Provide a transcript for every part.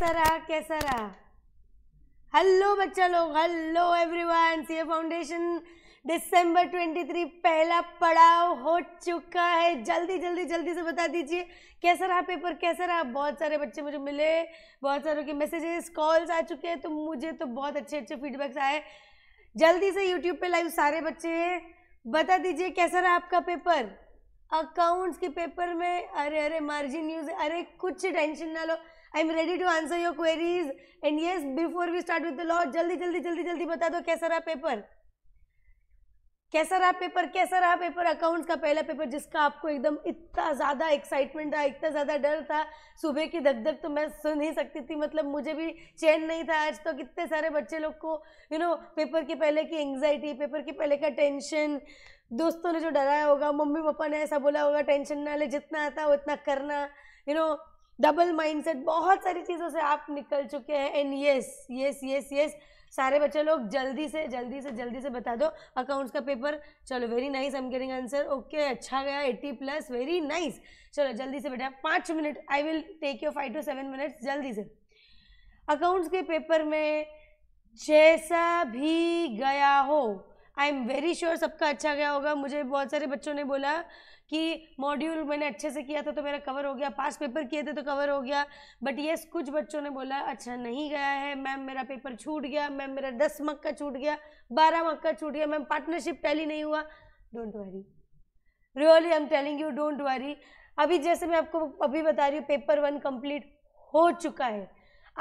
सरा कैसा रहा हेलो बच्चा लोग hello everyone CA foundation December 23 पहला पड़ाव हो चुका है जल्दी जल्दी जल्दी से बता दीजिए कैसा रहा पेपर कैसा रहा बहुत सारे बच्चे मुझे मिले बहुत सारों के मैसेजेस कॉल्स आ चुके हैं तो मुझे तो बहुत अच्छे अच्छे फीडबैक्स आए जल्दी से यूट्यूब पे लाइव सारे बच्चे हैं बता दीजिए कैसा रहा आपका पेपर अकाउंट्स के पेपर में अरे अरे मार्जिन यूज अरे कुछ टेंशन ना लो I am ready to answer your queries and yes before we start with the law जल्दी जल्दी जल्दी जल्दी बता दो कैसा रहा पेपर कैसा रहा पेपर कैसा रहा पेपर अकाउंट्स का पहला पेपर जिसका आपको एकदम इतना ज़्यादा एक्साइटमेंट था इतना ज़्यादा डर था सुबह की धक धक तो मैं सुन ही सकती थी मतलब मुझे भी चैन नहीं था आज तो कितने सारे बच्चे लोग को you you know know, paper के पहले की एंग्जाइटी पेपर के पहले का टेंशन दोस्तों ने जो डराया होगा मम्मी पापा ने ऐसा बोला होगा टेंशन ना ले जितना आता उतना करना you you know know, double mindset बहुत सारी चीज़ों से आप निकल चुके हैं and yes yes yes yes सारे बच्चे लोग जल्दी से जल्दी से जल्दी से बता दो अकाउंट्स का पेपर चलो very nice I am getting answer okay अच्छा गया एट्टी प्लस वेरी नाइस चलो जल्दी से बेटा पाँच minute I will take you five two seven minutes जल्दी से अकाउंट्स के पेपर में जैसा भी गया हो आई एम वेरी श्योर सबका अच्छा गया होगा मुझे बहुत सारे बच्चों ने बोला कि मॉड्यूल मैंने अच्छे से किया था तो मेरा कवर हो गया पास पेपर किए थे तो कवर हो गया बट येस कुछ बच्चों ने बोला अच्छा नहीं गया है मैम मेरा पेपर छूट गया मैम मेरा दस मक का छूट गया बारह मक का छूट गया मैम पार्टनरशिप टैली नहीं हुआ don't worry really I am telling you don't worry अभी जैसे मैं आपको अभी बता रही हूँ पेपर वन कंप्लीट हो चुका है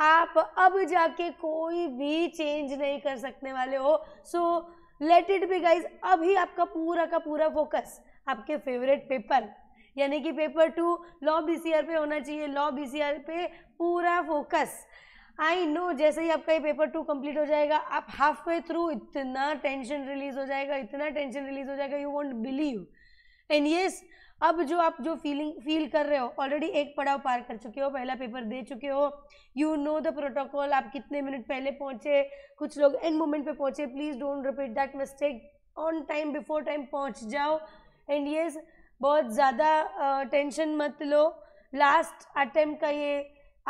आप अब जाके कोई भी चेंज नहीं कर सकने वाले हो so let it be guys अभी आपका पूरा का पूरा फोकस आपके फेवरेट पेपर यानी कि पेपर टू लॉ बी पे होना चाहिए लॉ बी पे पूरा फोकस आई नो जैसे ही आपका ये पेपर टू कंप्लीट हो जाएगा आप हाफ वे थ्रू इतना टेंशन रिलीज हो जाएगा इतना टेंशन रिलीज हो जाएगा you won't believe and yes अब जो आप जो फीलिंग फील कर रहे हो ऑलरेडी एक पड़ाव पार कर चुके हो पहला पेपर दे चुके हो यू नो द प्रोटोकॉल आप कितने मिनट पहले पहुंचे कुछ लोग एंड मोमेंट पे पहुंचे please don't repeat that mistake on time before time पहुंच जाओ एंड ये बहुत ज़्यादा टेंशन मत लो लास्ट अटेम्प्ट का ये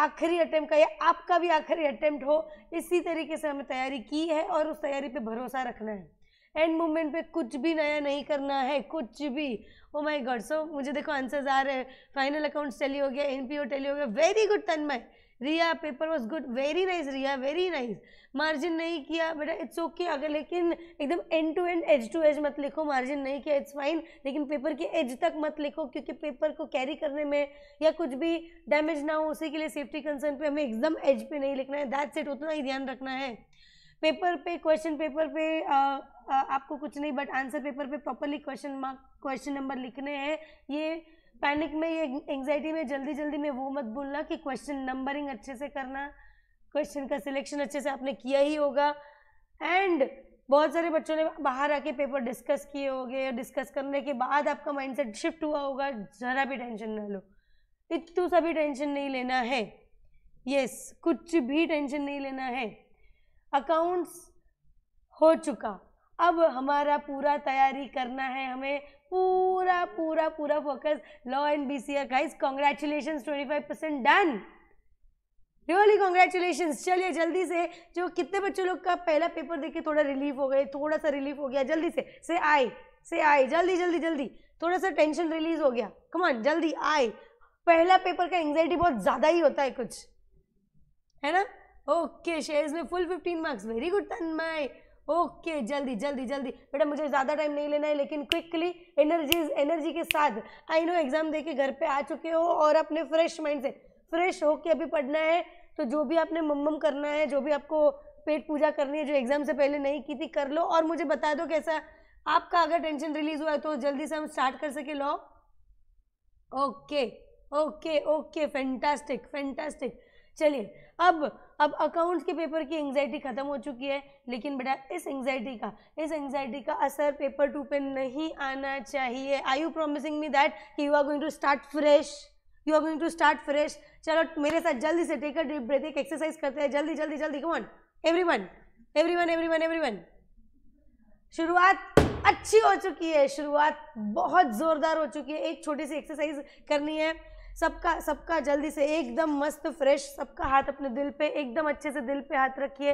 आखिरी अटेम्प्ट का ये आपका भी आखिरी अटेम्प्ट हो इसी तरीके से हमें तैयारी की है और उस तैयारी पे भरोसा रखना है एंड मोमेंट पे कुछ भी नया नहीं करना है कुछ भी ओ माय गॉड सो मुझे देखो आंसर्स आ रहे हैं फाइनल अकाउंट्स टेली हो गया ओ टेली हो गया very good Tanmay Riya paper was good very nice Riya very nice margin नहीं किया बेटा इट्स ओके अगर लेकिन एकदम end to end edge to edge मत लिखो मार्जिन नहीं किया इट्स फाइन लेकिन पेपर के एज तक मत लिखो क्योंकि पेपर को कैरी करने में या कुछ भी डैमेज ना हो उसी के लिए सेफ्टी कंसर्न पे हमें एकदम एज पे नहीं लिखना है दैट सेट उतना ही ध्यान रखना है पेपर पे क्वेश्चन पेपर पे आ, आ, आपको कुछ नहीं बट आंसर पेपर पे properly question mark question number लिखने हैं ये पैनिक में ये एंग्जाइटी में जल्दी जल्दी में वो मत बोलना कि क्वेश्चन नंबरिंग अच्छे से करना क्वेश्चन का सिलेक्शन अच्छे से आपने किया ही होगा एंड बहुत सारे बच्चों ने बाहर आके पेपर डिस्कस किए होंगे डिस्कस करने के बाद आपका माइंडसेट शिफ्ट हुआ होगा ज़रा भी टेंशन ना लो इतू सा भी टेंशन नहीं लेना है यस yes, कुछ भी टेंशन नहीं लेना है अकाउंट्स हो चुका अब हमारा पूरा तैयारी करना है हमें पूरा पूरा पूरा focus law and B C guys congratulation twenty five percent done really congratulation चलिए जल्दी से जो कितने बच्चों लोग का पहला पेपर देख के थोड़ा रिलीफ हो गए थोड़ा सा रिलीफ हो गया जल्दी से से आए से आए जल्दी जल्दी जल्दी थोड़ा सा टेंशन रिलीज हो गया कमान जल्दी आए पहला पेपर का एंग्जाइटी बहुत ज़्यादा ही होता है कुछ है ना ओके शेयर्स में full fifteen marks very good Tanmay okay जल्दी जल्दी जल्दी बेटा मुझे ज़्यादा टाइम नहीं लेना है लेकिन क्विकली एनर्जी एनर्जी के साथ आई नो एग्ज़ाम दे के घर पे आ चुके हो और अपने फ्रेश माइंड से फ्रेश होके अभी पढ़ना है तो जो भी आपने मम्मम करना है जो भी आपको पेट पूजा करनी है जो एग्ज़ाम से पहले नहीं की थी कर लो और मुझे बता दो कैसा आपका अगर टेंशन रिलीज हुआ है तो जल्दी से हम स्टार्ट कर सके लो okay okay okay fantastic fantastic चलिए अब अब अकाउंट्स के पेपर की एंगजाइटी ख़त्म हो चुकी है लेकिन बेटा इस एंगजाइटी का इस एंगजाइटी का असर पेपर टू पे नहीं आना चाहिए I you promising me that कि you are going to start fresh you are going to start fresh चलो मेरे साथ जल्दी से टेक अ डीप ब्रेथ एक एक्सरसाइज करते हैं जल्दी जल्दी जल्दी come on everyone everyone शुरुआत अच्छी हो चुकी है शुरुआत बहुत ज़ोरदार हो चुकी है एक छोटी सी एक्सरसाइज करनी है सबका सबका जल्दी से एकदम मस्त फ्रेश सबका हाथ अपने दिल पे एकदम अच्छे से दिल पे हाथ रखिए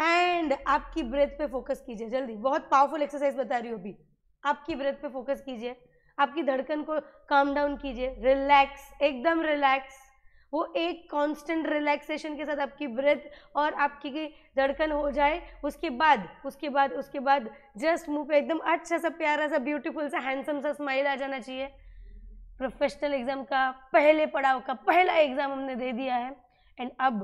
एंड आपकी ब्रेथ पे फोकस कीजिए जल्दी बहुत पावरफुल एक्सरसाइज बता रही हूँ अभी आपकी ब्रेथ पे फोकस कीजिए आपकी धड़कन को काम डाउन कीजिए रिलैक्स एकदम रिलैक्स वो एक कांस्टेंट रिलैक्सेशन के साथ आपकी ब्रेथ और आपकी धड़कन हो जाए उसके बाद उसके बाद उसके बाद जस्ट मुंह पे एकदम अच्छा सा प्यारा सा ब्यूटीफुल सा हैंडसम सा स्माइल आ जाना चाहिए प्रोफेशनल एग्ज़ाम का पहले पड़ाव का पहला एग्ज़ाम हमने दे दिया है एंड अब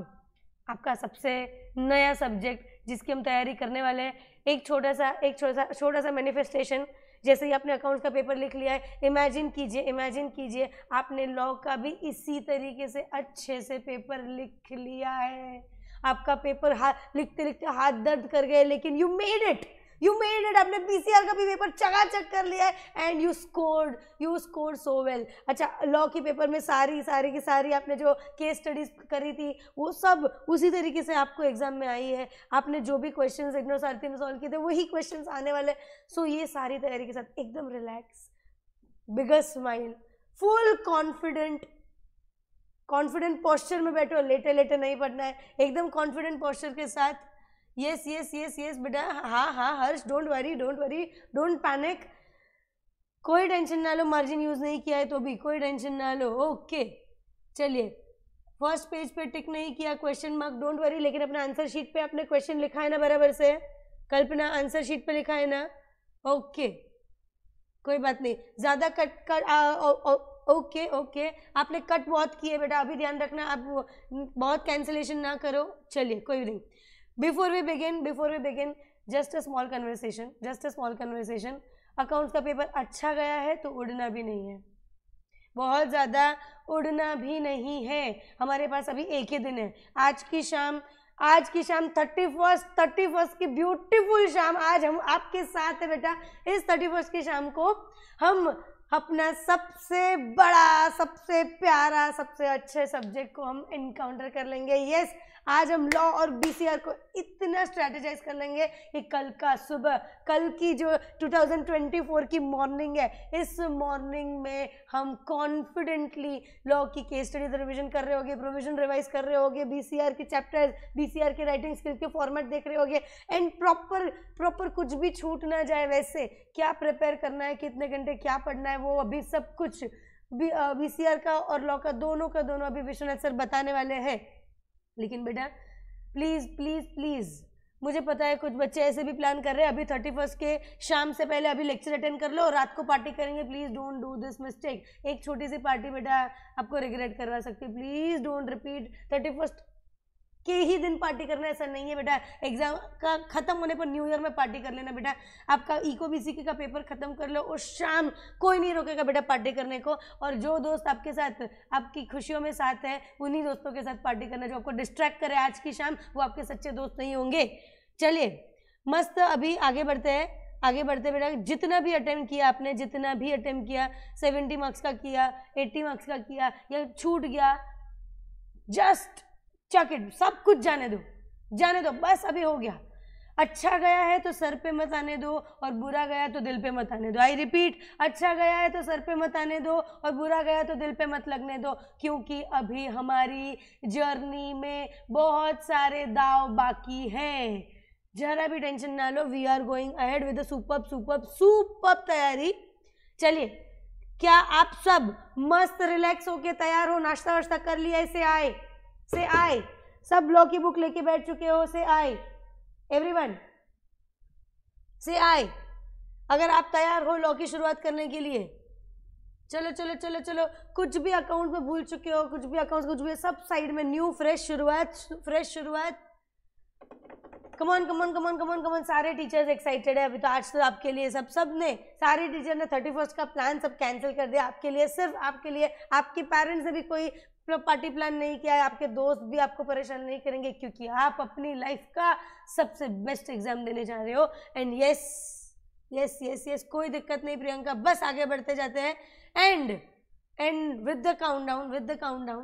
आपका सबसे नया सब्जेक्ट जिसकी हम तैयारी करने वाले हैं एक छोटा सा एक छोटा सा छोटा सा मैनिफेस्टेशन जैसे ही आपने अकाउंट्स का पेपर लिख लिया है इमेजिन कीजिए इमेजिन कीजिए आपने लॉ का भी इसी तरीके से अच्छे से पेपर लिख लिया है आपका पेपर हाथ लिखते लिखते हाथ दर्द कर गए लेकिन you made it you made it आपने पीसीआर का भी पेपर चगा चक कर लिया है and you scored you scored so well अच्छा लॉ के पेपर में सारी सारी की सारी आपने जो केस स्टडीज करी थी वो सब उसी तरीके से आपको एग्जाम में आई है आपने जो भी क्वेश्चन इग्नो सारथी में सॉल्व किए थे वही क्वेश्चन आने वाले सो so, ये सारी तैयारी के साथ एकदम relax biggest smile full confident confident posture में बैठो लेटे लेटे नहीं पढ़ना है एकदम कॉन्फिडेंट पोस्चर के साथ यस यस यस यस बेटा हाँ हाँ Harsh don't worry don't worry don't panic कोई टेंशन ना लो मार्जिन यूज़ नहीं किया है तो भी कोई टेंशन ना लो ओके चलिए फर्स्ट पेज पे टिक नहीं किया क्वेश्चन मार्क डोंट वरी लेकिन अपना आंसर शीट पे आपने क्वेश्चन लिखा है ना बराबर से कल्पना आंसर शीट पे लिखा है ना ओके कोई बात नहीं ज़्यादा कट कर ओके ओके आपने कट बहुत किए बेटा अभी ध्यान रखना आप बहुत कैंसिलेशन ना करो चलिए कोई नहीं before we begin before we begin just a small conversation just a small conversation accounts का पेपर अच्छा गया है तो उड़ना भी नहीं है बहुत ज़्यादा उड़ना भी नहीं है हमारे पास अभी एक ही दिन है आज की शाम आज की शाम थर्टी फर्स्ट थर्टी फर्स्ट की ब्यूटीफुल शाम आज हम आपके साथ है बेटा इस थर्टी फर्स्ट की शाम को हम अपना सबसे बड़ा सबसे प्यारा सबसे अच्छे सब्जेक्ट को हम इनकाउंटर कर लेंगे यस yes, आज हम लॉ और बीसीआर को इतना स्ट्रेटेजाइज कर लेंगे कि कल का सुबह कल की जो 2024 की मॉर्निंग है इस मॉर्निंग में हम कॉन्फिडेंटली लॉ की केस स्टडीज रिविजन कर रहे होंगे प्रोविजन रिवाइज कर रहे होंगे बीसीआर के चैप्टर्स बीसीआर के राइटिंग स्किल के फॉर्मेट देख रहे होगे एंड प्रॉपर प्रॉपर कुछ भी छूट ना जाए वैसे क्या प्रिपेयर करना है कितने घंटे क्या पढ़ना है वो अभी सब कुछ बी सी आर का और लॉ का दोनों का दोनों अभी विश्वनाथ सर बताने वाले हैं लेकिन बेटा प्लीज़ प्लीज़ प्लीज़ मुझे पता है कुछ बच्चे ऐसे भी प्लान कर रहे हैं अभी थर्टी फर्स्ट के शाम से पहले अभी लेक्चर अटेंड कर लो और रात को पार्टी करेंगे please don't do this mistake एक छोटी सी पार्टी बेटा आपको रिग्रेट करवा सकती है please don't repeat thirty first के ही दिन पार्टी करना ऐसा नहीं है बेटा एग्जाम का खत्म होने पर न्यू ईयर में पार्टी कर लेना बेटा आपका इको e बीसीके का पेपर खत्म कर लो और शाम कोई नहीं रोकेगा बेटा पार्टी करने को और जो दोस्त आपके साथ आपकी खुशियों में साथ है उन्हीं दोस्तों के साथ पार्टी करना जो आपको डिस्ट्रैक्ट करे आज की शाम वो आपके सच्चे दोस्त नहीं होंगे चलिए मस्त अभी आगे बढ़ते हैं आगे बढ़ते बेटा जितना भी अटेम्प्ट किया आपने जितना भी अटेम्प्ट किया सेवेंटी मार्क्स का किया एट्टी मार्क्स का किया या छूट गया जस्ट चक इट सब कुछ जाने दो जाने दो बस अभी हो गया अच्छा गया है तो सर पे मत आने दो और बुरा गया तो दिल पे मत आने दो आई रिपीट अच्छा गया है तो सर पे मत आने दो और बुरा गया तो दिल पे मत लगने दो क्योंकि अभी हमारी जर्नी में बहुत सारे दाव बाकी हैं जरा भी टेंशन ना लो we are going ahead with super super super तैयारी चलिए क्या आप सब मस्त रिलैक्स होके तैयार हो नाश्ता वाश्ता कर लिया ऐसे आए से आई सब लॉ की बुक लेके बैठ चुके हो से आई वन से आई अगर आप तैयार हो लॉ की शुरुआत करने के लिए चलो चलो चलो चलो कुछ भी अकाउंट में भूल चुके हो कुछ भी अकाउंट कुछ भी सब साइड में न्यू फ्रेश शुरुआत फ्रेश शुरुआत कमन कमन कमन कमन कमन सारे टीचर्स एक्साइटेड है अभी तो आज तो आपके लिए सब सब ने सारे टीचर ने थर्टी फर्स्ट का प्लान सब कैंसिल कर दिया आपके लिए सिर्फ आपके लिए आपके पेरेंट्स ने भी कोई प्रॉपर्टी प्लान नहीं किया है आपके दोस्त भी आपको परेशान नहीं करेंगे क्योंकि आप अपनी लाइफ का सबसे बेस्ट एग्जाम देने जा रहे हो and yes yes yes yes कोई दिक्कत नहीं प्रियंका बस आगे बढ़ते जाते हैं and and with the countdown with the countdown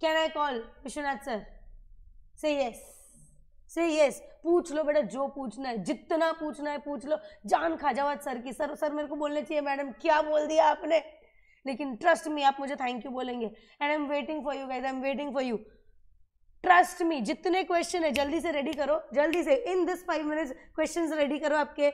can I call Vishwanath sir से यस से यस पूछ लो बेटा जो पूछना है जितना पूछना है पूछ लो जान जाओ सर की सर सर मेरे को बोलना चाहिए मैडम क्या बोल दिया आपने लेकिन ट्रस्ट में आप मुझे थैंक यू बोलेंगे and I am waiting for you guys I am waiting for you trust me जितने क्वेश्चन है जल्दी से रेडी करो जल्दी से in this five minutes question ready करो आपके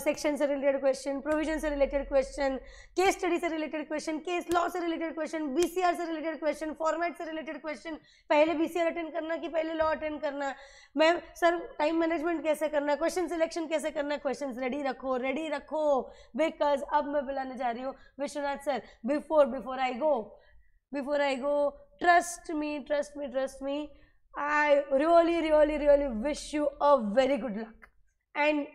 सेक्शन uh, से रिलेटेड क्वेश्चन प्रोविजन से रिलेटेड क्वेश्चन केस स्टडी से रिलेटेड क्वेश्चन केस लॉ से रिलेटेड क्वेश्चन बीसीआर से रिलेटेड क्वेश्चन फॉर्मेट से रिलेटेड क्वेश्चन पहले बीसीआर अटेंड करना कि पहले लॉ अटेंड करना मैम सर टाइम मैनेजमेंट कैसे करना क्वेश्चन सिलेक्शन कैसे करना क्वेश्चन रेडी रखो रेडी रखो बिकॉज अब मैं बुलाने जा रही हूँ Vishwanath sir before before I go before I go trust me trust me trust me I really, really, really wish you a very good luck and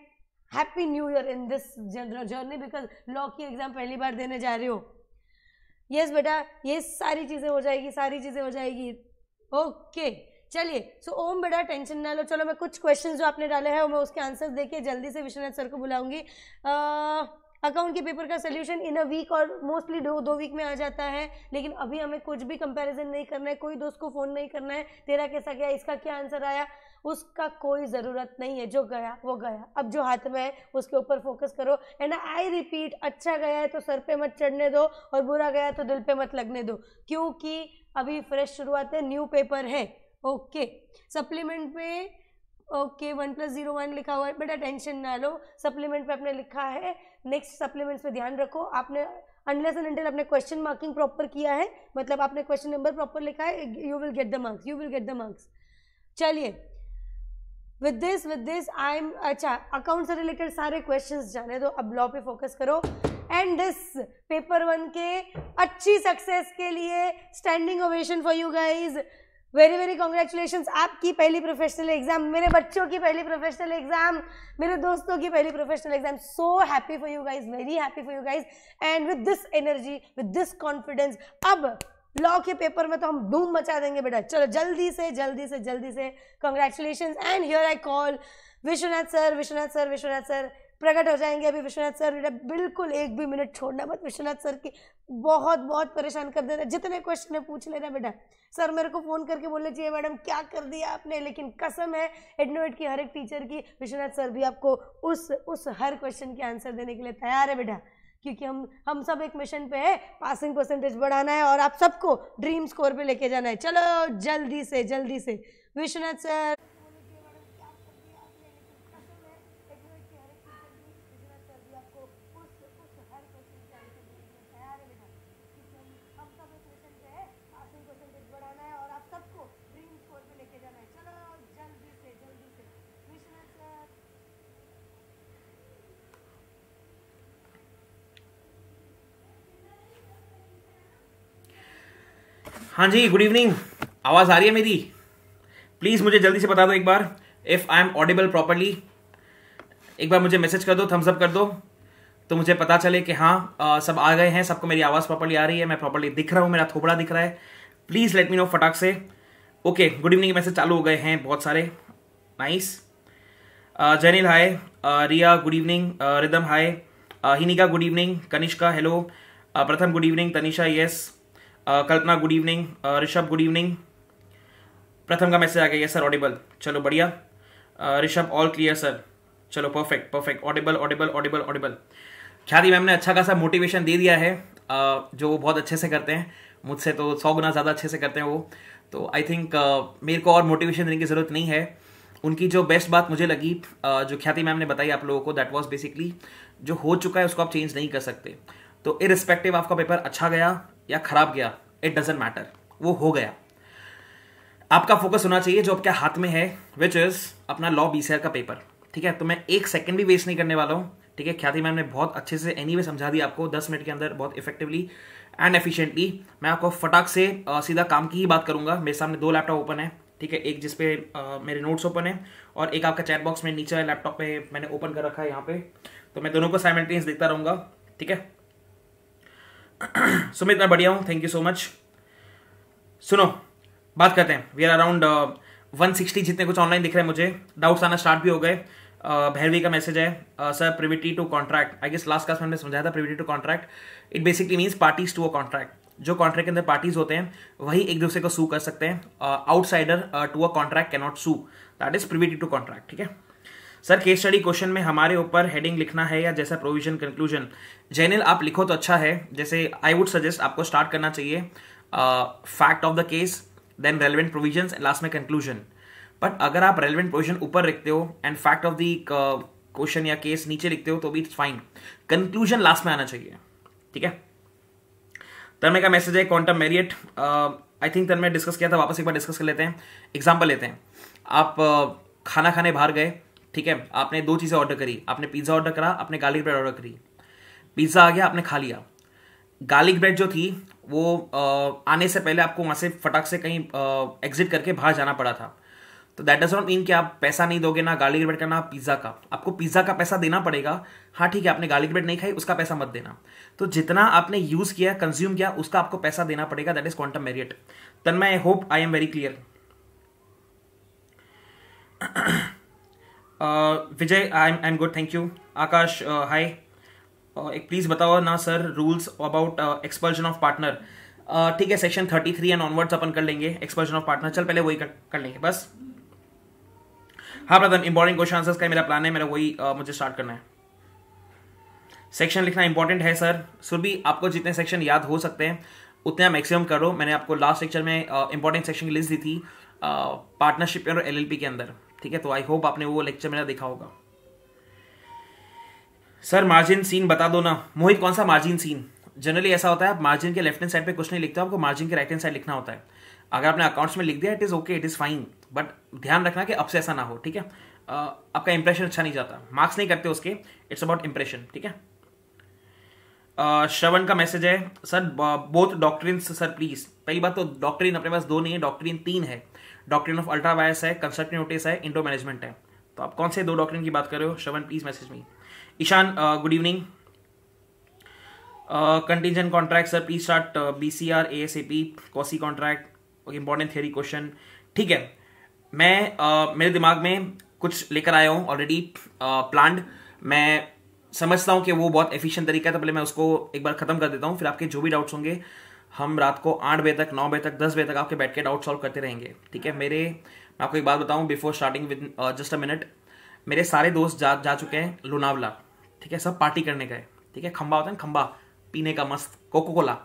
happy new year in this general journey because law ki exam pehli बार dene ja रहे ho yes, beta ये सारी चीज़ें ho jayegi सारी चीज़ें ho jayegi okay. चलिए सो ओम बेटा tension ना लो चलो मैं कुछ क्वेश्चंस जो आपने डाले हैं मैं उसके आंसर्स देके जल्दी से विश्वनाथ सर को बुलाऊंगी uh, अकाउंट के पेपर का सोल्यूशन इन अ वीक और मोस्टली दो दो वीक में आ जाता है लेकिन अभी हमें कुछ भी कंपैरिजन नहीं करना है कोई दोस्त को फ़ोन नहीं करना है तेरा कैसा गया इसका क्या आंसर आया उसका कोई ज़रूरत नहीं है जो गया वो गया अब जो हाथ में है उसके ऊपर फोकस करो एंड आई रिपीट अच्छा गया है तो सर पे मत चढ़ने दो और बुरा गया तो दिल पे मत लगने दो क्योंकि अभी फ्रेश शुरुआत है न्यू पेपर है ओके सप्लीमेंट पे okay one plus zero one लिखा हुआ है बेटा टेंशन ना लो सप्लीमेंट पे आपने लिखा है नेक्स्ट सप्लीमेंट्स में ध्यान रखो आपने अनलेस एंड अंटिल आपने क्वेश्चन मार्किंग प्रॉपर किया है मतलब आपने क्वेश्चन नंबर प्रॉपर लिखा है you will get the marks you will get the marks चलिए with this with this I am अच्छा अकाउंट से रिलेटेड सारे क्वेश्चंस जाने तो अब लॉ पे फोकस करो एंड दिस पेपर वन के अच्छी सक्सेस के लिए standing ovation for you guys very very congratulation आपकी पहली प्रोफेशनल एग्जाम मेरे बच्चों की पहली प्रोफेशनल एग्जाम मेरे दोस्तों की पहली professional exam so happy for you guys very happy for you guys and with this energy with this confidence अब लॉ के पेपर में तो हम धूम मचा देंगे बेटा चलो जल्दी से जल्दी से जल्दी से congratulation and here I call Vishwanath sir Vishwanath sir Vishwanath sir प्रकट हो जाएंगे अभी विश्वनाथ सर बेटा बिल्कुल एक भी मिनट छोड़ना मत विश्वनाथ सर की बहुत बहुत परेशान कर देना जितने क्वेश्चन है पूछ लेना बेटा सर मेरे को फ़ोन करके बोलना चाहिए मैडम क्या कर दिया आपने लेकिन कसम है एडनोवेट की हर एक टीचर की विश्वनाथ सर भी आपको उस उस हर क्वेश्चन के आंसर देने के लिए तैयार है बेटा क्योंकि हम हम सब एक मिशन पे है पासिंग परसेंटेज बढ़ाना है और आप सबको ड्रीम स्कोर पे लेके जाना है चलो जल्दी से जल्दी से विश्वनाथ सर हाँ जी गुड इवनिंग आवाज़ आ रही है मेरी प्लीज़ मुझे जल्दी से बता दो एक बार if I am audible properly एक बार मुझे मैसेज कर दो थम्सअप कर दो तो मुझे पता चले कि हाँ आ, सब आ गए हैं सबको मेरी आवाज़ प्रॉपरली आ रही है मैं प्रॉपरली दिख रहा हूँ मेरा थोबड़ा दिख रहा है प्लीज़ लेट मी नो फटाक से ओके गुड इवनिंग मैसेज चालू हो गए हैं बहुत सारे nice Jainil hi Riya good evening Ridham hi Hinika good evening Kanishka hello Pratham good evening Tanisha yes Kalpana good evening Rishabh good evening Pratham का मैसेज आ गया सर ऑडिबल चलो बढ़िया ऋषभ ऑल क्लियर सर चलो perfect perfect audible audible audible audible Khyati ma'am ने अच्छा खासा मोटिवेशन दे दिया है जो वो बहुत अच्छे से करते हैं मुझसे तो सौ गुना ज़्यादा अच्छे से करते हैं वो तो आई थिंक मेरे को और मोटिवेशन देने की ज़रूरत नहीं है उनकी जो बेस्ट बात मुझे लगी uh, जो ख्याति मैम ने बताई आप लोगों को दैट वॉज बेसिकली जो हो चुका है उसको आप चेंज नहीं कर सकते तो इरिस्पेक्टिव आपका पेपर अच्छा गया या खराब गया इट डजेंट मैटर वो हो गया आपका फोकस होना चाहिए जो आपके हाथ में है विच इज़ अपना लॉ बी का पेपर ठीक है तो मैं एक सेकंड भी वेस्ट नहीं करने वाला हूँ ठीक है ख्याति मैम ने बहुत अच्छे से एनी anyway समझा दी आपको दस मिनट के अंदर बहुत इफेक्टिवली एंड एफिशिएंटली मैं आपको फटाक से आ, सीधा काम की ही बात करूंगा मेरे सामने दो लैपटॉप ओपन है ठीक है एक जिसपे मेरे नोट्स ओपन है और एक आपका चैट बॉक्स में नीचे लैपटॉप पे मैंने ओपन कर रखा है यहाँ पे तो मैं दोनों को साइमेंटेनियस देखता रहूंगा ठीक है सुमित मैं बढ़िया हूँ थैंक यू सो मच सुनो बात करते हैं we are around one sixty जितने कुछ ऑनलाइन दिख रहे हैं मुझे डाउट्स आना स्टार्ट भी हो गए uh, भैरवी का मैसेज है sir privity to contract I guess last class में समझाया था privity to contract it basically means parties to a contract जो कॉन्ट्रैक्ट के अंदर पार्टीज होते हैं वही एक दूसरे को सू कर सकते हैं outsider to a contract cannot sue that is privity to contract ठीक है सर केस स्टडी क्वेश्चन में हमारे ऊपर हेडिंग लिखना है या जैसा प्रोविजन कंक्लूजन जैनल आप लिखो तो अच्छा है जैसे आई वुड सजेस्ट आपको स्टार्ट करना चाहिए fact of the case then relevant provision last में कंक्लूजन बट अगर आप रेलिवेंट प्रोविजन ऊपर लिखते हो and fact of the question या केस नीचे लिखते हो तो भी इट्स फाइन कंक्लूजन लास्ट में आना चाहिए ठीक है तरमे का मैसेज है क्वांटम मेरियट आई थिंक तरमे डिस्कस किया था वापस एक बार डिस्कस कर लेते हैं एग्जाम्पल लेते हैं आप uh, खाना खाने बाहर गए ठीक है आपने दो चीज़ें ऑर्डर करी आपने पिज़्ज़ा ऑर्डर करा आपने गार्लिक ब्रेड ऑर्डर करी पिज़्ज़ा आ गया आपने खा लिया गार्लिक ब्रेड जो थी वो आने से पहले आपको वहाँ से फटाक से कहीं एग्जिट करके बाहर जाना पड़ा था तो दैट डज नॉट मीन कि आप पैसा नहीं दोगे ना गार्लिक ब्रेड का ना पिज़्ज़ा का आपको पिज़्ज़ा का पैसा देना पड़ेगा हाँ ठीक है आपने गार्लिक ब्रेड नहीं खाई उसका पैसा मत देना तो जितना आपने यूज़ किया कंज्यूम किया उसका आपको पैसा देना पड़ेगा दैट इज क्वांटम मेरिट तन मैं I hope I am very clear Vijay I I am good thank you Akash hi एक प्लीज़ बताओ ना sir rules about expulsion of partner ठीक है section thirty three and onwards अपन कर लेंगे एक्सपर्जन ऑफ पार्टनर चल पहले वही कर, कर लेंगे बस हाँ प्रदम इंपॉर्टेंट क्वेश्चन आंसर्स का मेरा प्लान है मेरा वही uh, मुझे स्टार्ट करना है सेक्शन लिखना इंपॉर्टेंट है सर भी आपको जितने सेक्शन याद हो सकते हैं उतने मैक्सिमम करो मैंने आपको लास्ट लेक्चर में इंपॉर्टेंट uh, सेक्शन की लिस्ट दी थी पार्टनरशिप और पी के अंदर ठीक है तो आई होप आपने वो लेक्चर मेरा देखा होगा सर मार्जिन सीन बता दो ना मोहित कौन सा मार्जिन सीन जनरली ऐसा होता है आप मार्जिन के लेफ्ट हैंड साइड पे कुछ नहीं लिखते हो आपको मार्जिन के राइट हैंड साइड लिखना होता है अगर आपने अकाउंट्स में लिख दिया it is okay it is fine but ध्यान रखना कि अब से ऐसा ना हो ठीक है आपका इंप्रेशन अच्छा नहीं जाता मार्क्स नहीं करते उसके इट्स अबाउट इंप्रेशन ठीक है श्रवण का मैसेज है sir both doctor sir please पहली बात तो डॉक्ट्रिन अपने पास दो नहीं है डॉक्ट्रिन तीन है डॉक्ट्रिन ऑफ अल्ट्रा वायस है कंसर्ट नोटिस है इंडो मैनेजमेंट है तो आप कौन से दो डॉक्ट्रिन की बात कर रहे हो Shravan please message me Ishan good evening contingent contract sir please start B C R A S A P quasi contract important theory question ठीक है मैं uh, मेरे दिमाग में कुछ लेकर आया हूँ ऑलरेडी प्लान मैं समझता हूँ कि वो बहुत एफिशिएंट तरीका है तो पहले मैं उसको एक बार ख़त्म कर देता हूँ फिर आपके जो भी डाउट्स होंगे हम रात को आठ बजे तक नौ बजे तक दस बजे तक आपके बैठ के डाउट सॉल्व करते रहेंगे ठीक है मेरे मैं आपको एक बात बताऊँ before starting with just a minute मेरे सारे दोस्त जा जा चुके हैं लोनावला ठीक है सब पार्टी करने गए ठीक है खंबा होता है खंबा पीने का मस्त कोको कोला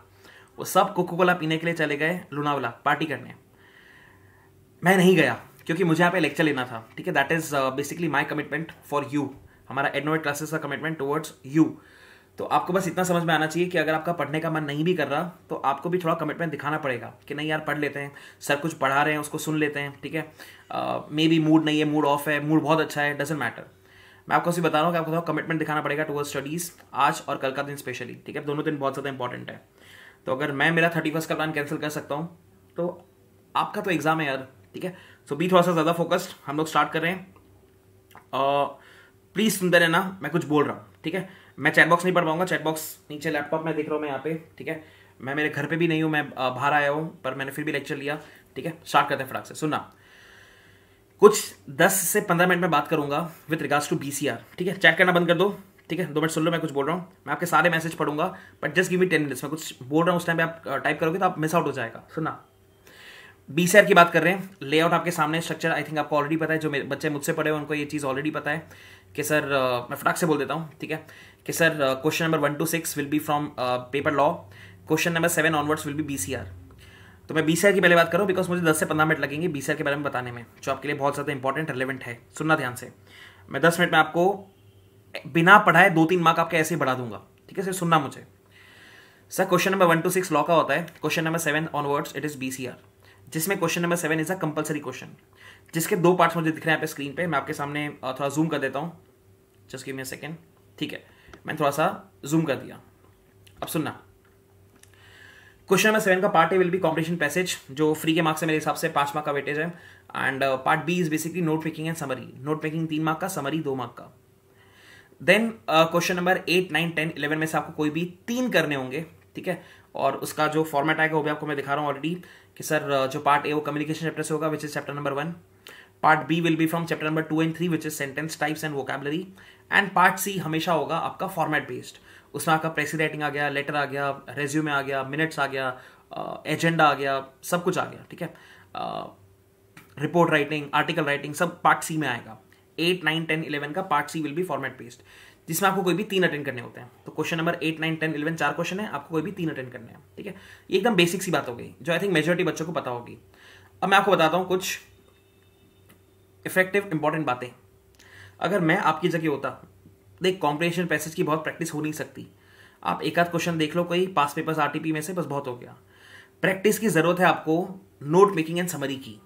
वो सब कोको कोला पीने के लिए चले गए लोनावला पार्टी करने मैं नहीं गया क्योंकि मुझे यहाँ पे लेक्चर लेना था ठीक है that is basically my commitment for you हमारा एडनोवेट क्लासेस का कमिटमेंट टुवर्ड्स यू तो आपको बस इतना समझ में आना चाहिए कि अगर आपका पढ़ने का मन नहीं भी कर रहा तो आपको भी थोड़ा कमिटमेंट दिखाना पड़ेगा कि नहीं यार पढ़ लेते हैं सर कुछ पढ़ा रहे हैं उसको सुन लेते हैं ठीक है मे बी मूड नहीं है मूड ऑफ है मूड बहुत अच्छा है डजेंट मैटर मैं आपको सिर्फ बता रहा हूँ कि आपको थोड़ा कमिटमेंट दिखाना पड़ेगा टुवर्ड स्टडीज आज और कल का दिन स्पेशली ठीक है दोनों दिन बहुत ज़्यादा इंपॉर्टेंट है तो अगर मैं मेरा थर्टी फर्स्ट का प्लान कैंसिल कर सकता हूँ तो आपका तो एग्ज़ाम है यार ठीक है सो बी थोड़ा सा ज़्यादा फोकस्ड हम लोग स्टार्ट कर रहे हैं प्लीज़ सुनते रहना मैं कुछ बोल रहा हूँ ठीक है मैं चैटबॉक्स नहीं पढ़ पाऊंगा चैटबॉक्स नीचे लैपटॉप में देख रहा हूँ मैं यहाँ पे ठीक है मैं मेरे घर पे भी नहीं हूँ मैं बाहर आया हूँ पर मैंने फिर भी लेक्चर लिया ठीक है स्टार्ट करते हैं फटाक से सुनना कुछ दस से पंद्रह मिनट में बात करूंगा विथ रिगार्ड्स टू बी ठीक है चैट करना बंद कर दो ठीक है दो मिनट सुन लो मैं कुछ बोल रहा हूँ मैं आपके सारे मैसेज पढ़ूंगा but just give me ten minutes मैं कुछ बोल रहा हूँ उस टाइम पे आप टाइप करोगे तो आप मिस आउट हो जाएगा सुनना बी की बात कर रहे हैं लेआउट आपके सामने स्ट्रक्चर आई थिंक आपको ऑलरेडी पता है जो मेरे बच्चे मुझसे पढ़े हैं उनको ये चीज़ ऑलरेडी पता है कि सर मैं फटाक से बोल देता हूँ ठीक है कि sir question number one two six will be from paper law question number seven onwards will be B तो मैं बी की पहले बात करूँ बिकॉज मुझे दस से पंद्रह मिनट लगेंगे बी के बारे में बताने में जो आपके लिए बहुत ज़्यादा इंपॉर्टेंट रिलेवेंट है सुनना ध्यान से मैं दस मिनट में आपको बिना पढ़ाए दो तीन मार्क आपके ऐसे ही बढ़ा दूंगा ठीक है सर सुनना मुझे sir question number one two six law का होता है question number seven onwards it is B जिसमें question number seven is a compulsory question जिसके दो पार्ट्स मुझे दिख रहे हैं आप स्क्रीन पे मैं आपके सामने uh, थोड़ा जूम कर देता हूँ just give me a second ठीक है मैंने थोड़ा सा जूम कर दिया अब सुनना क्वेश्चन नंबर सेवन का part A will be comprehension passage जो फ्री के मार्क्स है मेरे हिसाब से पांच मार्क का वेटेज है and part B is basically note making and summary note making तीन मार्क का समरी दो मार्क का then question number eight nine ten eleven में से आपको कोई भी तीन करने होंगे ठीक है और उसका जो फॉर्मेट आएगा वो भी आपको मैं दिखा रहा हूँ ऑलरेडी कि सर uh, जो पार्ट ए वो कम्युनिकेशन चैप्टर से होगा which is chapter number one part B will be from chapter number two and three which is sentence types and vocabulary and part C हमेशा होगा आपका format based उसमें आपका प्रेसी writing आ गया letter आ गया रेज्यूमे आ गया मिनट्स आ गया एजेंडा uh, आ गया सब कुछ आ गया ठीक है रिपोर्ट राइटिंग आर्टिकल राइटिंग सब पार्ट सी में आएगा एट नाइन टेन इलेवन का part C will be format based जिसमें आपको कोई भी तीन अटेंड करने होते हैं तो question number eight nine ten eleven चार क्वेश्चन है आपको कोई भी तीन अटेंड करने हैं ठीक है ये एकदम बेसिक सी बात हो गई जो आई थिंक मेजोरिटी बच्चों को पता होगी अब मैं आपको बताता हूँ कुछ इफेक्टिव इंपॉर्टेंट बातें अगर मैं आपकी जगह होता देख कॉम्प्रिहेंशन पैसेज की बहुत प्रैक्टिस हो नहीं सकती आप एक आध क्वेश्चन देख लो कोई पास पेपर्स आरटीपी में से बस बहुत हो गया प्रैक्टिस की ज़रूरत है आपको नोट मेकिंग एंड समरी की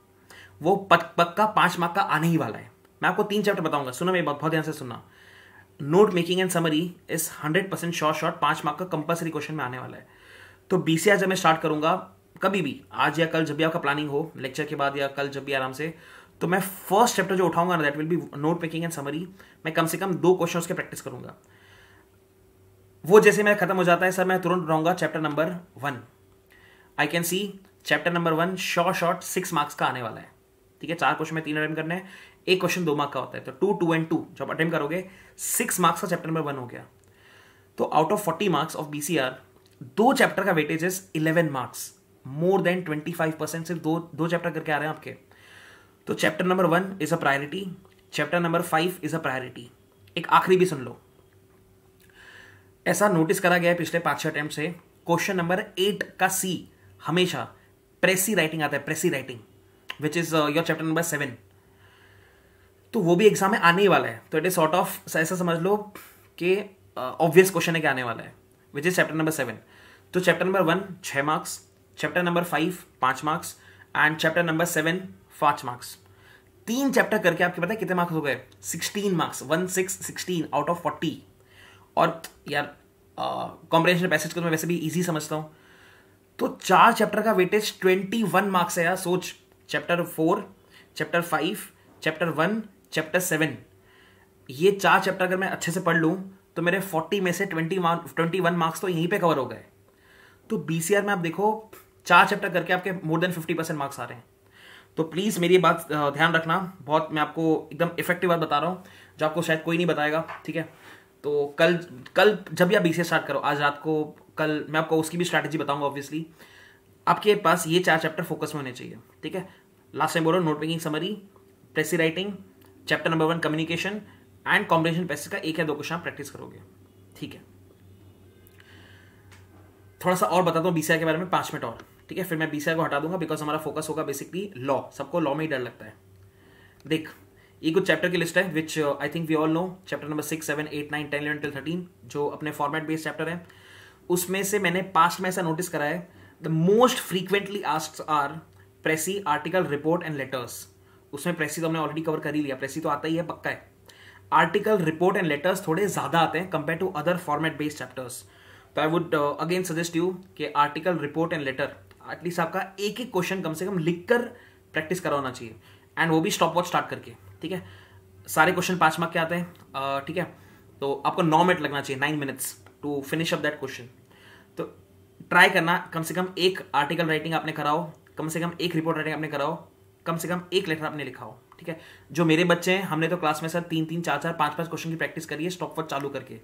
वो पक पक्का पांच मार्क का आने ही वाला है मैं आपको तीन चैप्टर बताऊंगा सुना मैं बहुत ध्यान से सुनना नोट मेकिंग एंड समरी इस हंड्रेड परसेंट शॉर्ट शॉर्ट पांच मार्क का कंपल्सरी क्वेश्चन में आने वाला है तो बीसीआर जब मैं स्टार्ट करूंगा कभी भी आज या कल जब भी आपका प्लानिंग हो लेक्चर के बाद या कल जब भी आराम से तो मैं फर्स्ट चैप्टर जो उठाऊंगा ना that will be note making and summary मैं कम से कम दो क्वेश्चन के प्रैक्टिस करूंगा वो जैसे मैं खत्म हो जाता है सर मैं तुरंत उठाऊंगा chapter number one I can see chapter number one short short six marks का आने वाला है ठीक है चार क्वेश्चन में तीन अटेम्प करने हैं एक क्वेश्चन दो मार्क का होता है तो टू टू एंड टू जब अटेम्प करोगे सिक्स मार्क्स का चैप्टर नंबर वन हो गया तो out of forty marks of B दो चैप्टर का weightage is eleven marks more than twenty five percent सिर्फ दो दो चैप्टर करके आ रहे हैं आपके तो chapter number one is a priority chapter number five is a priority एक आखिरी भी सुन लो ऐसा नोटिस करा गया है पिछले पांच छह अटैम्प्ट से क्वेश्चन नंबर एट का सी हमेशा प्रेसी राइटिंग आता है precis writing which is your chapter number seven तो वो भी एग्जाम में आने ही वाला है तो इट इज सॉर्ट ऑफ ऐसा समझ लो कि ऑब्वियस uh, क्वेश्चन है कि आने वाला है which is chapter number seven तो चैप्टर नंबर वन छह मार्क्स चैप्टर नंबर फाइव पांच marks and chapter number seven पांच मार्क्स तीन चैप्टर करके आपके पता है कितने मार्क्स हो गए sixteen marks one six sixteen out of forty और यार कॉम्बिनेशन पैसेज को मैं वैसे भी ईजी समझता हूँ तो चार चैप्टर का वेटेज ट्वेंटी वन मार्क्स है यार सोच chapter four chapter five chapter one chapter seven ये चार चैप्टर अगर मैं अच्छे से पढ़ लूँ तो मेरे फोर्टी में से ट्वेंटी ट्वेंटी वन मार्क्स तो यहीं पे कवर हो गए तो बी में आप देखो चार चैप्टर करके आपके more than fifty percent marks आ रहे हैं तो प्लीज़ मेरी बात ध्यान रखना बहुत मैं आपको एकदम इफेक्टिव बात बता रहा हूँ जो आपको शायद कोई नहीं बताएगा ठीक है तो कल कल जब भी आप बी स्टार्ट करो आज रात को कल मैं आपको उसकी भी स्ट्रैटेजी बताऊंगा ऑब्वियसली आपके पास ये चार चैप्टर फोकस में होने चाहिए ठीक है लास्ट टाइम बोलो note making summary precis writing chapter number one communication and comprehension passage का एक या दो क्वेश्चन प्रैक्टिस करोगे ठीक है थोड़ा सा और बताता हूँ बीसीआर के बारे में पांच मिनट और ठीक है फिर मैं बीसीआर को हटा दूंगा बिकॉज हमारा फोकस होगा बेसिकली लॉ सबको लॉ में ही डर लगता है देख ये कुछ चैप्टर की लिस्ट है which I think we all know chapter number six seven eight nine ten eleven till thirteen जो अपने फॉर्मेट बेस्ड चैप्टर है उसमें से मैंने पास्ट में ऐसा नोटिस करा है the most frequently asked are precis article report and letters उसमें प्रेसी तो हमने ऑलरेडी कवर कर ही लिया प्रेसी तो आता ही है पक्का है आर्टिकल रिपोर्ट एंड लेटर्स थोड़े ज़्यादा आते हैं compare to other format based chapters तो I would again suggest you कि article report and letter at least आपका एक एक क्वेश्चन कम से कम लिख कर प्रैक्टिस करवाना चाहिए एंड वो भी स्टॉप वॉच स्टार्ट करके ठीक है सारे क्वेश्चन पांच मार्क के आते हैं ठीक है तो आपको नौ मिनट लगना चाहिए nine minutes to finish up that question तो ट्राई करना कम से कम एक आर्टिकल राइटिंग आपने कराओ कम से कम एक रिपोर्ट राइटिंग आपने कराओ कम से कम एक लेटर आपने लिखाओ ठीक है जो मेरे बच्चे हैं हमने तो क्लास में सर तीन तीन चार चार पांच पांच क्वेश्चन की प्रैक्टिस करी है स्टॉप वॉच चालू करके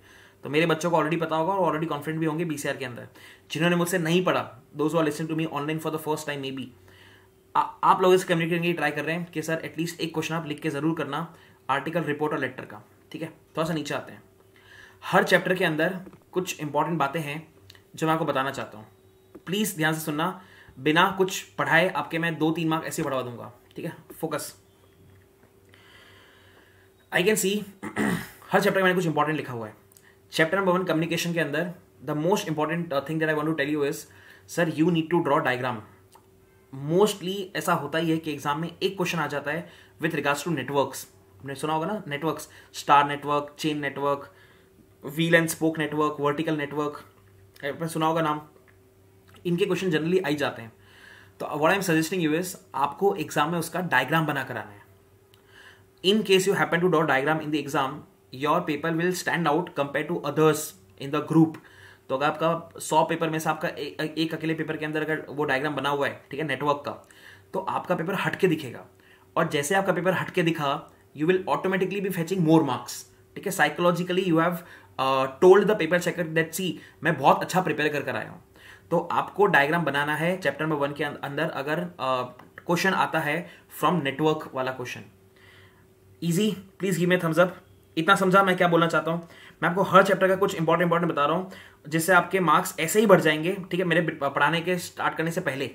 तो मेरे बच्चों को ऑलरेडी पता होगा और ऑलरेडी कॉन्फिडेंट भी होंगे बी के अंदर जिन्होंने मुझसे नहीं पढ़ा those are listen to me online for the first time maybe आप लोग से कम्युनिकेट करने की ट्राई कर रहे हैं कि सर एटलीस्ट एक क्वेश्चन आप लिख के ज़रूर करना आर्टिकल रिपोर्ट और लेटर का ठीक है थोड़ा सा नीचे आते हैं हर चैप्टर के अंदर कुछ इंपॉर्टेंट बातें हैं जो मैं आपको बताना चाहता हूँ प्लीज़ ध्यान से सुनना बिना कुछ पढ़ाए आपके मैं दो तीन मार्क ऐसे बढ़वा दूंगा ठीक है फोकस आई कैन सी हर चैप्टर में मैंने कुछ इंपॉर्टेंट लिखा हुआ है चैप्टर नंबर वन कम्युनिकेशन के अंदर the most important thing that I want to tell you is sir you need to draw diagram mostly ऐसा होता ही है कि एग्जाम में एक क्वेश्चन आ जाता है विथ रिगार्ड्स टू नेटवर्क्स आपने सुना होगा ना networks star network chain network wheel and spoke network vertical network आपने सुना होगा नाम इनके क्वेश्चन जनरली आई जाते हैं तो what I am suggesting you is आपको एग्जाम में उसका डायग्राम बना कराना है in case you happen to draw diagram in the exam your paper will stand out compare to others in the group तो अगर आपका सौ पेपर में से आपका ए, एक अकेले पेपर के अंदर अगर वो डायग्राम बना हुआ है ठीक है नेटवर्क का तो आपका पेपर हटके दिखेगा और जैसे आपका पेपर हटके दिखा you will automatically be fetching more marks ठीक है psychologically you have told the paper checker that see मैं बहुत अच्छा प्रिपेयर कर कर आया हूँ तो आपको डायग्राम बनाना है चैप्टर नंबर वन के अं-, अंदर अगर क्वेश्चन uh, आता है फ्रॉम नेटवर्क वाला question easy please give me thumbs up इतना समझा मैं क्या बोलना चाहता हूँ मैं आपको हर चैप्टर का कुछ इंपॉर्टेंट इंपॉर्टेंट बता रहा हूँ जिससे आपके मार्क्स ऐसे ही बढ़ जाएंगे ठीक है मेरे पढ़ाने के स्टार्ट करने से पहले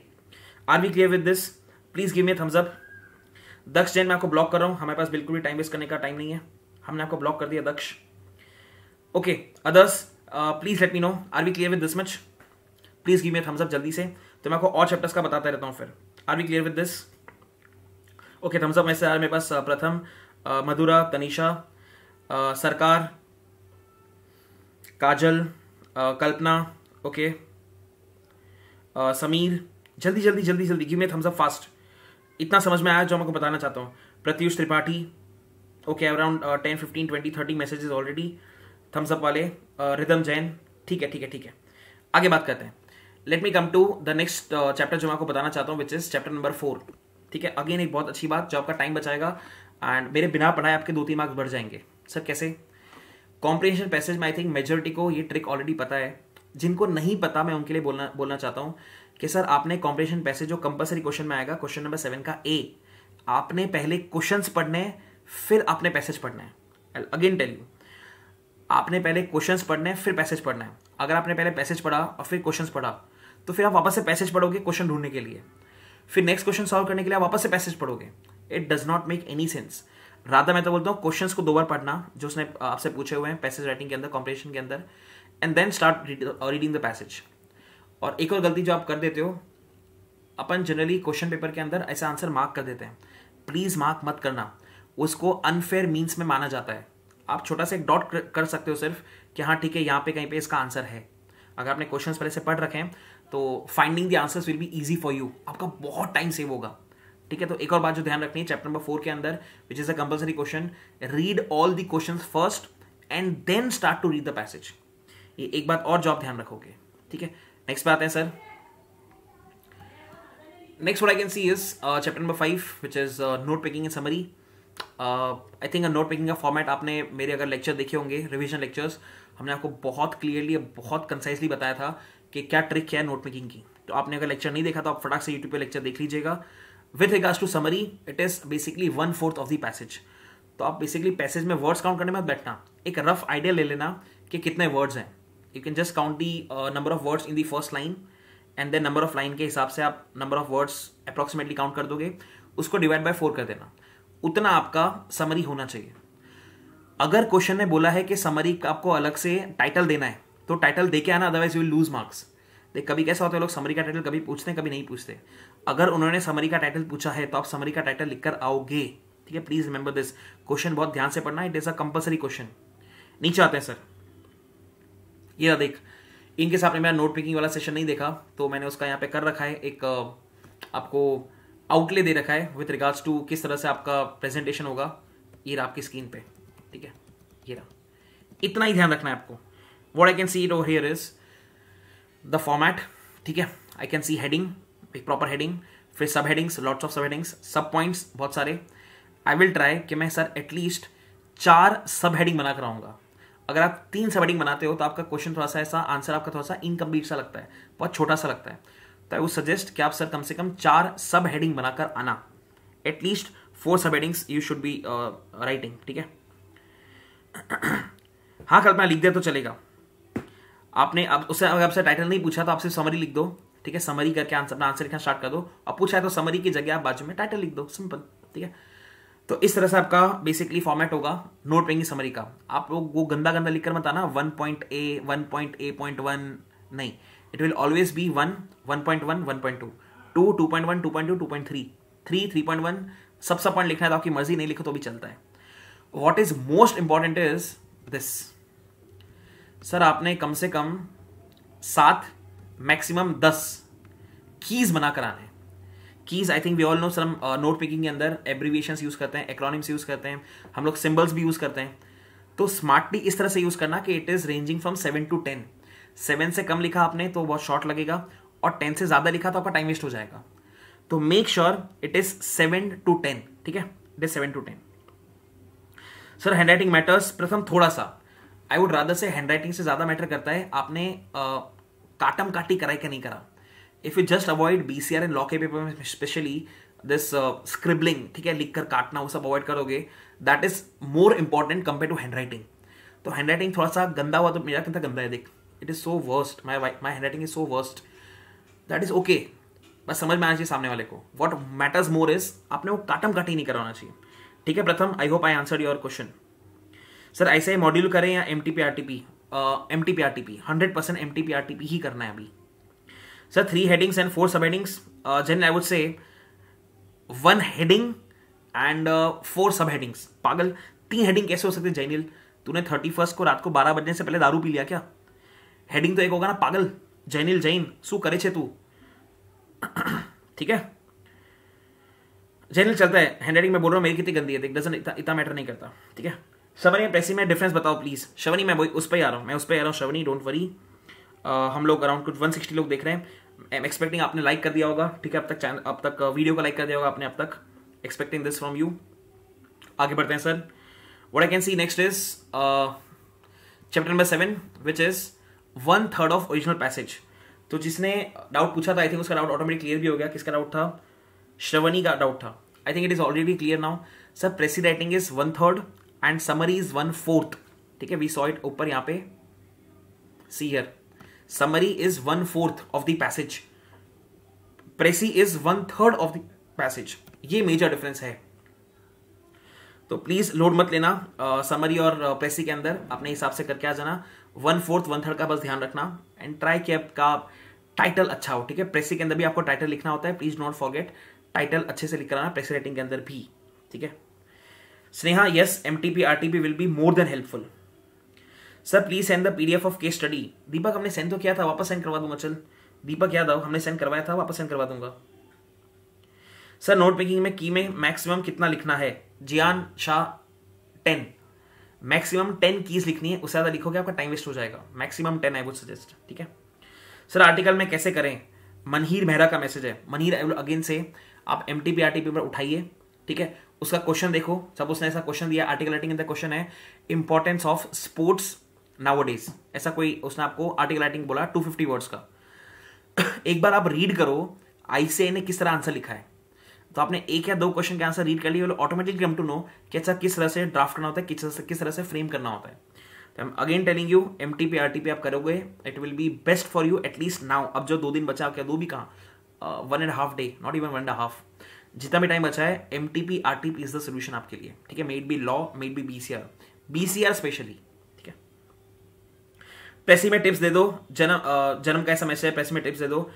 are we clear with this please give me thumbs up Daksh Jain मैं आपको ब्लॉक कर रहा हूँ हमारे पास बिल्कुल भी टाइम वेस्ट करने का टाइम नहीं है हमने आपको ब्लॉक कर दिया Daksh okay others please let me know are we clear with this much please give me thumbs up जल्दी से तो मैं आपको और चैप्टर्स का बताता रहता हूँ फिर are we clear with this okay thumbs up मैसे यार मेरे पास uh, प्रथम uh, मधुरा तनिषा सरकार काजल आ, कल्पना ओके आ, समीर जल्दी जल्दी जल्दी जल्दी give me thumbs up fast इतना समझ में आया जो मैं आपको बताना चाहता हूँ Pratyush Tripathi okay around ten fifteen twenty thirty messages already thumbs up वाले रिदम जैन ठीक है ठीक है ठीक है आगे बात करते हैं let me come to the next chapter जो मैं आपको बताना चाहता हूँ which is chapter number four ठीक है अगेन एक बहुत अच्छी बात जो आपका टाइम बचाएगा एंड मेरे बिना पढ़ाए आपके दो तीन मार्क्स बढ़ जाएंगे सर कैसे कॉम्प्रिहेंशन पैसेज में आई थिंक मेजोरिटी को ये ट्रिक ऑलरेडी पता है जिनको नहीं पता मैं उनके लिए बोलना बोलना चाहता हूँ कि सर आपने कॉम्प्रिहेंशन पैसेज जो कंपलसरी क्वेश्चन में आएगा क्वेश्चन नंबर सेवन का ए आपने पहले क्वेश्चंस पढ़ने फिर आपने पैसेज पढ़ना है अगेन टेल यू आपने पहले क्वेश्चंस पढ़ने फिर पैसेज पढ़ना है अगर आपने पहले पैसेज पढ़ा और फिर क्वेश्चंस पढ़ा तो फिर आप वापस से पैसेज पढ़ोगे क्वेश्चन ढूंढने के लिए फिर नेक्स्ट क्वेश्चन सॉल्व करने के लिए आप वापस से पैसेज पढ़ोगे it does not make any sense Radha मैं तो बोलता हूँ क्वेश्चन को दो बार पढ़ना जो उसने आपसे पूछे हुए हैं पैसेज राइटिंग के अंदर कॉम्पिटिशन के अंदर and then start reading the passage और एक और गलती जो आप कर देते हो अपन जनरली क्वेश्चन पेपर के अंदर ऐसा आंसर मार्क कर देते हैं प्लीज़ मार्क मत करना उसको अनफेयर मीन्स में माना जाता है आप छोटा सा एक डॉट कर सकते हो सिर्फ कि हाँ ठीक है यहाँ पे कहीं पे इसका आंसर है अगर आपने क्वेश्चंस पहले से पढ़ रखे हैं तो finding the answers will be easy for you आपका बहुत टाइम सेव होगा ठीक है तो एक और बात जो ध्यान रखनी है चैप्टर नंबर फोर के अंदर which is a compulsory question read all the question first and then start to read the passage ये एक बात और जॉब ध्यान रखोगे ठीक है नेक्स्ट बात है sir next what I can see is chapter number five which is note making and summary I think note making का फॉर्मेट आपने मेरे अगर लेक्चर देखे होंगे रिविजन लेक्चर्स हमने आपको बहुत क्लियरली बहुत कंसाइसली बताया था कि क्या ट्रिक है नोट मेकिंग की तो आपने अगर लेक्चर नहीं देखा तो आप फटाक से यूट्यूब पे लेक्चर देख लीजिएगा with regard to summary it is basically one fourth of the passage तो आप बेसिकली पैसेज में वर्ड्स काउंट करने में बैठना एक रफ आइडिया ले लेना कि कितने वर्ड्स हैं you can just count the number of words in the first line and then number of line के हिसाब से आप number of words approximately count कर दोगे उसको डिवाइड बाय फोर कर देना उतना आपका समरी होना चाहिए अगर क्वेश्चन ने बोला है कि समरी आपको अलग से टाइटल देना है तो टाइटल दे के आना otherwise you will lose marks देख कभी कैसा होता है लोग समरी का टाइटल कभी पूछते हैं कभी नहीं पूछते अगर उन्होंने समरी का टाइटल पूछा है तो आप समरी का टाइटल लिखकर आओगे ठीक है प्लीज रिमेंबर दिस क्वेश्चन बहुत ध्यान से पढ़ना it is a compulsory question नीचे आते हैं सर ये देख इनके साथ मेरा नोट मेकिंग वाला सेशन नहीं देखा तो मैंने उसका यहाँ पे कर रखा है एक आपको आउटले दे रखा है विथ रिगार्ड्स टू किस तरह से आपका प्रेजेंटेशन होगा ये रहा आपकी स्क्रीन पे ठीक है ये रहा इतना ही ध्यान रखना है आपको what I can see it over here is the format ठीक है आई कैन सी हेडिंग एक प्रॉपर हेडिंग फिर sub headings lots of sub headings sub points बहुत सारे आई विल ट्राई कि मैं सर एटलीस्ट चार सब हेडिंग बना कर आऊँगा अगर आप तीन सब हेडिंग बनाते हो तो आपका क्वेश्चन थोड़ा सा ऐसा आंसर आपका थोड़ा सा इनकम्प्लीट सा लगता है बहुत छोटा सा लगता है तो आई वुड सजेस्ट कि आप सर कम से कम चार सब हेडिंग बनाकर आना at least four sub headings you should be writing ठीक है हाँ कल्पना लिख दे तो चलेगा आपने अब आप, उससे अगर आपसे टाइटल नहीं पूछा तो आपसे समरी लिख दो ठीक है समरी करके आंसर अपना आंसर लिखना स्टार्ट कर दो और पूछा है तो समरी की जगह आप बाजू में टाइटल लिख दो सिंपल ठीक है तो इस तरह से आपका बेसिकली फॉर्मेट होगा नोट पेंगी समरी का आप लोग वो गंदा गंदा लिखकर मत आना one point A one point A point one नहीं it will always be one one point one one point two two two point one two point two two point three three three point one sub sub point लिखना है तो आपकी मर्जी नहीं लिखो तो भी चलता है what is most important is this sir आपने कम से कम सात मैक्सिमम दस कीज़ बना कर आने keys I think we all know sir हम नोट uh, मेकिंग के अंदर एब्रीविएशन यूज़ करते हैं एक्रोनिम्स यूज़ करते हैं हम लोग सिम्बल्स भी यूज़ करते हैं तो स्मार्टली इस तरह से यूज़ करना कि it is ranging from seven to ten seven से कम लिखा आपने तो बहुत शॉर्ट लगेगा और टेन से ज़्यादा लिखा तो आपका टाइम वेस्ट हो जाएगा तो make sure it is seven to ten ठीक है it is seven to ten sir handwriting matters Pratham थोड़ा सा आई वुड रादर से हैंड राइटिंग से ज़्यादा मैटर करता है आपने uh, काटम काटी है कि नहीं करा if you just avoid B C R and law के पेपर में स्पेशली दिस स्क्रिबलिंग ठीक है लिख कर काटना वो सब अवॉइड करोगे that is more important compare to handwriting तो हैंड राइटिंग थोड़ा सा गंदा हुआ तो मेरा कितना गंदा है देख it is so worst my my handwriting is so worst that is okay बस समझ में आना चाहिए सामने वाले को वॉट मैटर्स मोर इज आपने वो काटम काटी नहीं करवाना चाहिए ठीक है Pratham I hope I answer your question sir ऐसे ही मॉड्यूल करें या M T P R T P M T P R T P hundred percent M T P R T P ही करना है अभी sir three headings and four sub headings जेन I would say one heading and four sub headings पागल तीन heading कैसे हो सकती है जैनियल तूने थर्टी फर्स्ट को रात को बारह बजने से पहले दारू पी लिया क्या हेडिंग तो एक होगा ना पागल जैनिल जैन शू करे छे तू ठीक है जैनिल चलता है हैंड राइटिंग में बोल रहा हूँ मेरी कितनी गंदी है देख डजन इतना मैटर नहीं करता ठीक है शवनी प्रेसी में डिफरेंस बताओ प्लीज़ शवनी मैं उस पर आ रहा हूँ मैं उस पर आ रहा हूँ शवनी डोंट वरी हम लोग अराउंड कुछ वन लोग देख रहे हैं आई एम एक्सपेक्टिंग आपने लाइक कर दिया होगा ठीक है अब तक चैनल अब तक वीडियो को लाइक कर दिया होगा आपने अब तक एक्सपेक्टिंग दिस फ्रॉम यू आगे बढ़ते हैं sir what I can see next is chapter number seven which is one third of original passage तो जिसने डाउट पूछा था आई थिंक उसका डाउट ऑटोमेटिक क्लियर भी हो गया किसका डाउट था श्रवणी का डाउट था I think it is already clear now sir precis writing is one third and summary is one fourth ठीक है वी सॉ इट ऊपर यहां पे see here summary is one fourth of the passage precis is one third of the passage ये major difference है तो please load मत लेना समरी uh, और प्रेसी के अंदर अपने हिसाब से करके आ जाना वन फोर्थ वन थर्ड का बस ध्यान रखना एंड ट्राई कैप का टाइटल अच्छा हो ठीक है प्रेसी के अंदर भी आपको टाइटल लिखना होता है प्लीज नॉट फॉरगेट टाइटल अच्छे से लिख कराना प्रेसी राइटिंग के अंदर भी ठीक है Sneha, yes, MTP, RTP will be more than helpful sir please send the PDF of case study Deepak हमने सेंड तो किया था वापस सेंड करवा दूंगा चल दीपक याद आओ हमने सेंड करवाया था वापस सेंड करवा दूंगा सर नोट मेकिंग में की में मैक्सिमम कितना लिखना है Jiyan Shah ten maximum ten keys लिखनी है उससे ज़्यादा लिखोगे आपका टाइम वेस्ट हो जाएगा maximum ten I would suggest ठीक है सर आर्टिकल में कैसे करें मनहीर मेहरा का मैसेज है मनहीर आई विल अगेन से आप M T P R T P पर उठाइए ठीक है उसका क्वेश्चन देखो सब उसने ऐसा क्वेश्चन दिया आर्टिकल राइटिंग का क्वेश्चन है इंपॉर्टेंस ऑफ स्पोर्ट्स नावो ऐसा कोई उसने आपको आर्टिकल राइटिंग बोला 250 वर्ड्स का एक बार आप रीड करो आईसीए ने किस तरह आंसर लिखा है तो आपने एक या दो क्वेश्चन के आंसर रीड कर लिए ऑटोमेटिकली कम टू नो कि अच्छा किस तरह से ड्राफ्ट करना होता है किस तरह से किस तरह से फ्रेम करना होता है तो again telling you M T P R T P आप करोगे it will be best for you at least now अब जो दो दिन बचा क्या दो भी कहाँ one and half day not even one and half जितना भी टाइम बचा है M T P R T P is the solution आपके लिए ठीक है made be law made be B C R B C are specially ठीक है प्रेसी में टिप्स दे दो जन्म जन्म का समय से पैसे में टिप्स दे दो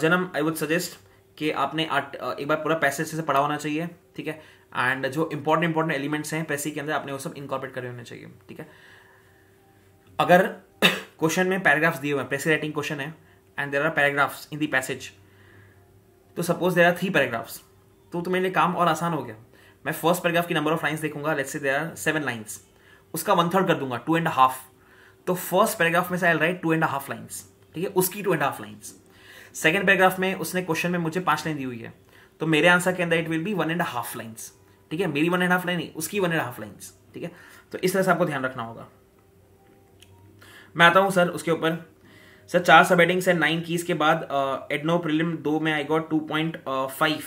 जन्म आई वुड सजेस्ट कि आपने आट, एक बार पूरा पैसे अच्छे से पढ़ा होना चाहिए ठीक है एंड जो इंपॉर्टेंट इंपॉर्टेंट एलिमेंट्स हैं पैसे के अंदर आपने वो सब इनकॉर्पोरेट करे होने चाहिए ठीक है अगर क्वेश्चन में पैराग्राफ्स दिए हुए हैं पैसे राइटिंग क्वेश्चन है and there are paragraphs in the passage तो suppose there are three paragraphs तो तुम्हारे तो लिए काम और आसान हो गया मैं फर्स्ट पैराग्राफ की नंबर ऑफ लाइन्स देखूंगा let's say there are seven lines उसका वन थर्ड कर दूंगा टू एंड हाफ तो फर्स्ट पैराग्राफ में से I write two and half lines ठीक है उसकी two and half lines second paragraph में उसने क्वेश्चन में मुझे पांच लाइन दी हुई है तो मेरे आंसर के अंदर it will be one and half lines ठीक है मेरी वन एंड हाफ लाइन उसकी वन एंड हाफ लाइन्स ठीक है तो इस तरह से आपको ध्यान रखना होगा मैं आता हूँ सर उसके ऊपर सर चार सब एडिंग्स एंड नाइन कीज के बाद एडनो uh, प्रिलिम दो में I got two point five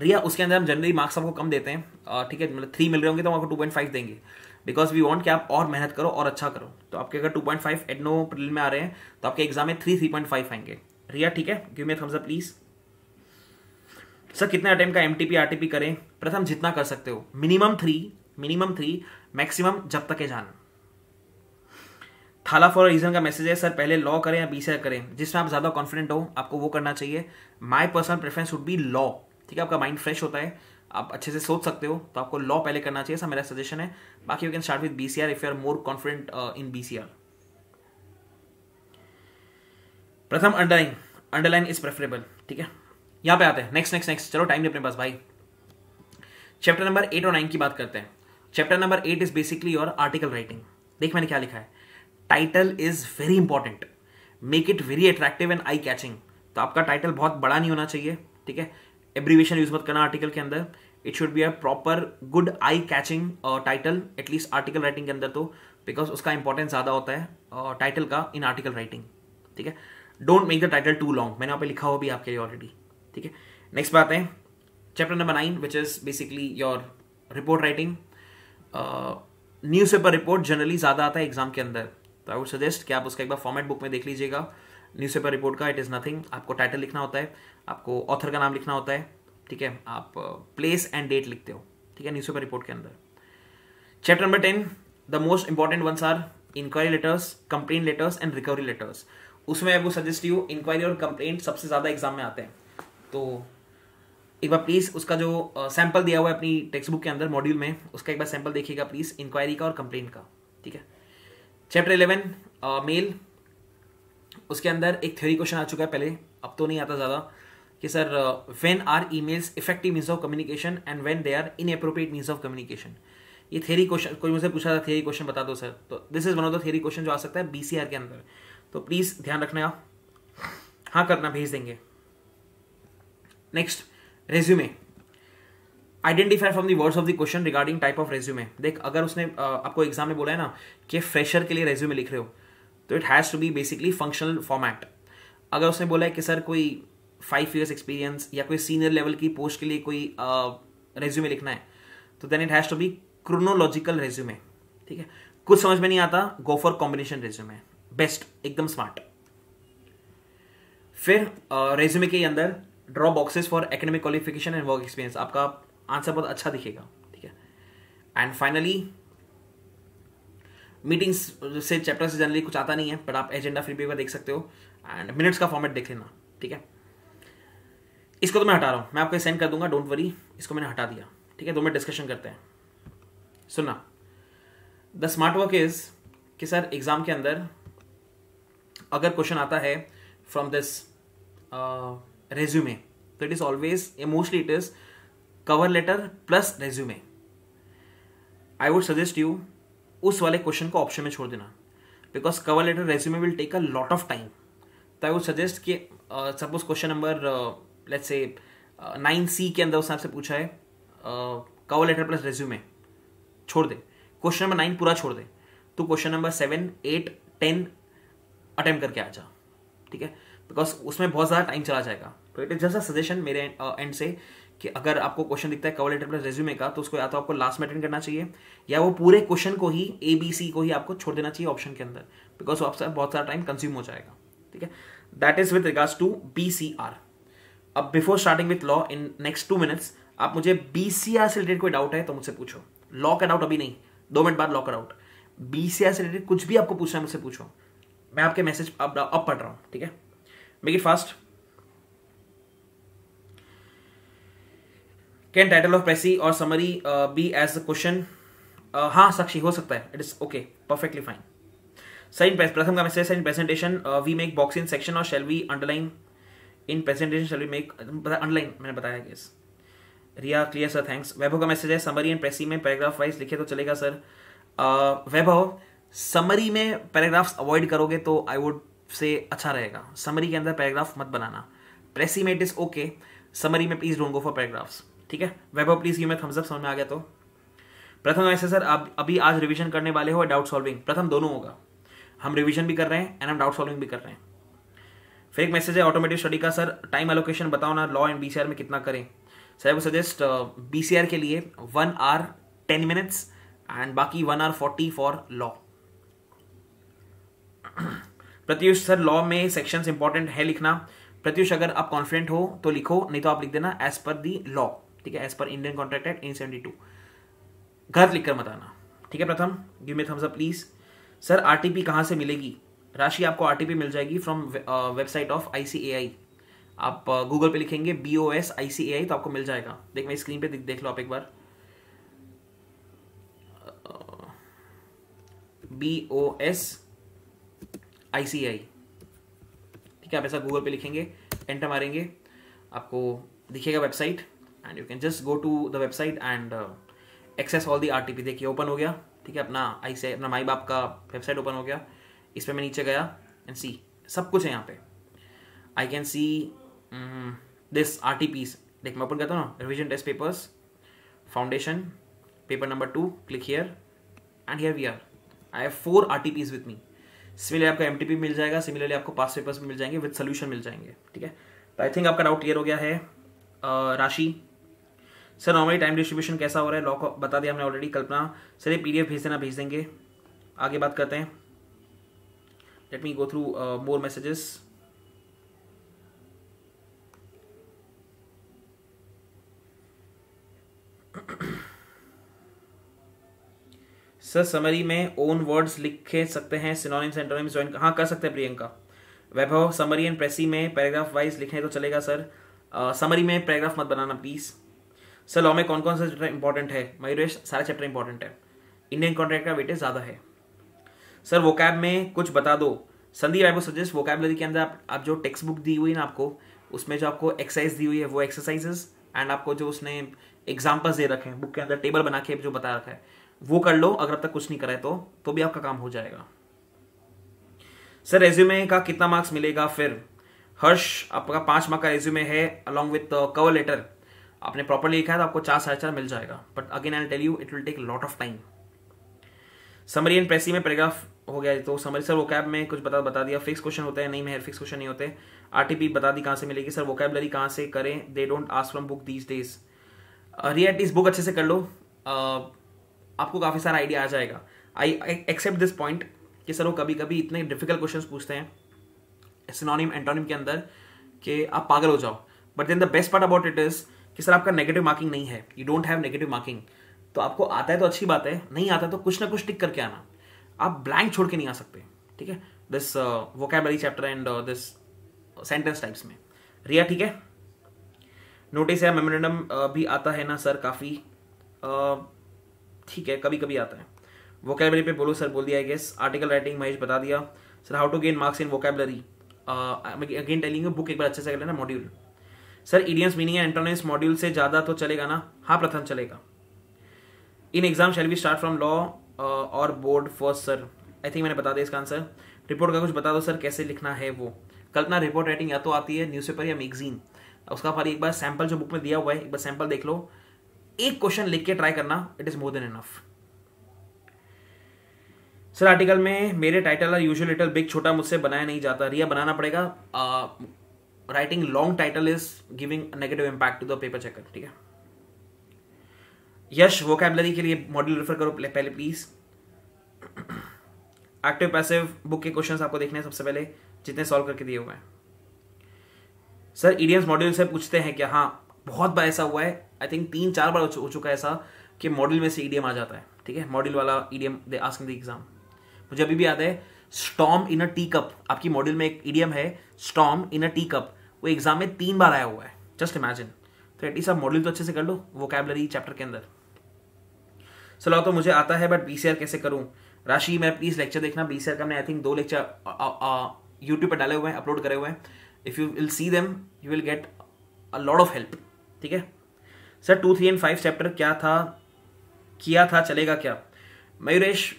भैया उसके अंदर हम जनरली मार्क्स आपको कम देते हैं ठीक है मतलब थ्री मिल रहे होंगे तो हम आपको टू पॉइंट फाइव देंगे बिकॉज वी वॉन्ट कि आप और मेहनत करो और अच्छा करो तो आपके अगर टू पॉइंट फाइव एडनो प्रिल में आ रहे हैं तो आपके एग्जाम में थ्री थ्री पॉइंट फाइव आएंगे रिया ठीक है give me thumbs up please sir कितने अटेम्प्ट का M T P R T P करें प्रथम जितना कर सकते हो minimum three minimum three maximum जब तक है जान थाला फॉर रीजन का मैसेज है सर पहले लॉ करें या बी करें जिसमें आप ज़्यादा कॉन्फिडेंट हो आपको वो करना चाहिए my personal preference would be law ठीक है आपका माइंड फ्रेश होता है आप अच्छे से सोच सकते हो तो आपको लॉ पहले करना चाहिए ऐसा मेरा सजेशन है बाकी you can start with B C R if you are more confident in B C R Pratham underline underline is preferable ठीक है यहाँ पे आते हैं नेक्स्ट नेक्स्ट नेक्स्ट चलो टाइम नहीं अपने पास भाई चैप्टर नंबर एट और नाइन की बात करते हैं chapter number eight is basically your article writing देख मैंने क्या लिखा है title is very important make it very attractive and eye catching तो आपका टाइटल बहुत बड़ा नहीं होना चाहिए ठीक है एब्रीवेशन यूज मत करना आर्टिकल के अंदर it should be a proper good eye catching title at least article writing के अंदर तो बिकॉज उसका इंपॉर्टेंस ज़्यादा होता है टाइटल uh, का इन आर्टिकल राइटिंग ठीक है don't make the title too long मैंने वहाँ पे लिखा हुआ भी आपके लिए ऑलरेडी ठीक है नेक्स्ट बात है chapter number nine which is basically your report writing newspaper report generally ज़्यादा आता है एग्जाम के अंदर तो आई वुड सजेस्ट कि आप उसका एक बार फॉर्मेट बुक में देख लीजिएगा न्यूज़पेपर रिपोर्ट का इट इज़ नथिंग आपको टाइटल लिखना होता है आपको ऑथर का नाम लिखना होता है ठीक है आप प्लेस एंड डेट लिखते हो ठीक है न्यूज पेपर रिपोर्ट के अंदर chapter number ten the most important ones are inquiry letters complain letters and recovery letters उसमें आपको सजेस्ट यू इंक्वायरी और कंप्लेंट सबसे ज़्यादा एग्जाम में आते हैं तो एक बार प्लीज़ उसका जो सैंपल uh, दिया हुआ है अपनी टेक्स्ट बुक के अंदर मॉड्यूल में उसका एक बार सैंपल देखिएगा प्लीज़ इंक्वायरी का और कंप्लेन का ठीक है चैप्टर इलेवन मेल उसके अंदर एक थ्योरी क्वेश्चन आ चुका है पहले अब तो नहीं आता ज़्यादा कि sir when are mails effective means of communication and when they are inappropriate means of communication ये थेरी क्वेश्चन कोई मुझसे पूछा था थेरी क्वेश्चन बता दो सर तो this is one of the theory question जो आ सकता है बी के अंदर तो प्लीज़ ध्यान रखना आप हाँ करना भेज देंगे next resume identify from the words of the question regarding type of resume देख अगर उसने uh, आपको एग्जाम में बोला है ना कि फ्रेशर के लिए रेज्यूमे लिख रहे हो तो it has to be basically functional format अगर उसने बोला है कि सर कोई फाइव ईयर्स एक्सपीरियंस या कोई सीनियर लेवल की पोस्ट के लिए कोई रेज्यूमे लिखना है तो then it has to be chronological resume ठीक है कुछ समझ में नहीं आता go for combination resume best एकदम स्मार्ट फिर रेज्यूमे के अंदर draw boxes for academic qualification and work experience आपका आंसर बहुत अच्छा दिखेगा ठीक है एंड फाइनली मीटिंग्स से चैप्टर से जनरली कुछ आता नहीं है बट आप एजेंडा फ्री भी देख सकते हो एंड मिनट्स का फॉर्मेट देख लेना ठीक है इसको तो मैं हटा रहा हूं मैं आपको सेंड कर दूंगा डोंट वरी इसको मैंने हटा दिया ठीक है दो मिनट डिस्कशन करते हैं सुनना द स्मार्ट वर्क इज कि सर एग्जाम के अंदर अगर क्वेश्चन आता है फ्रॉम दिस रेज्यूमे तो it is always mostly it is cover letter plus resume I would suggest you उस वाले क्वेश्चन को ऑप्शन में छोड़ देना because cover letter resume will take a lot of time तो आई वुड सजेस्ट कि suppose question number let's say nine C के अंदर उसने आपसे पूछा है कवर लेटर प्लस रेज्यूमे छोड़ दे क्वेश्चन नंबर नाइन पूरा छोड़ दे तो question number seven eight ten attempt करके आ जा ठीक है बिकॉज उसमें बहुत ज़्यादा टाइम चला जाएगा तो it is just a suggestion मेरे एंड uh, से कि अगर आपको क्वेश्चन दिखता है कवर लेटर प्लस रेज्यूमे का तो उसको या तो आपको लास्ट में अटेंड करना चाहिए या वो पूरे क्वेश्चन को ही ए बी सी को ही आपको छोड़ देना चाहिए ऑप्शन के अंदर बिकॉज आपसे बहुत सारा टाइम कंज्यूम हो जाएगा ठीक है that is with regards to B C R अब before starting with law in next two minutes आप मुझे बी से रिलेटेड कोई डाउट है तो मुझसे पूछो लॉ का डाउट अभी नहीं दो मिनट बाद लॉ का डाउट बी से रिलेटेड कुछ भी आपको पूछना है मुझसे पूछो मैं आपके मैसेज अब अब पढ़ रहा हूँ ठीक है make it fast can title of precis और summary be as a question हाँ साक्षी हो सकता है it is okay perfectly fine सही प्रथम का message sign presentation we make box in section और shall we underline in presentation shall we make online मैंने बताया कि Riya clear sir thanks Vaibhav का मैसेज है समरी एंड प्रेसी में पैराग्राफ वाइज लिखे तो चलेगा सर वैभव समरी में पैराग्राफ्स अवॉइड करोगे तो आई वुड से अच्छा रहेगा समरी के अंदर पैराग्राफ मत बनाना प्रेसी में इट इज़ ओके समरी में please don't go for paragraphs ठीक है वैभव प्लीज़ यू मैं अप समझ में आ गया तो प्रथम ऐसे सर आप अभी आज रिविजन करने वाले हो डाउट सॉल्विंग प्रथम दोनों होगा हम रिविजन भी कर रहे हैं एंड हम डाउट सॉल्विंग भी कर रहे हैं फिर एक मैसेज है ऑटोमेटिव स्टडी का सर टाइम एलोकेशन बताओ ना लॉ एंड बीसीआर में कितना करें सर को सजेस्ट बीसीआर के लिए one hour ten minutes and बाकी one hour forty for law Pratyush sir law में सेक्शन इंपॉर्टेंट है लिखना प्रत्युष अगर आप कॉन्फिडेंट हो तो लिखो नहीं तो आप लिख देना एज पर दी लॉ ठीक है as per Indian contract Act in seventy two घर लिखकर मत आना ठीक है Pratham give me thumbs up please sir RTP कहाँ से मिलेगी राशि आपको आरटीपी मिल जाएगी फ्रॉम वेबसाइट ऑफ आईसीएआई आप गूगल uh, पे लिखेंगे बी ओ एस आई सी ए आई तो आपको मिल जाएगा देख मैं स्क्रीन पे देख लो आप एक बार बी ओ एस आई सी आई ठीक है आप ऐसा गूगल पे लिखेंगे एंटर मारेंगे आपको दिखेगा website and you can just go to the website and access all the R T P देखिए ओपन हो गया ठीक है अपना आई सी आई अपना माई बाप का वेबसाइट ओपन हो गया इस पर मैं नीचे गया एंड सी सब कुछ है यहाँ पे I can see this R T Ps देख मैं ओपन करता हूँ ना revision test papers foundation paper number two click here and here we are I have four R T Ps with me similarly आपको एम टी पी मिल जाएगा similarly आपको पास papers मिल जाएंगे विथ सोल्यूशन मिल जाएंगे ठीक है तो आई थिंक आपका डाउट क्लियर हो गया है uh, राशि सर नॉर्मली टाइम डिस्ट्रीब्यूशन कैसा हो रहा है लॉक बता दिया हमने ऑलरेडी कल्पना सर ये पी डी एफ भेज देना भेज देंगे आगे बात करते हैं let me go through uh, more messages sir summary में ओन वर्ड्स लिखे सकते हैं सिनोनिम्स एंटोनिम्स ज्वाइन हाँ कर सकते हैं Priyanka Vaibhav summary and precis में पैराग्राफ वाइज लिखने तो चलेगा सर समरी uh, में पैराग्राफ मत बनाना प्लीज़ सर लॉ में कौन कौन सा चैप्टर इंपॉर्टेंट है मयूरेश सारा चैप्टर इंपॉर्टेंट है इंडियन कॉन्ट्रैक्ट का वेटेज ज़्यादा है सर वो कैब में कुछ बता दो संदीप आई वो सजेस्ट वोकैबलरी के अंदर आप, आप जो टेक्स्ट बुक दी हुई है ना आपको उसमें जो आपको एक्सरसाइज दी हुई है वो एक्सरसाइजेस एंड आपको जो उसने एग्जाम्पल्स दे रखे हैं बुक के अंदर टेबल बना के जो बता रखा है वो कर लो अगर अब तक कुछ नहीं करे तो तो भी आपका काम हो जाएगा सर रेज्यूमे का कितना मार्क्स मिलेगा फिर हर्ष आपका पांच मार्क का रेज्यूमे है अलॉन्ग विथ कवर लेटर आपने प्रॉपरली लिखा है तो आपको चार साढ़े चार मिल जाएगा but again I tell you it will take lot of time summary and precis में पैराग्राफ हो गया तो समरी सर वो कैब में कुछ बता बता दिया फिक्स क्वेश्चन होते हैं नहीं मेहर फिक्स क्वेश्चन नहीं होते आरटीपी बता दी कहाँ से मिलेगी सर वो वोकैबलरी कहाँ से करें they don't ask from book these days रीएट इस बुक अच्छे से कर लो uh, आपको काफ़ी सारा आइडिया आ जाएगा आई एक्सेप्ट दिस पॉइंट कि सर वो कभी कभी इतने डिफिकल्ट क्वेश्चन पूछते हैं सिनोनिम एंटोनिम के अंदर कि आप पागल हो जाओ but then the best part about it is कि सर आपका नेगेटिव मार्किंग नहीं है you don't have negative marking तो आपको आता है तो अच्छी बात है नहीं आता तो कुछ ना कुछ टिक करके आना आप ब्लैंक छोड़ के नहीं आ सकते ठीक है this vocabulary chapter and this sentence types में रिया ठीक है नोटिस या मेमोरेंडम भी आता है ना सर काफ़ी uh, ठीक uh, है कभी कभी आता है वोकेबलरी पे बोलो सर बोल दिया I guess article writing Mahesh बता दिया sir how to gain marks in vocabulary again telling book एक बार अच्छे से कर लेना module sir idioms meaning and module से ज़्यादा तो चलेगा ना हाँ प्रथम चलेगा in exam shall be start from law और board first sir I think मैंने बता दिया इसका आंसर रिपोर्ट का कुछ बता दो सर कैसे लिखना है वो कल्पना रिपोर्ट राइटिंग या तो आती है न्यूज़पेपर या मैगजीन उसका फिर एक बार सैंपल जो बुक में दिया हुआ है एक बार सैंपल देख लो एक क्वेश्चन लिख के ट्राई करना it is more than enough sir article में मेरे टाइटल और यूजुअल लिटल बिग छोटा मुझसे बनाया नहीं जाता रिया बनाना पड़ेगा writing long title is giving negative impact to the paper checker ठीक है यश कैबलरी के लिए मॉड्यूल रेफर करो पहले प्लीज एक्टिव पैसिव बुक के क्वेश्चंस आपको देखने हैं सबसे पहले जितने सॉल्व करके दिए हुए हैं सर ईडियम्स मॉड्यूल से पूछते हैं क्या हाँ बहुत बार ऐसा हुआ है आई थिंक तीन चार बार हो चुका है ऐसा कि मॉड्यूल में से ईडीएम आ जाता है ठीक है मॉड्यूल वाला idiom they ask the exam मुझे अभी भी याद है storm in a tea cup आपकी मॉड्यूल में एक ईडीएम है storm in a tea cup वो एग्जाम में तीन बार आया हुआ है जस्ट इमेजिन तो एटलीस्ट आप मॉड्यूल तो अच्छे से कर लो वो कैबलरी चैप्टर के अंदर सलाह तो मुझे आता है बट बी कैसे करूँ राशि मैं प्लीज़ लेक्चर देखना बी का हमने आई थिंक दो लेक्चर यूट्यूब पर डाले हुए हैं अपलोड करे हुए हैं if you will see them you will get a lot of help ठीक है sir two three and five chapter क्या था किया था चलेगा क्या मयूरेश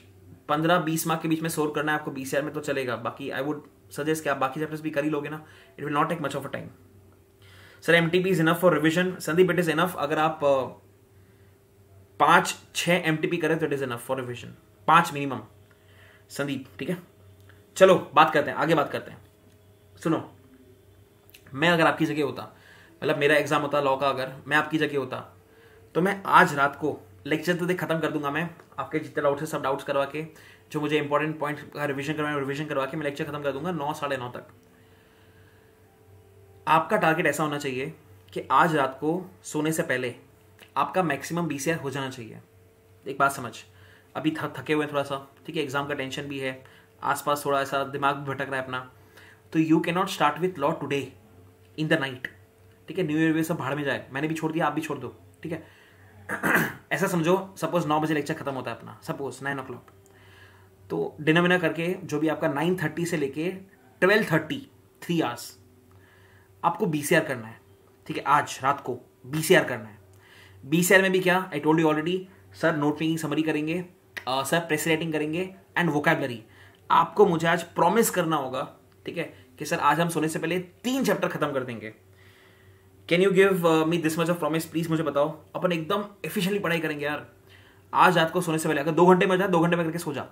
पंद्रह बीस मार्क के बीच में सोर करना है आपको बीस में तो चलेगा बाकी आई वुड सजेस्ट कि आप बाकी चैप्टर्स भी कर ही लोगे ना it will not take much of a time sir M T P is enough for revision Sandeep it is enough अगर आप पांच छह एम करें तो it is enough for revision पांच मिनिमम संदीप ठीक है चलो बात करते हैं आगे बात करते हैं सुनो मैं अगर आपकी जगह होता मतलब मेरा एग्जाम होता लॉ का अगर मैं आपकी जगह होता तो मैं आज रात को लेक्चर तो देख खत्म कर दूंगा मैं आपके जितने डाउट्स है सब डाउट्स करवा के जो मुझे इंपॉर्टेंट पॉइंट का रिविजन करवाए रिविजन करवा के मैं लेक्चर खत्म कर दूंगा नौ साढ़े नौ तक आपका टारगेट ऐसा होना चाहिए कि आज रात को सोने से पहले आपका मैक्सिमम बी सी आर हो जाना चाहिए एक बात समझ अभी थक थके हुए हैं थोड़ा सा ठीक है एग्जाम का टेंशन भी है आसपास थोड़ा ऐसा दिमाग भी भटक रहा है अपना तो you can not start with law today in the night ठीक है न्यू ईयर वे सब भाड़ में जाए मैंने भी छोड़ दिया आप भी छोड़ दो ठीक है ऐसा समझो सपोज नौ बजे लेक्चर खत्म होता है अपना सपोज नाइन ओ क्लॉक तो डिनर विनर करके जो भी आपका नाइन थर्टी से लेके ट्वेल्व थर्टी थ्री आवर्स आपको बी करना है ठीक है आज रात को बी करना है बी सी में भी क्या I told you already sir note making summary करेंगे सर प्रेस राइटिंग करेंगे एंड वोकैबलरी आपको मुझे आज प्रॉमिस करना होगा ठीक है कि सर आज हम सोने से पहले तीन चैप्टर खत्म कर देंगे can you give me this much of promise please मुझे बताओ अपन एकदम एफिशिएंटली पढ़ाई करेंगे यार आज रात को सोने से पहले अगर दो घंटे में जाए दो घंटे में करके सो जा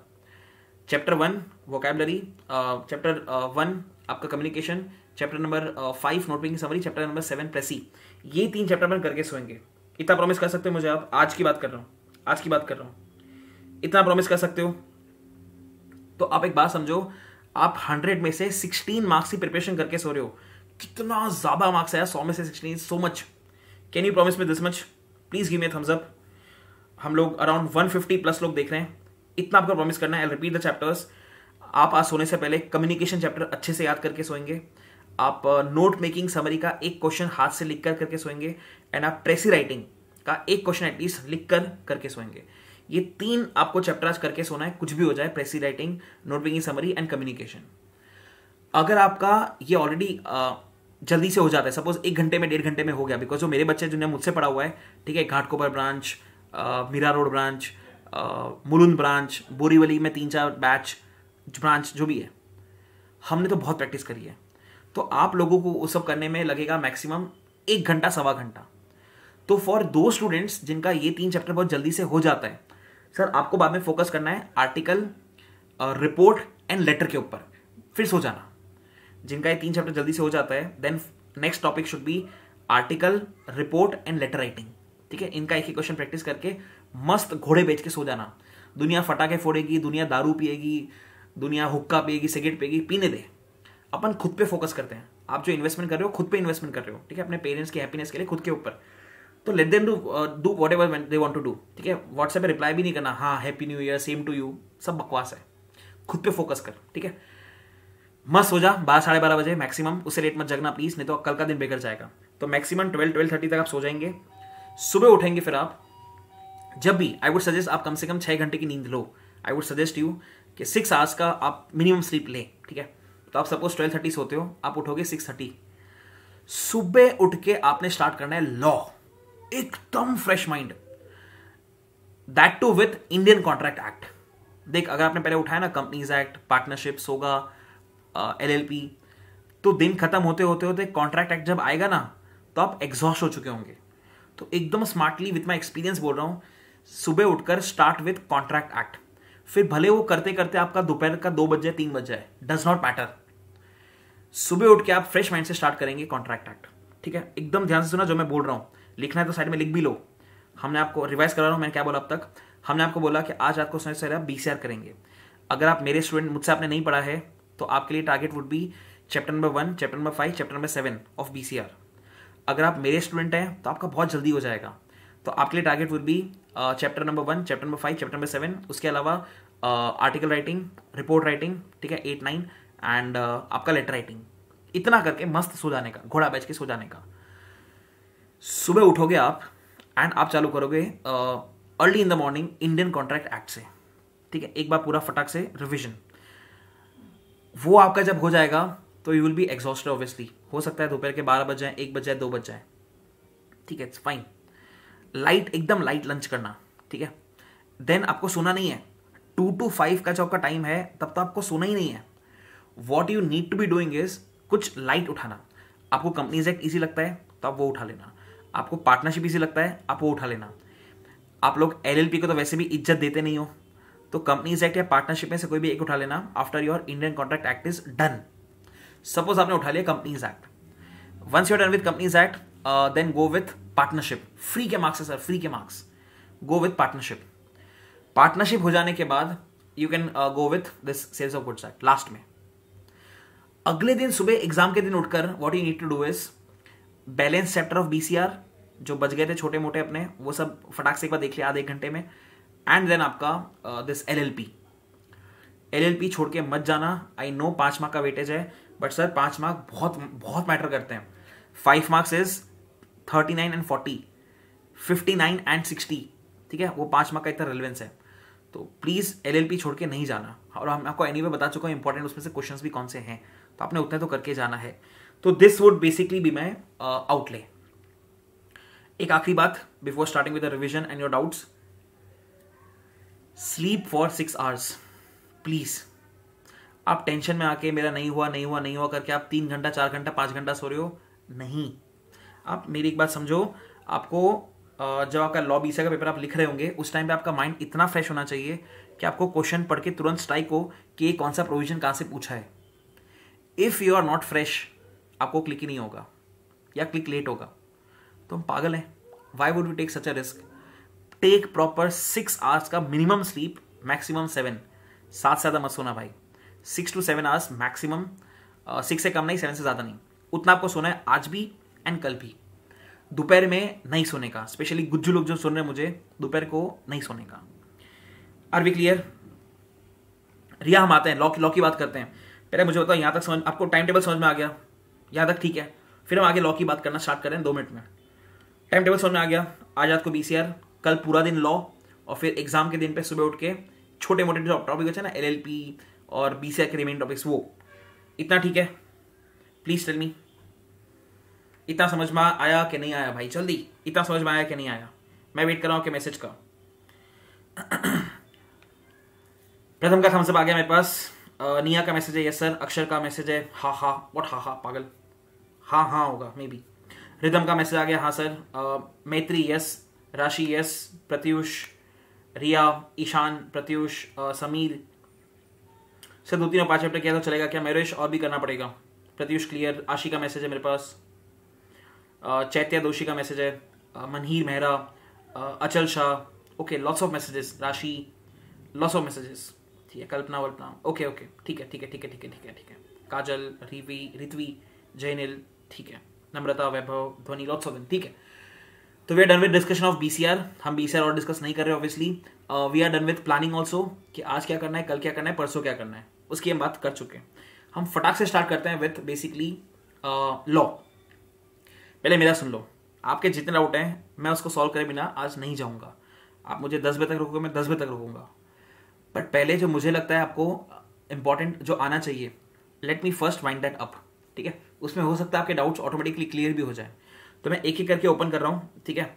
chapter one vocabulary chapter one आपका communication chapter number five note making summary chapter number seven precis ये तीन चैप्टर अपन करके सोएंगे इतना प्रॉमिस कर सकते हो मुझे आप आज की बात कर रहा हूँ आज की बात कर रहा हूँ इतना प्रॉमिस कर सकते हो तो आप एक बात समझो आप हंड्रेड में से सिक्सटीन मार्क्स की प्रिपरेशन करके सो रहे हो कितना ज़्यादा मार्क्स आया सौ में से sixteen so much can you promise me this much please give me thumbs up हम लोग अराउंड वन फिफ्टी प्लस लोग देख रहे हैं इतना आपको प्रॉमिस करना है रिपीट द चैप्टर्स आप आज सोने से पहले कम्युनिकेशन चैप्टर अच्छे से याद करके सोएंगे आप नोट मेकिंग समरी का एक क्वेश्चन हाथ से लिख कर करके सोएंगे एंड आप ट्रेसी राइटिंग का एक क्वेश्चन एटलीस्ट लिख कर करके सोएंगे ये तीन आपको चैप्टर आज करके सोना है कुछ भी हो जाए precis writing note making summary and communication अगर आपका ये ऑलरेडी जल्दी से हो जाता है सपोज एक घंटे में डेढ़ घंटे में हो गया बिकॉज जो मेरे बच्चे जिन्हें मुझसे पढ़ा हुआ है ठीक है Ghatkopar branch Mira Road branch Mulund branch Borivali में तीन चार बैच ब्रांच जो भी है हमने तो बहुत प्रैक्टिस करी है तो आप लोगों को वो सब करने में लगेगा मैक्सिमम एक घंटा सवा घंटा तो फॉर दो स्टूडेंट्स जिनका ये तीन चैप्टर बहुत जल्दी से हो जाता है सर आपको बाद में फोकस करना है आर्टिकल रिपोर्ट एंड लेटर के ऊपर फिर सो जाना जिनका ये तीन चैप्टर जल्दी से हो जाता है then next topic should be article report and letter writing ठीक है इनका एक ही क्वेश्चन प्रैक्टिस करके मस्त घोड़े बेच के सो जाना दुनिया फटाके फोड़ेगी दुनिया दारू पिएगी दुनिया हुक्का पिएगी सिगरेट पिएगी पीने दे अपन खुद पे फोकस करते हैं आप जो इन्वेस्टमेंट कर रहे हो खुद पे इन्वेस्टमेंट कर रहे हो ठीक है अपने पेरेंट्स की हैप्पीनेस के लिए खुद के ऊपर तो let them do do whatever they want to do ठीक है व्हाट्सएप पर रिप्लाई भी नहीं करना हाँ happy new year same to you सब बकवास है खुद पे फोकस कर ठीक है मस्त हो जा बारह साढ़े बारह बजे मैक्सिमम उससे लेट मत जगना प्लीज़ नहीं तो कल का दिन बेकर जाएगा तो मैक्सिमम ट्वेल्व ट्वेल्व थर्टी तक आप सो जाएंगे सुबह उठेंगे फिर आप जब भी आई वुड सजेस्ट आप कम से कम छह घंटे की नींद लो आई वुड सजेस्ट यू कि सिक्स आवर्स का आप मिनिमम स्लीप लें ठीक है तो आप सपोज ट्वेल्व थर्टी सोते हो आप उठोगे सिक्स थर्टी सुबह उठ के आपने स्टार्ट करना है लॉ एकदम fresh mind that too with Indian contract act देख अगर आपने पहले उठाया ना कंपनीज एक्ट पार्टनरशिप सोगा एल एल पी तो दिन खत्म होते होते होते कॉन्ट्रैक्ट एक्ट जब आएगा ना तो आप एग्जॉस्ट हो चुके होंगे तो एकदम स्मार्टली विथ माई एक्सपीरियंस बोल रहा हूँ सुबह उठकर स्टार्ट विथ कॉन्ट्रैक्ट एक्ट फिर भले वो करते करते आपका दोपहर का दो बज जाए तीन बज जाए डज नॉट मैटर सुबह उठ के आप फ्रेश माइंड से स्टार्ट करेंगे कॉन्ट्रैक्ट एक्ट ठीक है एकदम ध्यान से सुना जो मैं बोल रहा हूँ लिखना है तो साइड में लिख भी लो हमने आपको रिवाइज करा रहा हूँ मैंने क्या बोला अब तक हमने आपको बोला कि आज आपको को समय से आप बी करेंगे अगर आप मेरे स्टूडेंट मुझसे आपने नहीं पढ़ा है तो आपके लिए target would be chapter number one chapter number five chapter number seven of B अगर आप मेरे स्टूडेंट हैं तो आपका बहुत जल्दी हो जाएगा तो आपके लिए target would be chapter number one chapter number five chapter number seven उसके अलावा आर्टिकल राइटिंग रिपोर्ट राइटिंग ठीक है एट नाइन एंड uh, आपका लेटर राइटिंग इतना करके मस्त सो जाने का घोड़ा बैच के सो जाने का सुबह उठोगे आप एंड आप चालू करोगे early in the morning Indian contract act से ठीक है एक बार पूरा फटाक से रिविजन वो आपका जब हो जाएगा तो you will be exhausted obviously हो सकता है दोपहर के बारह बज जाए एक बज जाए दो बज जाए ठीक है इट्स फाइन लाइट एकदम लाइट लंच करना ठीक है देन आपको सोना नहीं है टू टू फाइव का जो आपका टाइम है तब तो आपको सोना ही नहीं है what you need to be doing is कुछ लाइट उठाना आपको कंपनीज एक्ट ईजी लगता है तो आप वो उठा लेना आपको पार्टनरशिप ईजी लगता है आप वो उठा लेना आप लोग एल को तो वैसे भी इज्जत देते नहीं हो तो कंपनीज एक्ट या पार्टनरशिप में से कोई भी एक उठा लेना after your Indian contract act is done suppose आपने उठा लिया companies act once you done with companies act then go with partnership free के मार्क्स है सर फ्री के marks go with partnership partnership हो जाने के बाद you can go with this sales of goods act last में अगले दिन सुबह एग्जाम के दिन उठकर what you need to do is balance chapter of BCR जो बच गए थे छोटे मोटे अपने वो सब फटाक से एक बार देख लिया आधे एक घंटे में एंड देन आपका this L L P L L P छोड़ के मत जाना आई नो पांच मार्क का वेटेज है बट सर पांच मार्क बहुत बहुत मैटर करते हैं five marks is thirty nine and forty fifty nine and sixty ठीक है वो पांच मार्क का इतना रेलिवेंस है तो प्लीज़ एल एल पी छोड़ के नहीं जाना और हम आपको एनी anyway बता चुका हूँ इंपॉर्टेंट उसमें से क्वेश्चन भी कौन से हैं तो आपने उतना तो करके जाना है तो this would basically be my outlay एक आखिरी बात before starting with revision and your doubts sleep for six hours please आप टेंशन में आके मेरा नहीं हुआ नहीं हुआ नहीं हुआ करके आप तीन घंटा चार घंटा पांच घंटा सो रहे हो नहीं आप मेरी एक बात समझो आपको uh, जब आपका लॉ बी का पेपर आप लिख रहे होंगे उस टाइम पे आपका माइंड इतना फ्रेश होना चाहिए कि आपको क्वेश्चन पढ़ के तुरंत स्ट्राइक हो कि कौन सा प्रोविजन कहाँ से पूछा है if you are not fresh आपको क्लिक ही नहीं होगा या क्लिक लेट होगा तो हम पागल हैं why would we take such a risk take proper six hours का मिनिमम स्लीप मैक्सिमम सेवन सात से ज़्यादा मत सोना भाई six to seven hours maximum six से कम नहीं सेवन से ज़्यादा नहीं उतना आपको सोना है आज भी एंड कल भी दोपहर में नहीं सोने का स्पेशली गुज्जू लोग जो सुन रहे हैं मुझे दोपहर को नहीं सोने का आर वी क्लियर रिया हम आते हैं लॉ की बात करते हैं पहले मुझे बताओ यहाँ तक समझ आपको टाइम टेबल समझ में आ गया यहाँ तक ठीक है फिर हम आगे लॉ की बात करना स्टार्ट करें दो मिनट में टाइम टेबल समझ में आ गया आज आपको बी कल पूरा दिन लॉ और फिर एग्जाम के दिन पे सुबह उठ के छोटे मोटे जो टॉपिक होते हैं ना एल और बी के रिमेनिंग टॉपिक्स वो इतना ठीक है प्लीज़ टेल मी इतना समझ में आया कि नहीं आया भाई जल्दी इतना समझ में आया कि नहीं आया मैं वेट कर रहा हूँ कि मैसेज का प्रथम का थम्सअप आ गया मेरे पास निया का मैसेज है यस सर अक्षर का मैसेज है हा हा वॉट हा हा पागल हाँ हाँ होगा मे बी रिदम का मैसेज आ गया हाँ sir Maitri yes Rashi yes Pratyush Riya Ishan Pratyush Sameer sir दो तीन और पाँच चैप्टर किया तो चलेगा क्या मेरे और भी करना पड़ेगा प्रत्यूष क्लियर आशी का मैसेज है मेरे पास चैत्या दोषी का मैसेज है Manhir Mehra Achal Shah okay lots of messages Rashi lots of messages थी कल्पना वल्पना ओके ओके ठीक है ठीक है ठीक है ठीक है ठीक है ठीक है काजल रिवी रित्वी जयनिल ठीक है नम्रता वैभव ध्वनि लॉट्स ऑफ ठीक है तो we are done with discussion of BCR हम बीसीआर और डिस्कस नहीं कर रहे obviously we are done with planning also कि आज क्या करना है कल क्या करना है परसों क्या करना है उसकी हम बात कर चुके हैं हम फटाक से स्टार्ट करते हैं विथ बेसिकली लॉ पहले मेरा सुन लो आपके जितने डाउट हैं मैं उसको सॉल्व करे बिना आज नहीं जाऊंगा आप मुझे दस बजे तक रुकोगे मैं दस बजे तक रुकूंगा बट पहले जो मुझे लगता है आपको इंपॉर्टेंट जो आना चाहिए let me first wind that up ठीक है उसमें हो सकता है आपके डाउट्स ऑटोमेटिकली क्लियर भी हो जाए तो मैं एक ही करके ओपन कर रहा हूँ ठीक है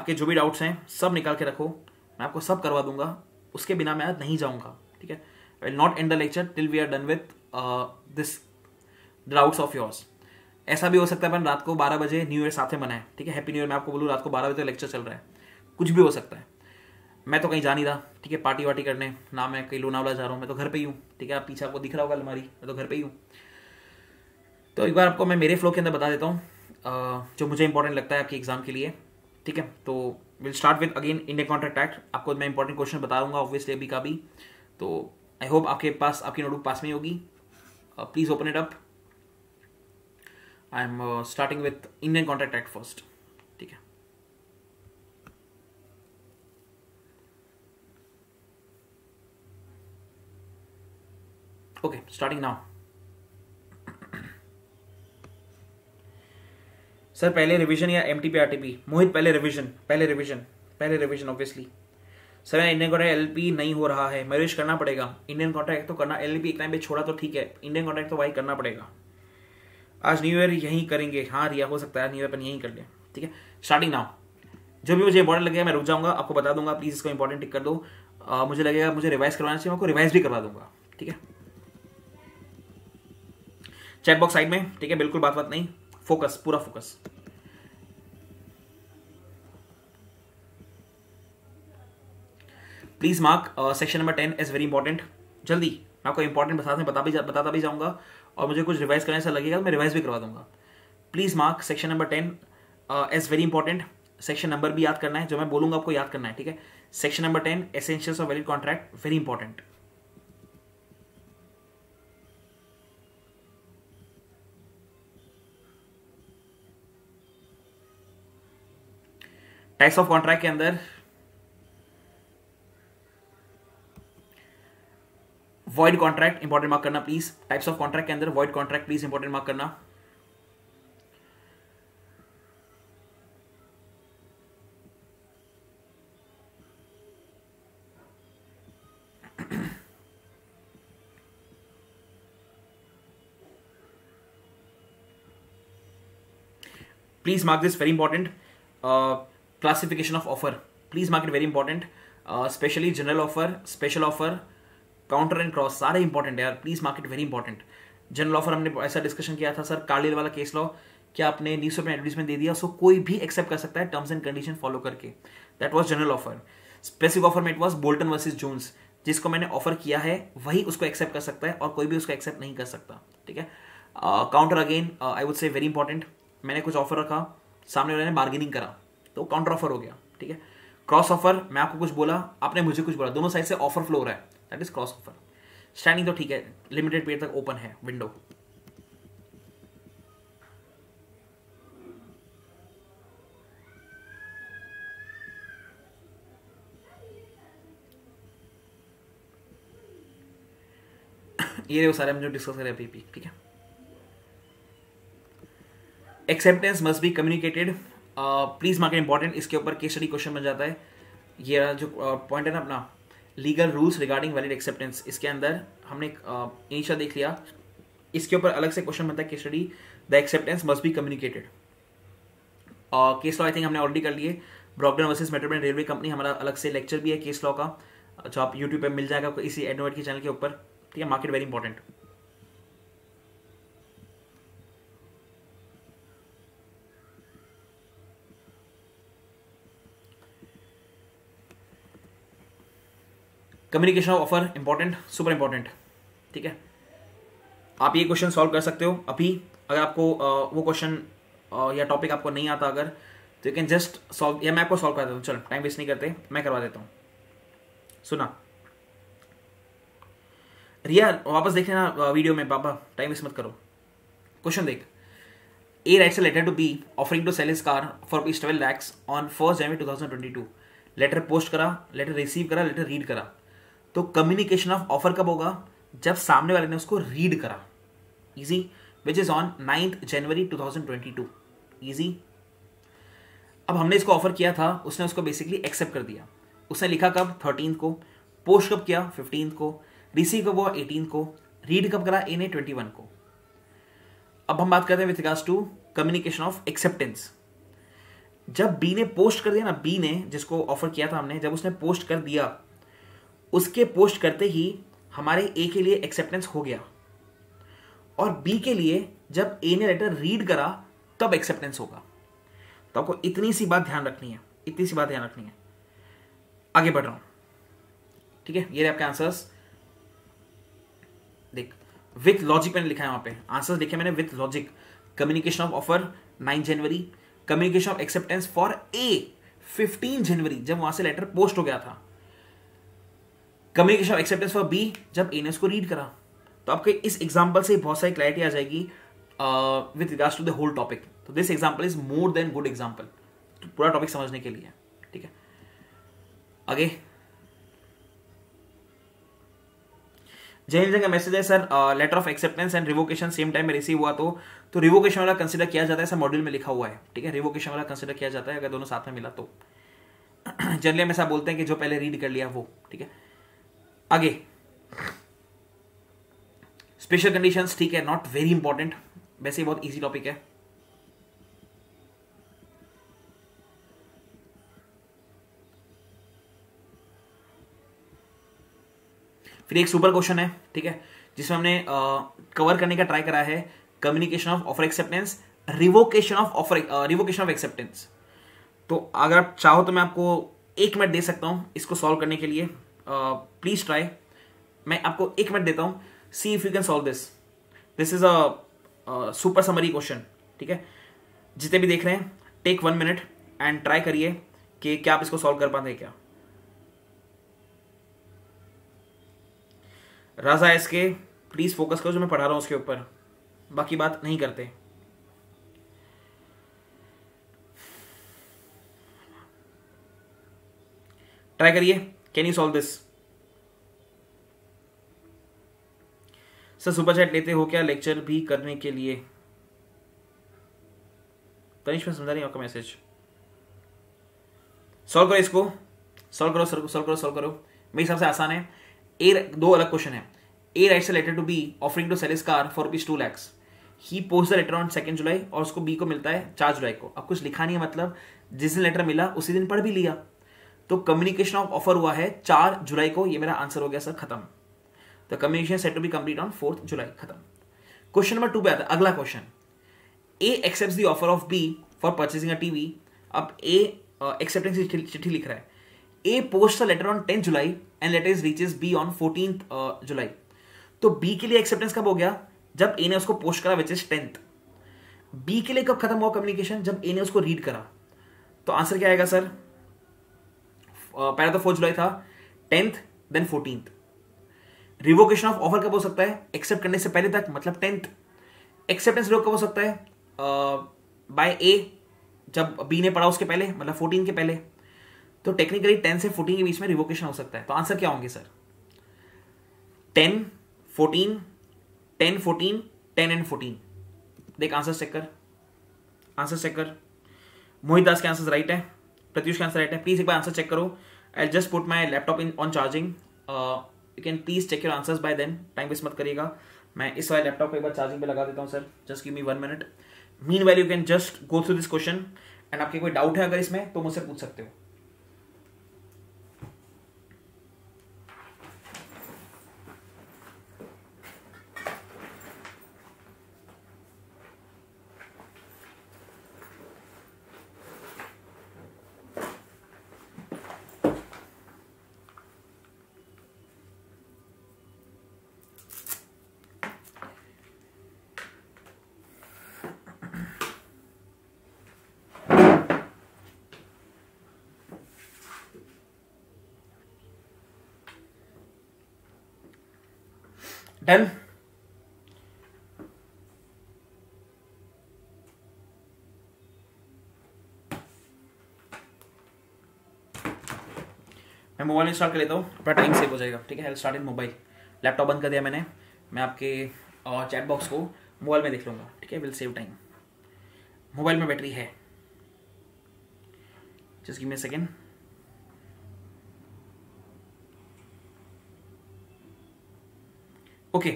आपके जो भी डाउट्स हैं सब निकाल के रखो मैं आपको सब करवा दूंगा उसके बिना मैं नहीं जाऊँगा ठीक है I will not end the lecture till we are done with this doubts of yours ऐसा भी हो सकता है अपन रात को बारह बजे न्यू ईयर साथ में मनाएं ठीक है हैप्पी न्यू ईयर मैं आपको बोलूँ रात को बारह बजे तक तो लेक्चर चल रहा है कुछ भी हो सकता है मैं तो कहीं जा नहीं रहा ठीक है पार्टी वार्टी करने ना मैं कहीं लोनावला जा रहा हूँ मैं तो घर पे ही हूँ ठीक है आप पीछे आपको दिख रहा होगा अलमारी मैं तो घर पे ही हूँ तो एक बार आपको मैं मेरे फ्लो के अंदर बता देता हूँ जो मुझे इंपॉर्टेंट लगता है आपकी एग्जाम के लिए ठीक है तो will start with again India contract act आपको मैं इंपॉर्टेंट क्वेश्चन बता दूंगा ऑब्वियसली अभी का भी तो आई होप आपके पास आपकी नोटबुक पास में होगी please open it up I am starting with Indian contract act first okay starting now sir पहले रिवीजन या एम टी मोहित पहले रिवीजन पहले रिवीजन पहले revision obviously sir Indian contract एलपी नहीं हो रहा है मैरिज करना पड़ेगा इंडियन कॉन्ट्रैक्ट तो करना एल पी एक टाइम पे छोड़ा तो ठीक है इंडियन कॉन्ट्रैक्ट तो वही करना पड़ेगा आज न्यू ईयर यहीं करेंगे हाँ रिया हो सकता है न्यू ईयर पर यहीं कर लें ठीक है स्टार्टिंग नाउ जो भी मुझे इंपॉर्टेंट लगेगा मैं रुक जाऊंगा आपको बता दूंगा प्लीज़ इसको इंपॉर्टेंट टिक कर दो आ, मुझे लगेगा मुझे रिवाइज करवाना चाहिए मैं आपको रिवाइज भी करवा दूंगा ठीक है चेकबॉक्स साइड में ठीक है बिल्कुल बात बात नहीं फोकस पूरा focus please mark section number ten is very important जल्दी मैं आपको इंपॉर्टेंट बता बता भी जा, बताता भी जाऊंगा और मुझे कुछ रिवाइज करने से लगेगा मैं रिवाइज भी करवा दूंगा please mark section number ten is very important section number भी याद करना है जो मैं बोलूंगा आपको याद करना है ठीक है section number ten essentials of valid contract very important types of contract के अंदर वॉइड कॉन्ट्रैक्ट इंपॉर्टेंट मार्क करना प्लीज टाइप्स ऑफ कॉन्ट्रैक्ट के अंदर void contract please important mark करना please mark this very important classification of offer please mark it very important specially general offer special offer counter and cross सारे important यार please mark it very important general offer हमने ऐसा discussion किया था sir कार्लियल वाला case law क्या आपने news paper advertisement दे दिया सो कोई भी एक्सेप्ट कर सकता है टर्म्स एंड कंडीशन फॉलो करके that was general offer specific offer में it was Bolton versus Jones जिसको मैंने ऑफर किया है वही उसको एक्सेप्ट कर सकता है और कोई भी उसको एक्सेप्ट नहीं कर सकता ठीक है counter again I would say very important मैंने कुछ ऑफर रखा सामने वाले ने बार्गेनिंग करा तो काउंटर ऑफर हो गया ठीक है क्रॉस ऑफर मैं आपको कुछ बोला आपने मुझे कुछ बोला दोनों साइड से ऑफर फ्लो रहा है that is cross offer standing तो ठीक है लिमिटेड पीरियड तक ओपन है विंडो ये वो सारे हम जो डिस्कस करें पीपी ठीक है acceptance must be communicated please mark it important इसके ऊपर केस स्टडी क्वेश्चन बन जाता है ये जो पॉइंट है ना अपना legal rules regarding valid acceptance इसके अंदर हमने इनिशा देख लिया इसके ऊपर अलग से क्वेश्चन बनता है case study the acceptance must be communicated case law I think हमने ऑलरेडी कर लिए Brogden versus Metropolitan Railway Company हमारा अलग से लेक्चर भी है केस लॉ का जो आप यूट्यूब पर मिल जाएगा इसी एडवर्ट के चैनल के ऊपर ठीक है mark it very important communication offer important super important ठीक है आप ये क्वेश्चन सॉल्व कर सकते हो अभी अगर आपको वो क्वेश्चन या टॉपिक आपको नहीं आता अगर तो यू कैन जस्ट सॉल्व या मैं आपको सॉल्व करा देता हूँ चलो टाइम वेस्ट नहीं करते मैं करवा देता हूँ सुना रिया वापस देख लेना वीडियो में पापा टाइम वेस्ट मत करो क्वेश्चन देख A writes letter to B offering to sell his car for rupees twelve lakhs on first January two thousand twenty two letter post करा लेटर रिसीव करा लेटर रीड करा तो कम्युनिकेशन ऑफ ऑफर कब होगा जब सामने वाले ने उसको रीड करा easy which is on ninth January 2022 easy अब हमने इसको ऑफर किया था उसने उसको बेसिकली एक्सेप्ट कर दिया उसने लिखा कब थर्टीन को पोस्ट कब किया फिफ्टीन को रिसीव कब हुआ एटीन को रीड कब करा ए ने ट्वेंटी वन को अब हम बात करते हैं with regard to communication of acceptance जब बी ने पोस्ट कर दिया ना बी ने जिसको ऑफर किया था हमने जब उसने पोस्ट कर दिया उसके पोस्ट करते ही हमारे ए के लिए एक्सेप्टेंस हो गया और बी के लिए जब ए ने लेटर रीड करा तब एक्सेप्टेंस होगा तो आपको इतनी सी बात ध्यान रखनी है इतनी सी बात ध्यान रखनी है आगे बढ़ रहा हूं ठीक है ये रहे आपके आंसर्स देख विथ लॉजिक मैंने लिखा है वहां पे आंसर्स देखे मैंने with logic communication of offer nine January communication of acceptance for a fifteen January जब वहां से लेटर पोस्ट हो गया था कम्युनिकेशन एक्सेप्टेंस फॉर बी जब ने उसको रीड करा तो आपके इस एग्जाम्पल से बहुत सारी क्लैरिटी आ जाएगी with regard to the whole topic तो this example is more than good example पूरा टॉपिक समझने के लिए ठीक है आगे जैन का मैसेज है sir letter of acceptance and revocation same time में रिसीव हुआ तो तो रिवोकेशन वाला कंसिडर किया जाता है सर मॉड्यूल में लिखा हुआ है ठीक है रिवोकेशन वाला कंसिडर किया जाता है अगर दोनों साथ में मिला तो जनरली हम ऐसा बोलते हैं कि जो पहले रीड कर लिया वो ठीक है आगे स्पेशल कंडीशंस ठीक है नॉट वेरी इंपॉर्टेंट वैसे बहुत इजी टॉपिक है फिर एक सुपर क्वेश्चन है ठीक है जिसमें हमने कवर करने का ट्राई करा है communication of offer acceptance revocation of offer revocation of acceptance तो अगर आप चाहो तो मैं आपको एक मिनट दे सकता हूं इसको सॉल्व करने के लिए प्लीज ट्राई मैं आपको एक मिनट देता हूँ see if you can solve this this is a super summary question ठीक है जितने भी देख रहे हैं take one minute and try करिए कि क्या आप इसको सॉल्व कर पाते हैं क्या Raja S K please focus करो जो मैं पढ़ा रहा हूं उसके ऊपर बाकी बात नहीं करते ट्राई करिए can you solve this sir super chat लेते हो क्या लेक्चर भी करने के लिए तनिष में समझा नहीं आपका मैसेज सॉल्व करो इसको सॉल्व करो सॉल्व करो सॉल्व करो मेरे हिसाब से आसान है ए दो अलग क्वेश्चन है ए राइट से letter to B offering to sell his car for rupees two lakhs he post the letter on second July और उसको बी को मिलता है चार जुलाई को अब कुछ लिखा नहीं है मतलब जिस दिन लेटर मिला उसी दिन पढ़ भी लिया तो कम्युनिकेशन ऑफ ऑफर हुआ है चार जुलाई को ये मेरा आंसर हो गया सर खत्म the communication set to be complete on fourth July खत्म क्वेश्चन नंबर टू पे आता अगला question A accept offer of B for purchasing a TV अब ए एक्सेप्टेंस चिट्ठी लिख रहा है A post letter on tenth July and letter is reaches B on fourteen July तो बी के लिए एक्सेप्टेंस कब हो गया जब ए ने उसको पोस्ट करा विच इज टेंथ बी के लिए कब खत्म हुआ कम्युनिकेशन जब ए ने उसको रीड करा तो आंसर क्या आएगा सर पहला तो फोर जुलाई था tenth then fourteen revocation of offer कब हो सकता है एक्सेप्ट करने से पहले तक मतलब टेंथ एक्सेप्टेंस रिवोक कब हो सकता है बाय ए जब बी ने पढ़ा उसके पहले मतलब फोर्टीन के पहले तो टेक्निकली टेन से फोर्टीन के बीच में रिवोकेशन हो सकता है तो आंसर क्या होंगे sir ten fourteen ten fourteen ten and fourteen देख आंसर चेक कर आंसर चेक कर मोहित दास के आंसर राइट है प्रत्युष का आंसर राइट है प्लीज एक बार आंसर चेक करो I just put my laptop in on charging you can please check your answers by then time waste मत करिएगा मैं इस वाले लैपटॉप को एक बार चार्जिंग पे लगा देता हूँ sir just give me one minute mean well you can just go through this question and आपके कोई डाउट है अगर इसमें तो मुझसे पूछ सकते हो डन मैं मोबाइल इंस्टॉल कर लेता हूँ अपना टाइम सेव हो जाएगा ठीक है स्टार्ट इन मोबाइल लैपटॉप बंद कर दिया मैंने मैं आपके चैट बॉक्स को मोबाइल में देख लूँगा ठीक है विल सेव टाइम मोबाइल में बैटरी है just give me second okay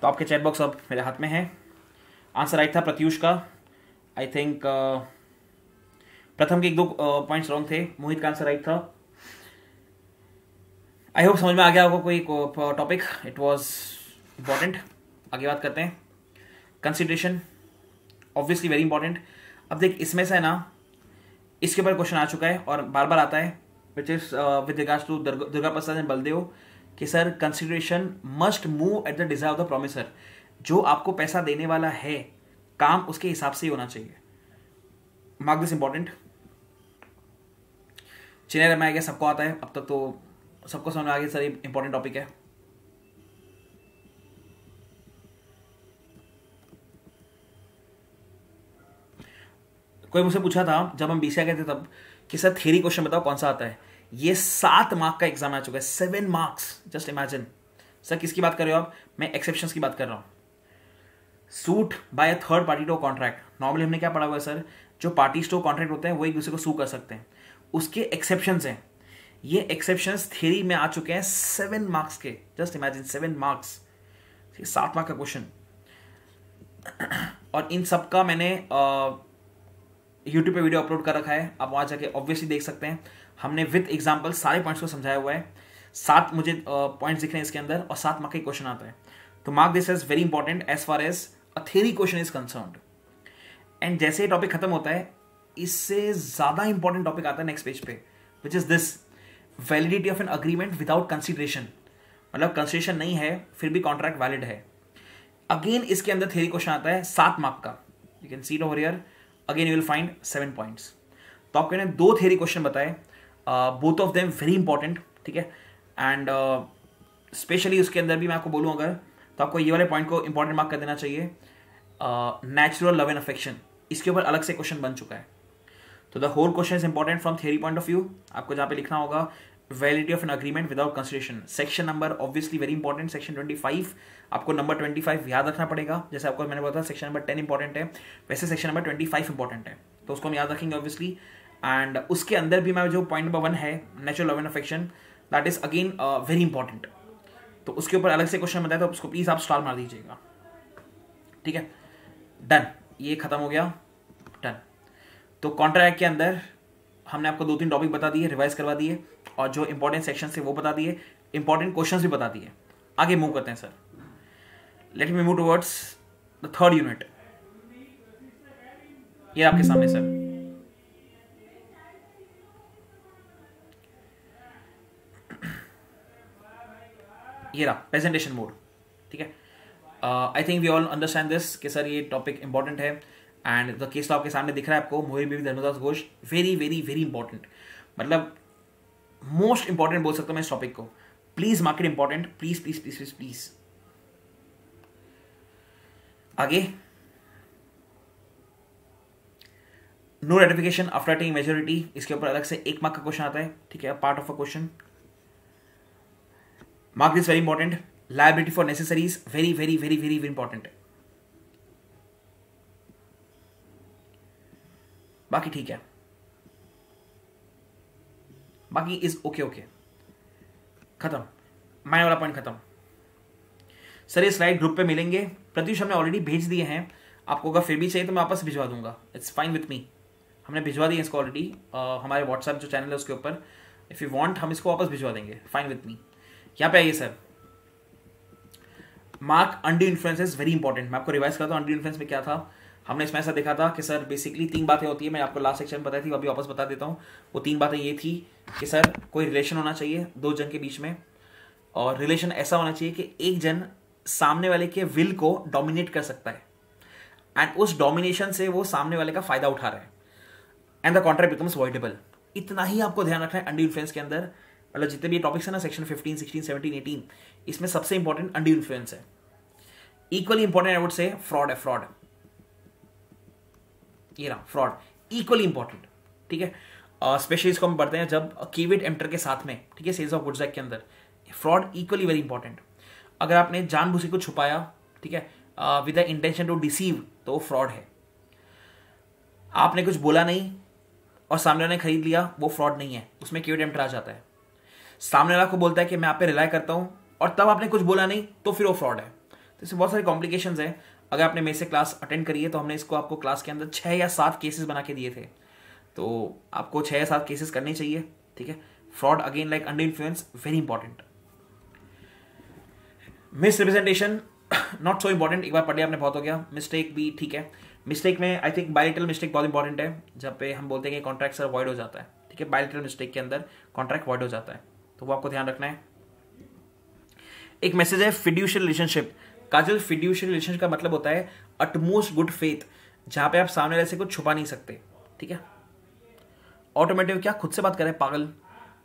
तो आपके चैट बॉक्स अब मेरे हाथ में है आंसर राइट था प्रत्यूष का आई थिंक uh, प्रथम के एक दो पॉइंट्स uh, रॉन्ग थे मोहित का आंसर राइट था आई होप समझ में आ गया होगा कोई टॉपिक इट वॉज इंपॉर्टेंट आगे बात करते हैं कंसिडरेशन ऑब्वियसली वेरी इंपॉर्टेंट अब देख इसमें से है ना इसके ऊपर क्वेश्चन आ चुका है और बार बार आता है which is with to Durga Prasad and Baldev कि sir consideration must move at the desire of the promisor जो आपको पैसा देने वाला है काम उसके हिसाब से ही होना चाहिए मार्क दिस इंपॉर्टेंट चिन्ह में गया सबको आता है अब तक तो सबको समझ में आ गया सर इंपॉर्टेंट टॉपिक है कोई मुझसे पूछा था जब हम बीसीए गए थे तब कि सर थेरी क्वेश्चन बताओ कौन सा आता है ये सात मार्क का एग्जाम आ चुका है seven marks just imagine sir किसकी बात कर रहे हो आप मैं एक्सेप्शन की बात कर रहा हूं suit by third party to contract normally हमने क्या पढ़ा हुआ है सर जो पार्टी टू कॉन्ट्रैक्ट होते हैं वो एक दूसरे को सू कर सकते हैं उसके एक्सेप्शन हैं ये एक्सेप्शन थ्योरी में आ चुके हैं सेवन मार्क्स के जस्ट इमेजिन सेवन मार्क्स सात मार्क का क्वेश्चन और इन सब का मैंने यूट्यूब पे वीडियो अपलोड कर रखा है आप वहाँ जाके ऑब्वियसली देख सकते हैं हमने विद एग्जाम्पल सारे पॉइंट्स को समझाया हुआ है सात मुझे पॉइंट्स दिख रहे हैं इसके अंदर और सात मार्क के क्वेश्चन आता है तो mark this is very important as far as a theory question is concern and जैसे ये टॉपिक खत्म होता है इससे ज़्यादा इंपॉर्टेंट टॉपिक आता है नेक्स्ट पेज पे which is this validity of an agreement without consideration मतलब कंसिडरेशन नहीं है फिर भी कॉन्ट्रैक्ट वैलिड है अगेन इसके अंदर थेरी क्वेश्चन आता है सात मार्क का you can see over again you will find seven points तो आपके दो थेरी क्वेश्चन बताए both of them very important ठीक है एंड स्पेशली uh, उसके अंदर भी मैं आपको बोलूँ अगर तो आपको ये वाले पॉइंट को इंपॉर्टेंट मार्क कर देना चाहिए नेचुरल लव एंड अफेक्शन इसके ऊपर अलग से क्वेश्चन बन चुका है तो the whole question is important from theory point of view आपको जहाँ पे लिखना होगा validity of an agreement without consideration section number obviously very important section twenty five आपको नंबर ट्वेंटी फाइव याद रखना पड़ेगा जैसे आपको मैंने बताया सेक्शन नंबर टेन इंपॉर्टेंट है वैसे section number twenty five important है तो उसको हम याद रखेंगे ऑब्वियसली एंड उसके अंदर भी मैं जो पॉइंट नंबर वन है natural love and affection that is again very important तो उसके ऊपर अलग से क्वेश्चन बताया तो उसको प्लीज़ आप स्टार मार दीजिएगा ठीक है डन ये ख़त्म हो गया डन तो कॉन्ट्रैक्ट के अंदर हमने आपको दो तीन टॉपिक बता दिए रिवाइज करवा दिए और जो इंपॉर्टेंट सेक्शन थे वो बता दिए इंपॉर्टेंट क्वेश्चन भी बता दिए आगे मूव करते हैं sir let me move towards the third unit ये आपके सामने सर ये रहा प्रेजेंटेशन मोड ठीक है I think we all understand this कि सर ये टॉपिक इंपॉर्टेंट है एंड द केस तो आपके सामने दिख रहा है आपको Mohit Bibee Dharmodas Ghosh very very very important मतलब मोस्ट इंपॉर्टेंट बोल सकता हूँ मैं इस टॉपिक को please mark it important please please please please please आगे no notification after taking majority इसके ऊपर अलग से एक मार्क का क्वेश्चन आता है ठीक है part of a question mark is very important liability for necessaries very very very very very important बाकी ठीक है बाकी इज ओके ओके खत्म माइन वाला पॉइंट खत्म सर ये स्लाइड ग्रुप पे मिलेंगे प्रत्युष हमने ऑलरेडी भेज दिए हैं आपको अगर फिर भी चाहिए तो मैं वापस भिजवा दूंगा इट्स फाइन विथ मी हमने भिजवा दिए इसको ऑलरेडी uh, हमारे व्हाट्सएप जो चैनल है उसके ऊपर इफ़ यू वांट हम इसको वापस भिजवा देंगे फाइन विथ मी यहां पे आइए sir mark undue influence is very important मैं आपको रिवाइज करता हूँ अंडी इन्फ्लुएंस में क्या था हमने इसमें ऐसा देखा था कि सर बेसिकली तीन बातें होती है मैं आपको लास्ट सेक्शन बताई थी अभी वापस बता देता हूँ वो तीन बातें ये थी कि सर कोई रिलेशन होना चाहिए दो जन के बीच में और रिलेशन ऐसा होना चाहिए कि एक जन सामने वाले के विल को डोमिनेट कर सकता है एंड उस डोमिनेशन से वो सामने वाले का फायदा उठा रहे हैं and the contract becomes voidable इतना ही आपको ध्यान रखना है अंडी इन्फ्लुएंस के अंदर मतलब जितने भी टॉपिक्स हैं ना सेक्शन 15, 16, 17, 18 इसमें सबसे इंपॉर्टेंट अंडी इन्फ्लुएंस है equally important I would say fraud है फ्रॉड ये ना फ्रॉड इक्वली इंपॉर्टेंट ठीक है स्पेशली uh, इसको हम बढ़ते हैं जब कीविड एंटर के साथ में ठीक है सेल्स ऑफ गुड्स के अंदर फ्रॉड इक्वली वेरी इंपॉर्टेंट अगर आपने जानबूझ को छुपाया ठीक है विद इंटेंशन टू डिसीव तो वो फ्रॉड है आपने कुछ बोला नहीं और सामने ने खरीद लिया वो फ्रॉड नहीं है उसमें क्यूट एम्टर आ जाता है सामने वाला को बोलता है कि मैं आप पे रिलाई करता हूँ और तब आपने कुछ बोला नहीं तो फिर वो फ्रॉड है तो इससे बहुत सारे कॉम्प्लिकेशन है अगर आपने मेरे से क्लास अटेंड करी है तो हमने इसको आपको क्लास के अंदर छः या सात केसेस बना के दिए थे तो आपको छः या सात केसेस करने चाहिए ठीक है fraud again like under influence very important misrepresentation not so important एक बार पढ़ लिया आपने बहुत हो गया मिस्टेक भी ठीक है मिस्टेक में आई थिंक बायोलिटल मिस्टेक बहुत इंपॉर्टेंट है जब पे हम बोलते हैं कि कॉन्ट्रैक्ट सर अवॉइड हो जाता है ठीक है बायोलिटल मिस्टेक के अंदर कॉन्ट्रैक्ट अवॉइड हो जाता है तो वो आपको ध्यान रखना है एक मैसेज है fiduciary relationship Kajal fiduciary relationship का मतलब होता है अटमोस्ट गुड फेथ जहां पे आप सामने वाले से कुछ छुपा नहीं सकते ठीक है ऑटोमेटिव क्या खुद से बात करें पागल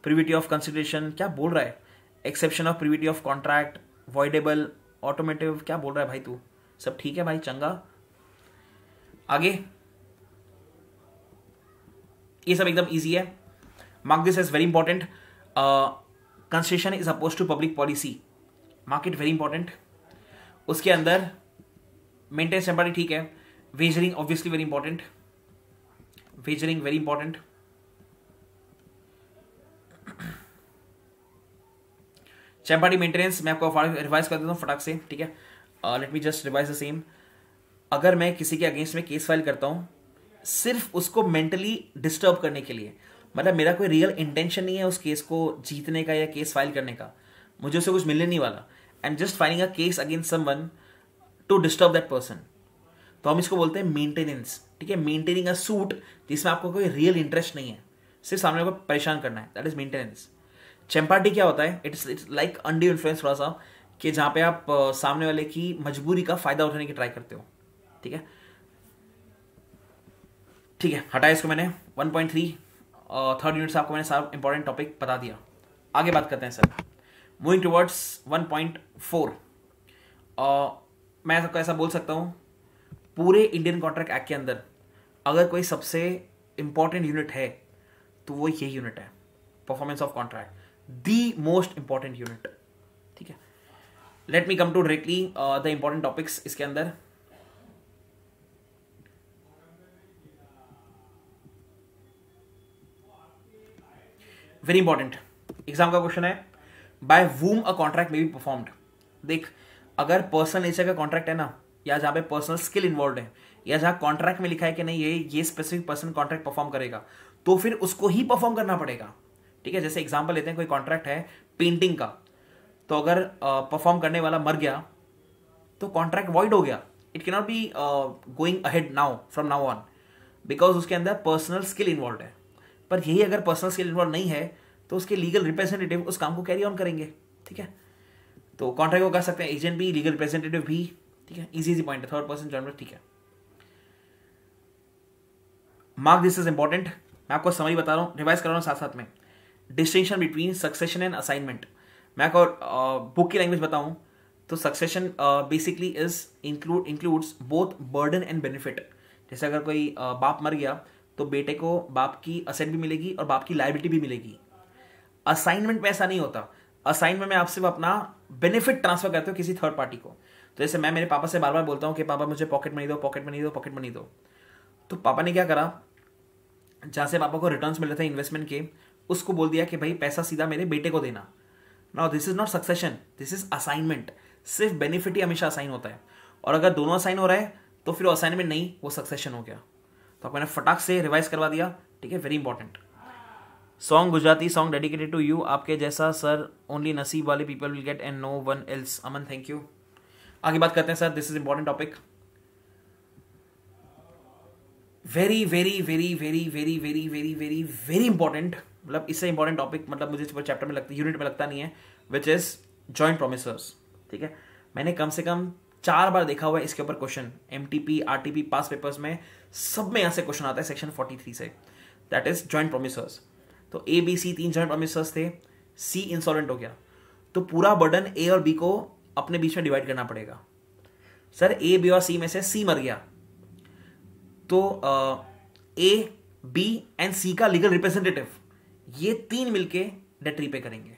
प्रिविटी ऑफ कंसिडरेशन क्या बोल रहा है exception of privity of contract voidable automotive क्या बोल रहा है भाई तू सब ठीक है भाई चंगा आगे ये सब एकदम इजी है mark this is very important construction is oppose to public policy mark it very important उसके अंदर मेंटेनेंस टेम्पररी ठीक है wagering obviously very important wagering very important champerty maintenance मैं आपको रिवाइज कर देता हूँ फटाक से ठीक है let me just revise the same अगर मैं किसी के अगेंस्ट में केस फाइल करता हूँ सिर्फ उसको मेंटली डिस्टर्ब करने के लिए मतलब मेरा कोई रियल इंटेंशन नहीं है उस केस को जीतने का या केस फाइल करने का मुझे उससे कुछ मिलने नहीं वाला I am just filing a case against someone to disturb that person तो हम इसको बोलते हैं मेंटेनेंस ठीक है मेंटेनिंग अ सूट जिसमें आपको कोई रियल इंटरेस्ट नहीं है सिर्फ सामने को परेशान करना है दैट इज मेंटेनेंस चैम्पाटी क्या होता है it is it's like undue influence थोड़ा सा कि जहाँ पे आप सामने वाले की मजबूरी का फायदा उठाने की ट्राई करते हो ठीक है ठीक है हटाया इसको मैंने one point three third unit से आपको मैंने सारा इंपॉर्टेंट टॉपिक बता दिया आगे बात करते हैं sir moving towards one point four मैं सबको ऐसा बोल सकता हूँ पूरे इंडियन कॉन्ट्रैक्ट एक्ट के अंदर अगर कोई सबसे इंपॉर्टेंट यूनिट है तो वो यही यूनिट है performance of contract the most important unit ठीक है let me come to directly the important topics इसके अंदर वेरी इंपॉर्टेंट एग्जाम का क्वेश्चन है by whom a contract may be performed देख अगर पर्सनल नेचर का कॉन्ट्रैक्ट है ना या जहाँ पे पर्सनल स्किल इन्वॉल्व है या जहाँ कॉन्ट्रैक्ट में लिखा है कि नहीं ये ये स्पेसिफिक पर्सन कॉन्ट्रैक्ट परफॉर्म करेगा तो फिर उसको ही परफॉर्म करना पड़ेगा ठीक है जैसे एग्जाम्पल लेते हैं कोई कॉन्ट्रैक्ट है पेंटिंग का तो अगर परफॉर्म करने वाला मर गया तो कॉन्ट्रैक्ट वॉइड हो गया it cannot be going ahead now from now on because उसके अंदर पर्सनल स्किल इन्वॉल्व है पर यही अगर पर्सनल स्किल इन्वॉल्व नहीं है तो उसके लीगल रिप्रेजेंटेटिव उस काम को कैरी ऑन करेंगे ठीक है तो कॉन्ट्रैक्ट को कर सकते हैं एजेंट भी लीगल रिप्रेजेंटेटिव भी ठीक है इजी इजी पॉइंट है थर्ड पर्सन जॉनर ठीक है मार्क दिस इज इंपॉर्टेंट मैं आपको समझ बता रहा हूँ रिवाइज कर रहा हूँ साथ साथ में distinction between succession and assignment मैं आपको बुक uh, की लैंग्वेज बताऊँ तो succession basically is include includes both burden and benefit जैसे अगर कोई uh, बाप मर गया तो बेटे को बाप की असेट भी मिलेगी और बाप की लाइबिलिटी भी मिलेगी असाइनमेंट में ऐसा नहीं होता असाइनमेंट में आप सिर्फ अपना बेनिफिट ट्रांसफर करते हो किसी थर्ड पार्टी को तो जैसे मैं मेरे पापा से बार बार बोलता हूँ कि पापा मुझे पॉकेट मनी दो पॉकेट मनी दो पॉकेट मनी दो तो पापा ने क्या करा जहाँ से पापा को रिटर्न मिल रहे थे इन्वेस्टमेंट के उसको बोल दिया कि भाई पैसा सीधा मेरे बेटे को देना ना this is not succession this is assignment सिर्फ बेनिफिट ही हमेशा असाइन होता है और अगर दोनों असाइन हो रहा है तो फिर असाइनमेंट नहीं वो सक्सेशन हो गया तो आपको मैंने फटाक से रिवाइज करवा दिया ठीक है very important song Gujarati song dedicated to you आपके जैसा सर ओनली नसीब वाले people will get and no one else Aman thank you आगे बात करते हैं sir this is important topic very very very very very very very very very important मतलब इससे इंपॉर्टेंट टॉपिक मतलब मुझे इस चैप्टर में लगता यूनिट में लगता नहीं है विच इज जॉइंट प्रोमिसर्स ठीक है मैंने कम से कम चार बार देखा हुआ है इसके ऊपर question M T P R T P past papers में सब में यहाँ से क्वेश्चन आता है section 43 say that is joint प्रोमिसर्स तो ए बी सी तीन जॉइंट प्रोमिसर्स थे सी इंसॉल्वेंट हो गया तो पूरा बर्डन ए और बी को अपने बीच में डिवाइड करना पड़ेगा सर ए बी और सी में से सी मर गया तो ए बी एंड सी का लीगल रिप्रेजेंटेटिव ये तीन मिलके डेट रीपे करेंगे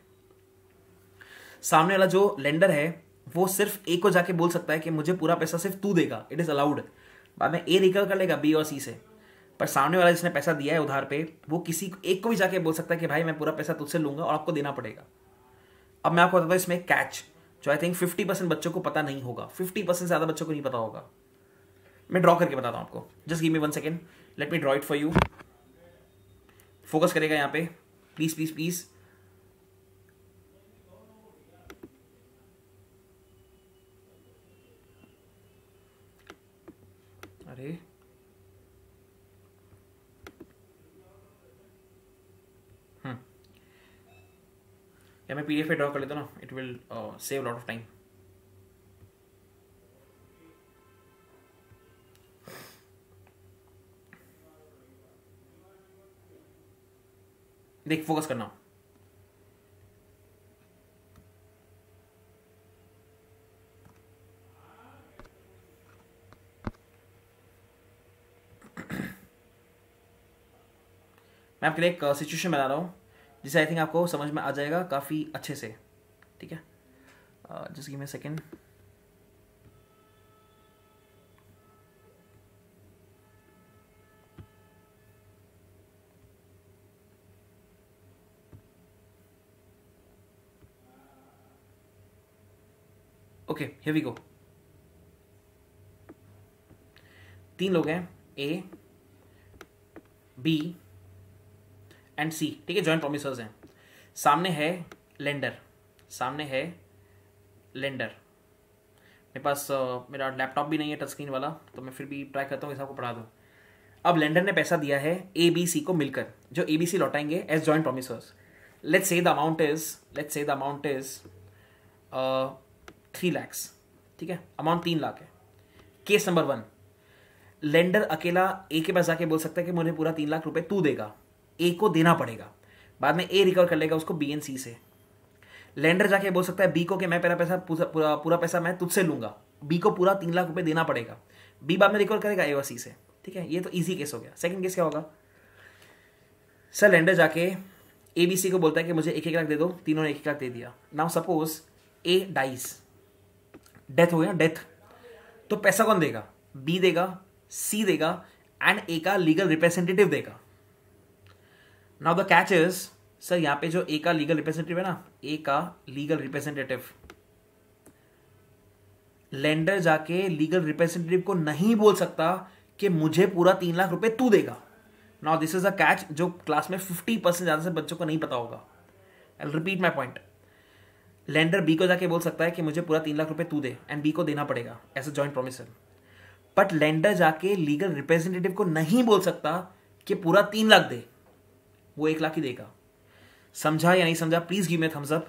सामने वाला जो लेंडर है वो सिर्फ ए को जाके बोल सकता है कि मुझे पूरा पैसा सिर्फ तू देगा इट इज अलाउड बाद में ए रिकवर कर लेगा बी और सी से पर सामने वाला जिसने पैसा दिया है उधार पे वो किसी एक को भी जाके बोल सकता है कि भाई मैं पूरा पैसा तुझसे लूंगा और आपको देना पड़ेगा अब मैं आपको बताता हूँ इसमें कैच जो आई थिंक फिफ्टी परसेंट बच्चों को पता नहीं होगा फिफ्टी परसेंट ज़्यादा बच्चों को नहीं पता होगा मैं ड्रॉ करके बताता हूँ आपको just give me one second let me draw it for you focus करेगा यहाँ पे please please please PDF draw कर लेते ना it will save lot of time देख फोकस करना मैं आपके लिए एक सिचुएशन uh, बना रहा हूँ जिसे आई थिंक आपको समझ में आ जाएगा काफ़ी अच्छे से ठीक है just give me second okay here we तीन लोग हैं ए बी एंड सी ठीक है जॉइंट प्रोमिसर्स हैं सामने है लेंडर सामने है लेंडर मेरे पास uh, मेरा लैपटॉप भी नहीं है टच स्क्रीन वाला तो मैं फिर भी ट्राई करता हूँ इस आपको पढ़ा दूँ अब लेंडर ने पैसा दिया है ए बी सी को मिलकर जो ए बी सी लौटाएंगे as joint promisors let's say the amount is let's say the amount is three lakhs ठीक है अमाउंट तीन लाख है केस नंबर वन लेंडर अकेला ए के पास जाके बोल सकता है कि मुझे पूरा तीन लाख रुपए तू देगा ए को देना पड़ेगा बाद में ए रिकवर कर लेगा उसको बी एन सी से लैंडर जाके बोल सकता है बी को कि मैं पहला पैसा पूरा पूरा पैसा मैं तुझसे लूंगा बी को पूरा तीन लाख रुपए देना पड़ेगा बी बाद में रिकवर करेगा ए और सी से ठीक है ये तो ईजी केस हो गया सेकेंड केस क्या होगा सर लैंडर जाके ए बी सी को बोलता है कि मुझे एक एक लाख दे दो तीनों ने एक एक लाख दे दिया now suppose A dies death हो गया डेथ तो पैसा कौन देगा बी देगा सी देगा एंड ए का लीगल रिप्रेजेंटेटिव देगा now the catch is sir यहां पे जो ए का लीगल रिप्रेजेंटेटिव है ना ए का लीगल रिप्रेजेंटेटिव लेंडर जाके लीगल रिप्रेजेंटेटिव को नहीं बोल सकता कि मुझे पूरा तीन लाख रुपए तू देगा now this is a catch जो क्लास में फिफ्टी परसेंट ज़्यादा से बच्चों को नहीं पता होगा I repeat my point lender B को जाके बोल सकता है कि मुझे पूरा तीन लाख रुपए तू दे एंड बी को देना पड़ेगा as a joint promisor but lender जाके लीगल रिप्रेजेंटेटिव को नहीं बोल सकता कि पूरा तीन लाख दे वो एक लाख ही देगा समझा या नहीं समझा please give me thumbs up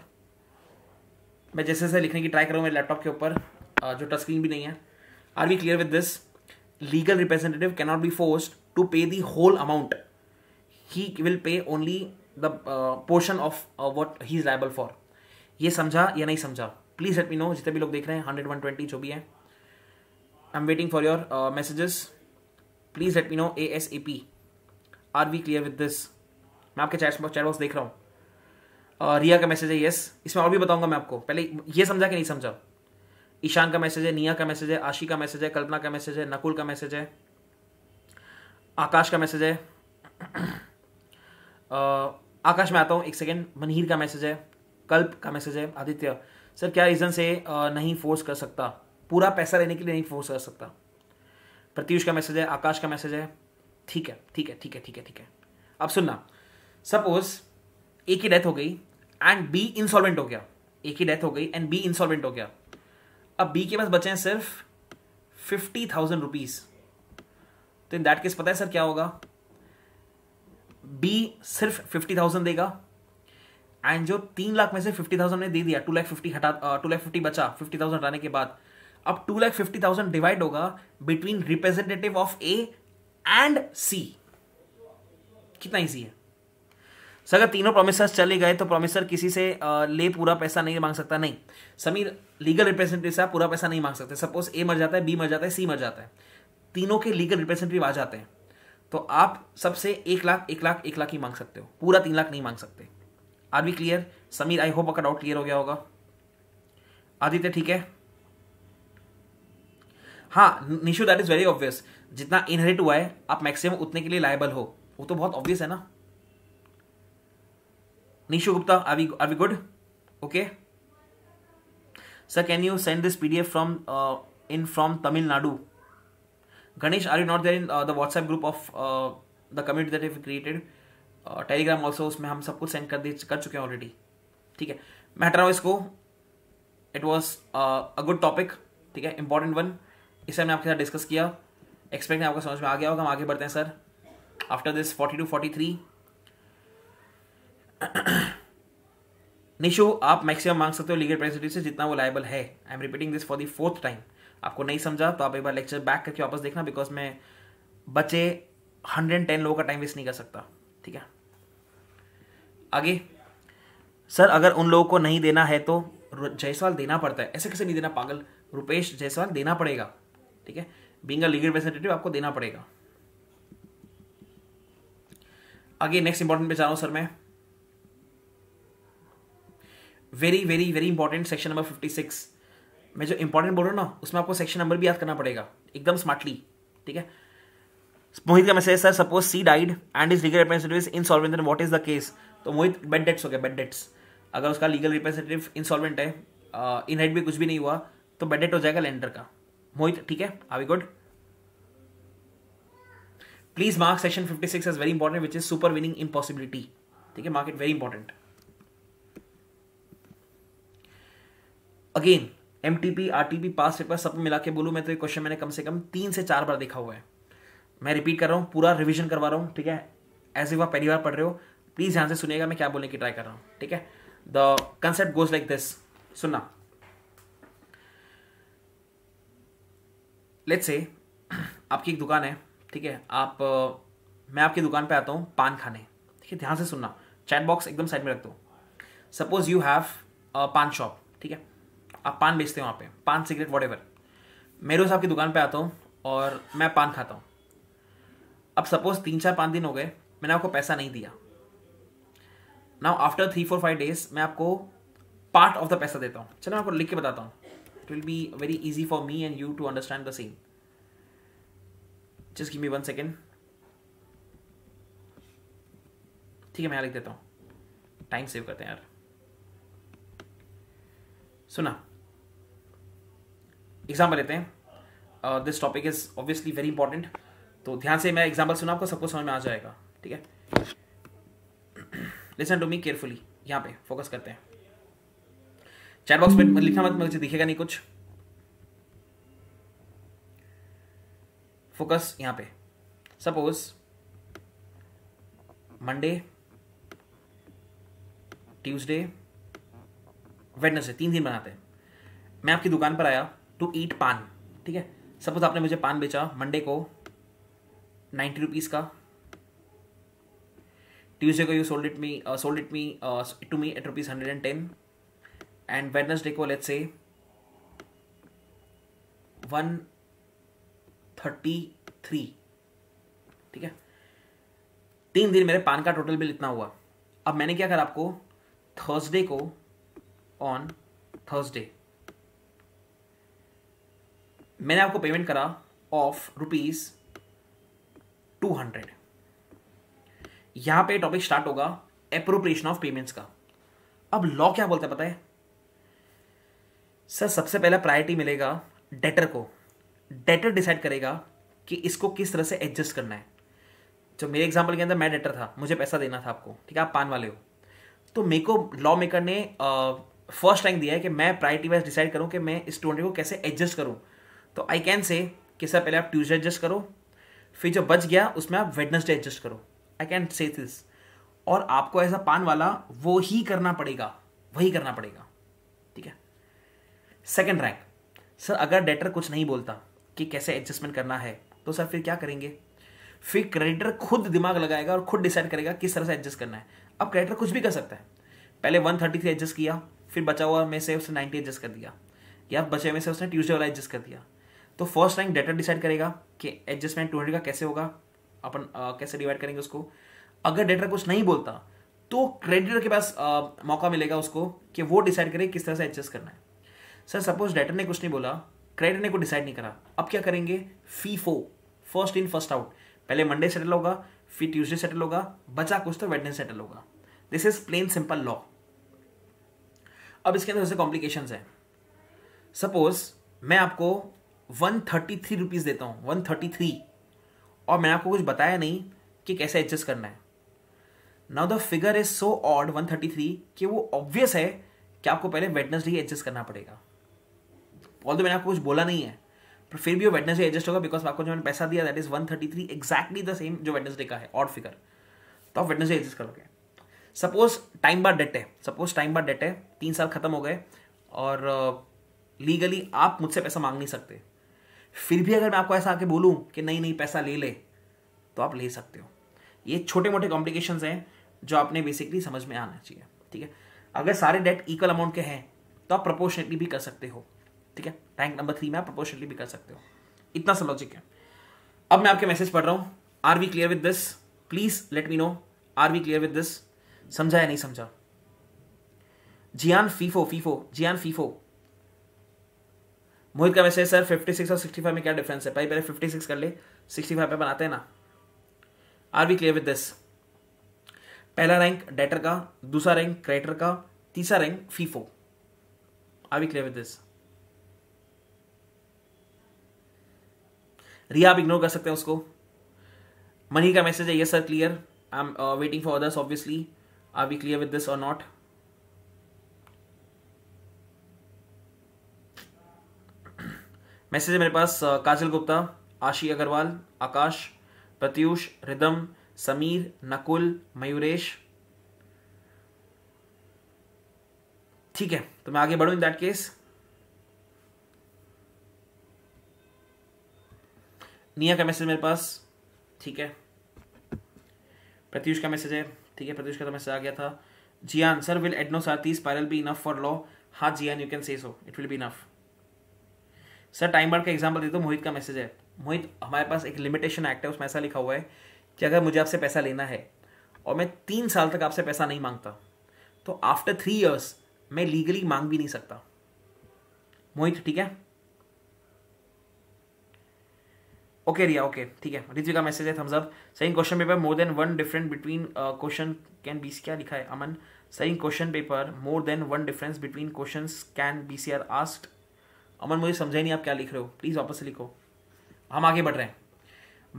मैं जैसे जैसे लिखने की ट्राई करूँ मेरे लैपटॉप के ऊपर जो टच स्क्रीन भी नहीं है are we clear with this legal representative can not be force to pay the whole amount he will pay only the portion of what he is liable for ये समझा या नहीं समझा प्लीज लेट मी नो जितने भी लोग देख रहे हैं हंड्रेड वन ट्वेंटी जो भी है I am waiting for your messages please let me know A S A P are we clear with this मैं आपके चैट चैट बॉक्स देख रहा हूँ रिया का मैसेज है येस इसमें और भी बताऊंगा मैं आपको पहले ये समझा कि नहीं समझा ईशान का मैसेज है निया का मैसेज है आशी का मैसेज है कल्पना का मैसेज है नकुल का मैसेज है आकाश का मैसेज है आकाश में आता हूँ एक सेकेंड मनहीर का मैसेज है कल्प का मैसेज है आदित्य सर क्या रीज़न से नहीं फोर्स कर सकता पूरा पैसा लेने के लिए नहीं फोर्स कर सकता प्रत्युष का मैसेज है आकाश का मैसेज है ठीक है ठीक है ठीक है ठीक है ठीक है अब सुनना सपोज ए की डेथ हो गई एंड बी इंसॉल्वेंट हो गया ए की डेथ हो गई एंड बी इंसॉल्वेंट हो गया अब बी के पास बचे हैं सिर्फ फिफ्टी थाउजेंड रुपीज तो इन दैट केस पता है सर क्या होगा बी सिर्फ फिफ्टी थाउजेंड देगा एंड जो तीन लाख में से फिफ्टी थाउजेंड ने दे दिया टू लाख फिफ्टी हटा टू लाख फिफ्टी बचा फिफ्टी थाउजेंड हटाने के बाद अब two lakh fifty thousand divide होगा between representative of A and C कितना ईजी है सर अगर तीनों प्रोमिसर्स चले गए तो प्रोमिसर किसी से ले पूरा पैसा नहीं मांग सकता नहीं समीर लीगल रिप्रेजेंटेटिव से आप पूरा पैसा नहीं मांग सकते सपोज ए मर जाता है बी मर जाता है सी मर जाता है तीनों के लीगल रिप्रेजेंटेटिव आ जाते हैं तो आप सबसे एक लाख एक लाख एक लाख ही मांग सकते हो पूरा तीन लाख नहीं मांग सकते are we clear Sameer I hope आपका डाउट क्लियर हो गया होगा आदित्य ठीक है हाँ Nishu that is very obvious जितना इनहेरिट हुआ है आप मैक्सिमम उतने के लिए लाइबल हो वो तो बहुत ऑब्वियस है ना Nishu Gupta, are we are we good? Okay. Sir, can you send this PDF from uh, in from Tamil Nadu? Ganesh, are you not there in uh, the WhatsApp group of uh, the community that we've created? Telegram also उसमें हम सब कुछ send कर दे कर चुके हैं already ठीक है मैं हट रहा हूँ इसको it was a good topic ठीक है इंपॉर्टेंट वन इसे हमने आपके साथ डिस्कस किया एक्सपेक्ट आपका समझ में आ गया होगा हम आगे बढ़ते हैं sir after this forty two forty three Nisho आप मैक्सिमम मांग सकते हो लीगल प्रेसिडेंट से जितना वो लाइबल है I am repeating this for the fourth time आपको नहीं समझा तो आप एक बार लेक्चर बैक करके वापस देखना बिकॉज मैं बचे हंड्रेड टेन लोगों का टाइम वेस्ट नहीं कर सकता ठीक है आगे सर अगर उन लोगों को नहीं देना है तो जयसवाल देना पड़ता है ऐसे कैसे नहीं देना पागल रुपेश जयसवाल देना पड़ेगा ठीक है बींग लीगल रिप्रेजेंटेटिव आपको देना पड़ेगा आगे नेक्स्ट इंपॉर्टेंट पे जा रहा हूं सर मैं very very very important section number fifty six मैं जो इंपॉर्टेंट बोल रहा हूँ ना उसमें आपको सेक्शन नंबर भी याद करना पड़ेगा एकदम स्मार्टली ठीक है मोहित का message sir suppose C died and is legal representative insolvent what is the case तो मोहित बेड डेट्स हो गया बेड डेट्स अगर उसका लीगल रिप्रेजेंटेटिव इंसॉल्वेंट है इन हेड भी कुछ भी नहीं हुआ तो बेड डेट हो जाएगा लेंडर का मोहित ठीक है are we good please mark section fifty six is very important which is supervening impossibility ठीक है mark it very important again M T P R T P past paper सब मिला के बोलूँ मैं तो ये क्वेश्चन मैंने कम से कम तीन से चार बार देखा हुआ है मैं रिपीट कर रहा हूँ पूरा रिविजन करवा रहा हूँ ठीक है एज ए आप पहली बार पढ़ रहे हो प्लीज़ ध्यान से सुनिएगा मैं क्या बोलने की ट्राई कर रहा हूँ ठीक है the concept goes like this सुनना लेट से आपकी एक दुकान है ठीक है आप मैं आपकी दुकान पे आता हूँ पान खाने ठीक है ध्यान से सुनना चैट बॉक्स एकदम साइड में रख दो suppose you have paan shop ठीक है आप पान बेचते हो वहाँ पे पान सिगरेट वॉट एवर मेरे साहब की दुकान पे आता हूँ और मैं पान खाता हूँ अब सपोज तीन चार पाँच दिन हो गए मैंने आपको पैसा नहीं दिया now after three four five days मैं आपको पार्ट ऑफ द पैसा देता हूँ चलो मैं आपको लिख के बताता हूँ it will be very easy for me and you to understand the same just give me one second ठीक है मैं यहाँ लिख देता हूँ टाइम सेव करते हैं यार सुना एग्जाम्पल लेते हैं this topic is obviously very important तो ध्यान से मैं एग्जाम्पल सुना आपको सबको समझ में आ जाएगा ठीक है लिसन टू मी केयरफुली यहाँ पे फोकस करते हैं चैट बॉक्स में लिखना मत मुझे दिखेगा नहीं कुछ फोकस यहाँ पे सपोज मंडे ट्यूसडे वेडनेसडे तीन दिन बनाते हैं मैं आपकी दुकान पर आया टू ईट पान ठीक है सपोज आपने मुझे पान बेचा मंडे को नाइन्टी रुपीज़ का ट्यूजडे को you sold it me sold it me to me eight rupees hundred and ten and Wednesday को let say one thirty three ठीक है तीन दिन मेरे पान का टोटल बिल इतना हुआ अब मैंने क्या करा आपको थर्सडे को ऑन थर्सडे मैंने आपको पेमेंट करा ऑफ रुपीज टू हंड्रेड यहां पे टॉपिक स्टार्ट होगा अप्रोप्रिएशन ऑफ पेमेंट्स का अब लॉ क्या बोलता है पता है सर सबसे पहला प्रायोरिटी मिलेगा डेटर को डेटर डिसाइड करेगा कि इसको किस तरह से एडजस्ट करना है जो मेरे एग्जाम्पल के अंदर मैं डेटर था मुझे पैसा देना था आपको ठीक है आप पान वाले हो तो मेरे को लॉ मेकर ने फर्स्ट रैंक दिया है कि मैं प्रायोरिटी वाइज डिसाइड करूं कि मैं इस स्टूडेंट को कैसे एडजस्ट करूं तो आई कैन से कि सर पहले आप ट्यूजडे एडजस्ट करो फिर जो बच गया उसमें आप वेडनसडे एडजस्ट करो आई कैन से दिस और आपको ऐसा पान वाला वो ही करना पड़ेगा वही करना पड़ेगा ठीक है सेकेंड रैंक सर अगर डेटर कुछ नहीं बोलता कि कैसे एडजस्टमेंट करना है तो सर फिर क्या करेंगे फिर क्रेडिटर खुद दिमाग लगाएगा और खुद डिसाइड करेगा किस तरह से एडजस्ट करना है अब क्रेडिटर कुछ भी कर सकता है पहले वन थर्टी थ्री एडजस्ट किया फिर बचा हुआ में से उसने नाइनटी एडजस्ट कर दिया या बचे में से उसने ट्यूजडे वाला एडजस्ट कर दिया तो फर्स्ट रैंक डेटर डिसाइड करेगा कि एडजस्टमेंट टू का कैसे होगा अपन आ, कैसे डिवाइड करेंगे उसको अगर डेटर कुछ नहीं बोलता तो क्रेडिटर के पास आ, मौका मिलेगा उसको कि वो डिसाइड करे किस तरह से एडजस्ट करना है सर सपोज डेटर ने कुछ नहीं बोला क्रेडिटर ने कुछ डिसाइड नहीं करा अब क्या करेंगे FIFO first in first out पहले मंडे सेटल होगा फिर ट्यूजडे सेटल होगा बचा कुछ तो वेडनेस सेटल होगा this is plain simple law अब इसके अंदर कॉम्प्लिकेशन है सपोज मैं आपको वन थर्टी थ्री रुपीज़ देता हूँ वन थर्टी थ्री और मैंने आपको कुछ बताया नहीं कि कैसे एडजस्ट करना है now the figure is so odd one thirty three कि वो ऑब्वियस है कि आपको पहले वेडनेसडे एडजस्ट करना पड़ेगा ऑल तो मैंने आपको कुछ बोला नहीं है पर फिर भी वो वेडनेसडे एडजस्ट होगा बिकॉज आपको जो मैंने पैसा दिया that is one thirty three exactly the same जो वेडनेसडे का है ऑड फिगर तो आप वेडनेसडे एडजस्ट करोगे सपोज टाइम बार डेट है सपोज टाइम बार डेट है तीन साल खत्म हो गए और लीगली uh, आप मुझसे पैसा मांग नहीं सकते फिर भी अगर मैं आपको ऐसा आके बोलूँ कि नहीं नहीं पैसा ले ले तो आप ले सकते हो ये छोटे मोटे कॉम्प्लिकेशन हैं जो आपने बेसिकली समझ में आना चाहिए ठीक है अगर सारे डेट इक्वल अमाउंट के हैं तो आप प्रपोर्शनली भी कर सकते हो ठीक है बैंक नंबर थ्री में आप प्रपोर्शनली भी कर सकते हो इतना सा लॉजिक है अब मैं आपके मैसेज पढ़ रहा हूँ are we clear with this please let me know are we clear with this समझा या नहीं समझा Jiyan FIFO FIFO Jiyan FIFO Mohit का मैसेज सर 56 और 65 में क्या डिफरेंस है भाई पहले 56 कर ले 65 पे बनाते हैं ना are we clear with this पहला रैंक डेटर का दूसरा रैंक क्रेटर का तीसरा rank FIFO are we clear with this Riya आप इग्नोर कर सकते हैं उसको मनी का मैसेज है ये sir clear I am waiting for others obviously are we clear with this और नॉट मैसेज है मेरे पास काजल गुप्ता आशी अग्रवाल आकाश प्रत्यूष रिदम समीर नकुल मयूरेश ठीक है तो मैं आगे बढ़ू इन दैट केस निया का मैसेज मेरे पास ठीक है प्रत्यूष का मैसेज है ठीक है प्रत्यूष का तो मैसेज आ गया था जियान सर विल एडनो Sarathi spiral be enough for law हा Jiyan you can say so it will be enough sir time bar का एग्जाम्पल दे दो मोहित का मैसेज है मोहित हमारे पास एक लिमिटेशन एक्ट है उसमें ऐसा लिखा हुआ है कि अगर मुझे आपसे पैसा लेना है और मैं तीन साल तक आपसे पैसा नहीं मांगता तो आफ्टर थ्री ईयर्स मैं लीगली मांग भी नहीं सकता मोहित ठीक है ओके रिया ओके ठीक है का मैसेज है थम्स अप सही question paper more than one different between question can be क्या लिखा है अमन सही question paper more than one difference between question can be C R आस्ट अमन मुझे समझा नहीं आप क्या लिख रहे हो प्लीज़ वापस से लिखो हम आगे बढ़ रहे हैं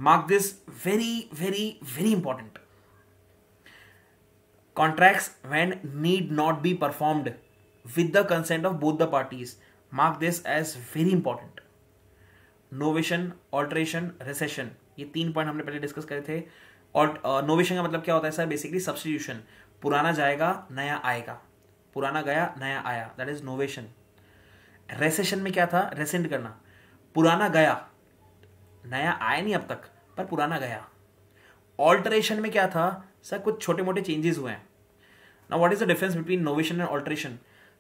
mark this very very very important contract when need not be performed with the consent of both the parties mark this as very important novation alteration rescission ये तीन पॉइंट हमने पहले डिस्कस करे थे और नोवेशन का मतलब क्या होता है सर बेसिकली सब्सटीट्यूशन पुराना जाएगा नया आएगा पुराना गया नया आया दैट इज नोवेशन रेसेशन में क्या था रेसेंट करना पुराना गया नया आया नहीं अब तक पर पुराना गया ऑल्टरेशन में क्या था सर कुछ छोटे मोटे चेंजेस हुए हैं ना what is the difference between novation and alteration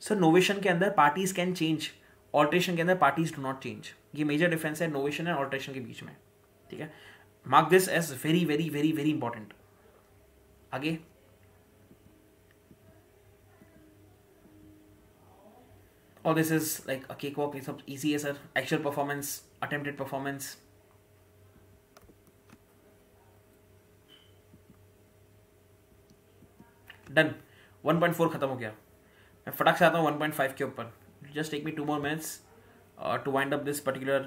sir novation के अंदर पार्टीज कैन चेंज ऑल्ट्रेशन के अंदर पार्टीज डू नॉट चेंज ये मेजर डिफरेंस है नोवेशन एंड ऑल्ट्रेशन के बीच में ठीक है mark this as very very very very important आगे all this is like a cakewalk. It's easy as an actual performance, attempted performance. Done 1.4 खत्म हो गया मैं फटाक से आता हूँ 1.5 के ऊपर just take me two more minutes to wind up this particular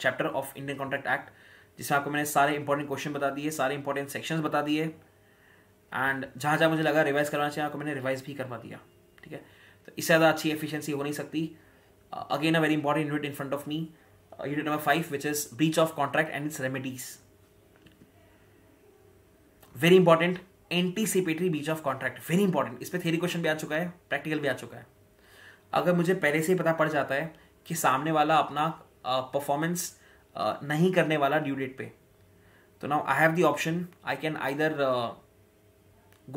chapter of Indian contract Act जिसमें आपको मैंने सारे इंपॉर्टेंट क्वेश्चन बता दिए सारे इंपॉर्टेंट सेक्शंस बता दिए एंड जहाँ जहाँ मुझे लगा रिवाइज करना चाहिए आपको मैंने रिवाइज भी करवा दिया तो इससे ज़्यादा अच्छी एफिशिएंसी हो नहीं सकती again a very important unit in front of me unit number five which is breach of contract and its remedies very important anticipatory breach of contract very important इस पर थेरी क्वेश्चन भी आ चुका है practical भी आ चुका है अगर मुझे पहले से ही पता पड़ जाता है कि सामने वाला अपना परफॉर्मेंस uh, uh, नहीं करने वाला ड्यू डेट पे तो now I have the option I can either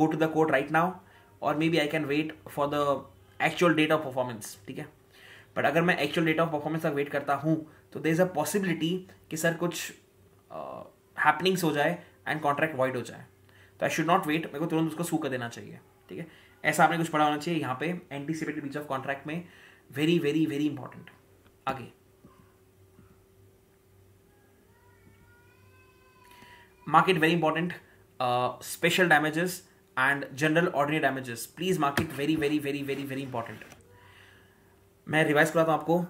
go to the court right now और maybe I can wait for the actual date of performance ठीक है बट अगर मैं एक्चुअल डेट ऑफ परफॉर्मेंस तक wait करता हूँ तो there is a possibility कि सर कुछ हैपनिंग्स uh, हो जाए एंड कॉन्ट्रैक्ट वॉइड हो जाए तो आई शुड नॉट वेट मेरे को तुरंत उसको सू कर देना चाहिए ठीक है ऐसा आपने कुछ पढ़ा होना चाहिए यहाँ पे एंटीसिपेटेड बीच ऑफ कॉन्ट्रैक्ट में वेरी वेरी वेरी इंपॉर्टेंट आगे mark it very important special damages and general ordinary damages please mark it very very very very very important मैं रिवाइज कराता हूँ आपको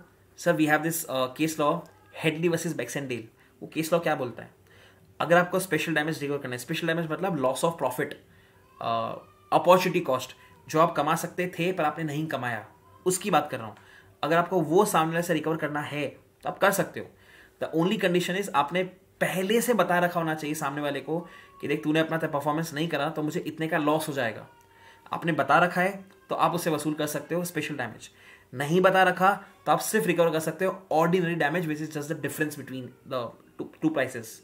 sir we have this case law Hadley versus Baxendale वो case law क्या बोलता है अगर आपको स्पेशल डैमेज रिकवर करना है स्पेशल डैमेज मतलब loss of profit opportunity cost जो आप कमा सकते थे पर आपने नहीं कमाया उसकी बात कर रहा हूँ अगर आपको वो सामने से रिकवर करना है तो आप कर सकते हो द ओनली कंडीशन इज आपने पहले से बता रखा होना चाहिए सामने वाले को कि देख तूने अपना परफॉर्मेंस नहीं करा तो मुझे इतने का लॉस हो जाएगा आपने बता रखा है तो आप उससे वसूल कर सकते हो स्पेशल डैमेज नहीं बता रखा तो आप सिर्फ रिकवर कर सकते हो ordinary damage which is just the difference between the two prices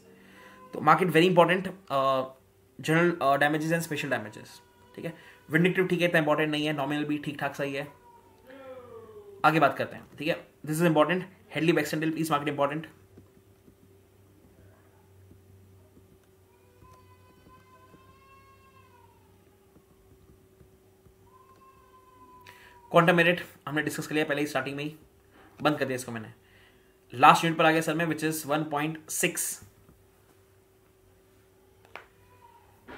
तो mark it very important general damages and special damages ठीक है विंडिक्टिव ठीक है इतना इंपॉर्टेंट नहीं है नॉमिनल भी ठीक ठाक सही है आगे बात करते हैं ठीक है this is important Hadley Baxendale is mark it important quantum meruit हमने डिस्कस कर लिया पहले ही स्टार्टिंग में ही बंद कर दिया इसको मैंने लास्ट यूनिट पर आ गया सर मैं विच इज 1.6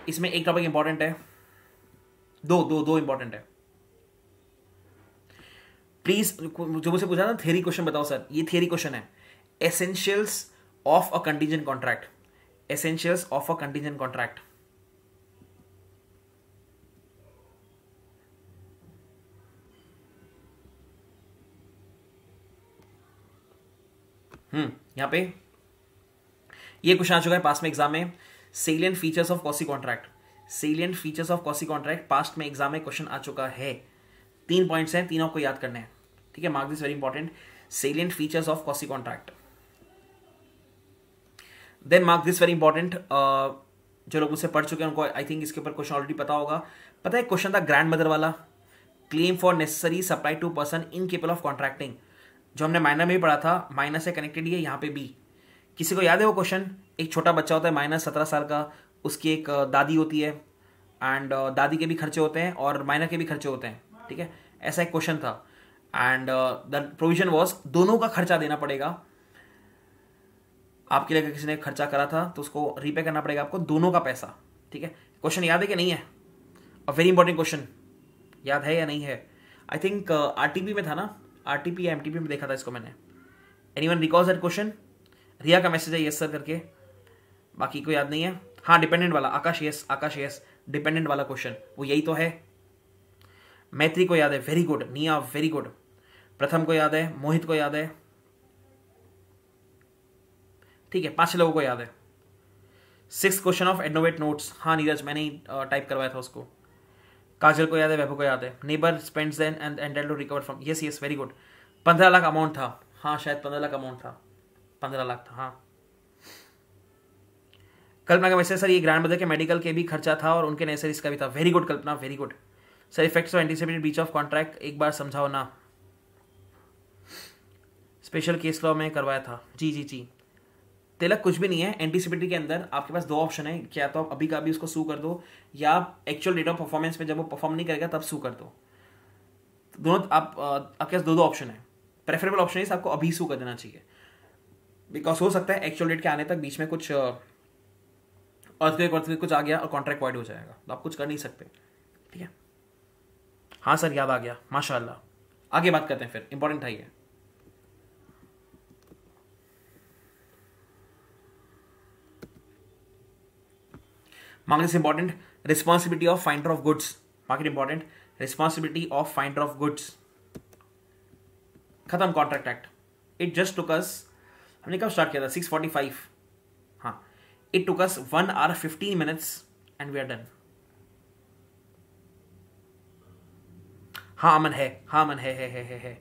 इसमें एक टॉपिक इंपॉर्टेंट है दो दो दो इंपॉर्टेंट है प्लीज जो मुझसे पूछा ना थेरी क्वेश्चन बताओ सर ये थेरी क्वेश्चन है essentials of a contingent contract essentials of a contingent contract hmm, यहाँ पे ये क्वेश्चन आ चुका है पास में एग्जाम में salient features of quasi contract salient features of quasi contract past में एग्जाम में क्वेश्चन आ चुका है तीन पॉइंट्स हैं तीन आपको याद करने हैं ठीक है mark this very important salient features of quasi contract then mark this very important जो लोग उसे पढ़ चुके हैं उनको आई थिंक इसके ऊपर क्वेश्चन ऑलरेडी पता होगा पता है क्वेश्चन था ग्रैंड मदर वाला claim for necessary supply to person incapable of contracting जो हमने माइनर में भी पढ़ा था माइनर से कनेक्टेड ये यहाँ पे बी किसी को याद है वो क्वेश्चन एक छोटा बच्चा होता है माइनस सत्रह साल का उसकी एक दादी होती है एंड दादी के भी खर्चे होते हैं और माइनर के भी खर्चे होते हैं ठीक है ऐसा एक क्वेश्चन था एंड द प्रोविजन वॉज दोनों का खर्चा देना पड़ेगा आपके लिए किसी ने खर्चा करा था तो उसको रीपे करना पड़ेगा आपको दोनों का पैसा ठीक है क्वेश्चन याद है कि नहीं है अ वेरी इंपॉर्टेंट क्वेश्चन याद है या नहीं है आई थिंक आर में था ना R T P M T P में देखा था इसको मैंने any one recalls that question Riya का मैसेज है यस सर करके बाकी कोई याद नहीं है हाँ डिपेंडेंट वाला Akash yes Akash yes dependent वाला क्वेश्चन वो यही तो है मैत्री को याद है very good Niya very good Pratham को याद है मोहित को याद है ठीक है पांच लोगों को याद है सिक्स क्वेश्चन ऑफ एडनोवेट नोट्स हाँ नीरज मैंने ही टाइप करवाया था उसको काजल को याद है वैभव को याद है neighbour spends then and and to recover from yes yes very good पंद्रह लाख अमाउंट था हाँ शायद पंद्रह लाख अमाउंट था पंद्रह लाख था हाँ कल्पना का वैसे सर ये ग्रैंड मदर के मेडिकल के भी खर्चा था और उनके नेसरीज का भी था very good Kalpana very good sir effects of anticipated breach of contract एक बार समझाओ ना स्पेशल केस लॉ में करवाया था जी जी जी तिलक कुछ भी नहीं है एंटीसिपेटरी के अंदर आपके पास दो ऑप्शन है क्या तो आप अभी का अभी उसको सू कर दो या एक्चुअल डेट ऑफ परफॉर्मेंस में जब वो परफॉर्म नहीं करेगा तब सू कर दो दोनों आप आपके पास दो दो ऑप्शन है प्रेफरेबल ऑप्शन है आपको अभी सू कर देना चाहिए बिकॉज हो सकता है एक्चुअल डेट के आने तक बीच में कुछ अर्थक्वेक अर्थक्वेक कुछ आ गया और कॉन्ट्रैक्ट वाइड हो जाएगा तो आप कुछ कर नहीं सकते ठीक है हाँ सर याद आ गया माशाल्लाह आगे बात करते हैं फिर इंपॉर्टेंट था ये market is important responsibility of finder of goods market important responsibility of finder of goods खत्म contract act it just took us हमने कब स्टार्ट किया था सिक्स फोर्टी फाइव हाँ it took us one hour fifteen minutes and we are done हाँ अमन है हाँ मन है है है है है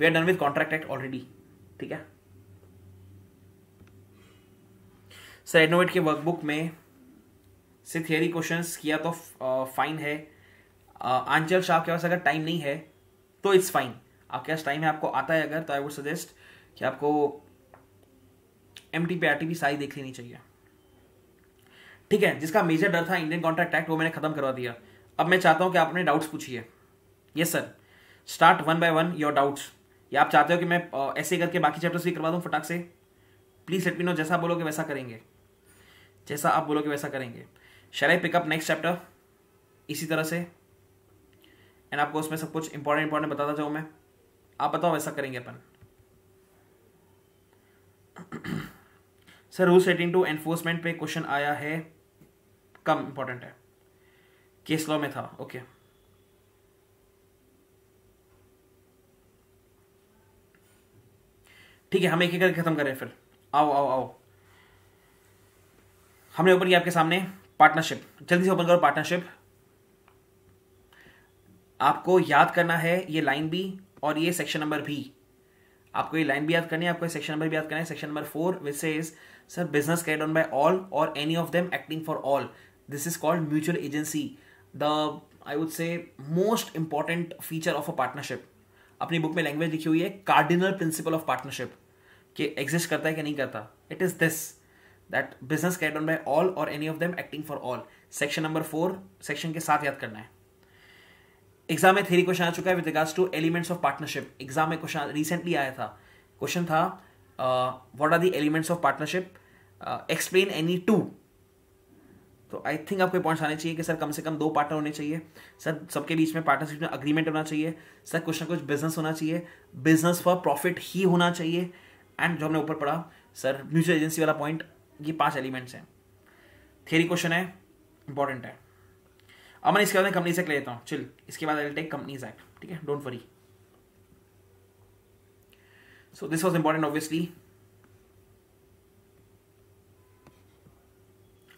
we are done with contract act already ठीक है सर एनोवेट के वर्कबुक में से थियरी क्वेश्चन किया तो फाइन है आंचल शाह के पास अगर टाइम नहीं है तो इट्स फाइन आपके पास टाइम है आपको आता है अगर तो आई वुड सजेस्ट कि आपको M T P R T P सारी देख लेनी चाहिए ठीक है जिसका मेजर डर था इंडियन कॉन्ट्रैक्ट एक्ट वो मैंने खत्म करवा दिया अब मैं चाहता हूँ कि आपने डाउट्स पूछिए yes sir start one by one your doubts या आप चाहते हो कि मैं ऐसे करके बाकी चैप्टर्स भी करवा दूँ फटाक से प्लीज़ लेट मी नो जैसा बोलोगे वैसा करेंगे जैसा आप बोलोगे वैसा करेंगे shall I pick up next chapter इसी तरह से एंड आपको उसमें सब कुछ इंपॉर्टेंट इंपॉर्टेंट बताता जाऊँ मैं आप बताओ वैसा करेंगे अपन sir rule setting to enforcement पे क्वेश्चन आया है कम इंपॉर्टेंट है केस लॉ में था ओके ठीक है हम एक एक करके खत्म करें फिर आओ आओ आओ हमने ऊपर किया आपके सामने पार्टनरशिप जल्दी से ओपन करो पार्टनरशिप आपको याद करना है ये लाइन भी और ये सेक्शन नंबर भी आपको ये लाइन भी याद करनी है आपको सेक्शन नंबर भी याद करना है section number four which is sir business carried on by all or any of them acting for all this is called mutual agency the I would say most important feature of a partnership अपनी book में language लिखी हुई है cardinal principle of partnership कि exist करता है कि नहीं करता it is this that business carried on by all or any of them acting for all section number four section के साथ याद करना है एग्जाम में थेरी क्वेश्चन आ चुका है with regards to elements of partnership exam में क्वेश्चन रिसेंटली आया था क्वेश्चन था what are the elements of partnership explain any two तो आई थिंक आपको पॉइंट्स आने चाहिए कि सर कम से कम दो पार्टनर होने चाहिए सर सबके बीच में पार्टनरशिप में अग्रीमेंट होना चाहिए सर कुछ ना कुछ बिजनेस होना चाहिए बिजनेस फॉर प्रॉफिट ही होना चाहिए एंड जो हमने ऊपर पढ़ा सर म्यूचुअल एजेंसी वाला पॉइंट ये पांच एलिमेंट्स हैं थेरी क्वेश्चन है इंपॉर्टेंट है अब मैं इसके बाद कंपनीज एक्ट ले लेता हूँ चल इसके बाद टेक कंपनीज एक्ट ठीक है don't worry so this was important obviously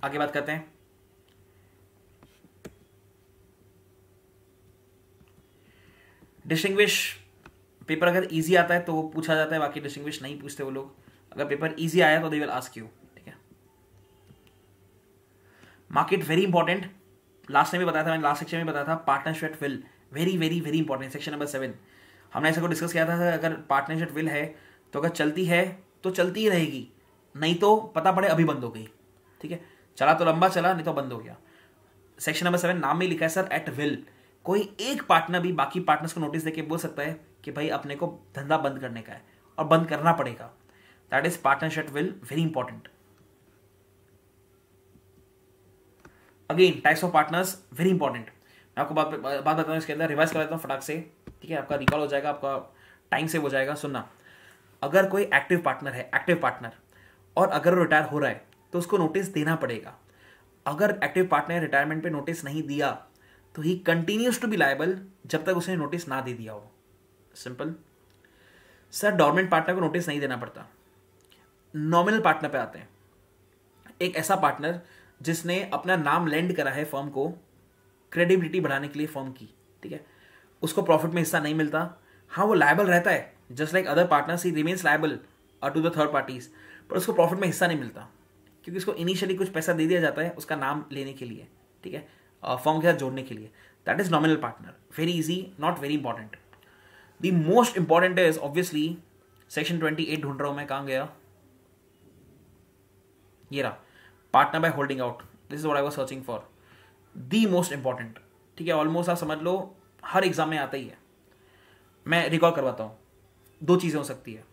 आगे बात करते हैं डिस्टिंग्विश पेपर अगर इजी आता है तो वो पूछा जाता है बाकी डिस्टिंग्विश नहीं पूछते वो लोग अगर पेपर इजी आया तो they will ask you mark it very important last में भी बताया था मैंने लास्ट सेक्शन में बताया था partnership will very very very important section number seven हमने ऐसा को डिस्कस किया था अगर पार्टनरशिप विल है तो अगर चलती है तो चलती ही रहेगी नहीं तो पता पड़े अभी बंद हो गई ठीक है चला तो लंबा चला नहीं तो बंद हो गया सेक्शन नंबर सेवन नाम में लिखा है सर एट विल कोई एक पार्टनर भी बाकी पार्टनर्स को नोटिस देके बोल सकता है कि भाई अपने को धंधा बंद करने का है और बंद करना पड़ेगा that is partnership will very important again types of partners very important मैं आपको बात बात बताता हूँ इसके अंदर रिवाइज कर देता हूँ फटाक से ठीक है आपका रिकॉल हो जाएगा आपका टाइम सेव हो जाएगा सुनना अगर कोई एक्टिव पार्टनर है एक्टिव पार्टनर और अगर वो रिटायर हो रहा है तो उसको नोटिस देना पड़ेगा अगर एक्टिव पार्टनर रिटायरमेंट पे नोटिस नहीं दिया तो ही कंटिन्यूस टू बी लाइबल जब तक उसने नोटिस ना दे दिया हो सिंपल सर डॉर्मेंट पार्टनर को नोटिस नहीं देना पड़ता नॉमिनल पार्टनर पे आते हैं एक ऐसा पार्टनर जिसने अपना नाम लैंड करा है फर्म को क्रेडिबिलिटी बढ़ाने के लिए फर्म की ठीक है उसको प्रॉफिट में हिस्सा नहीं मिलता हाँ वो लाइबल रहता है जस्ट लाइक अदर पार्टनर्स ही remains liable to the third parties पर उसको प्रॉफिट में हिस्सा नहीं मिलता क्योंकि उसको इनिशियली कुछ पैसा दे दिया जाता है उसका नाम लेने के लिए ठीक है फॉर्म uh, के साथ जोड़ने के लिए that is nominal partner very easy not very important the most important is obviously section twenty eight ढूंढ रहा हूं मैं कहाँ गया ये रहा partner by holding out this is what I was searching for the most important ठीक है ऑलमोस्ट आप समझ लो हर एग्जाम में आता ही है मैं रिकॉल करवाता हूँ दो चीज़ें हो सकती है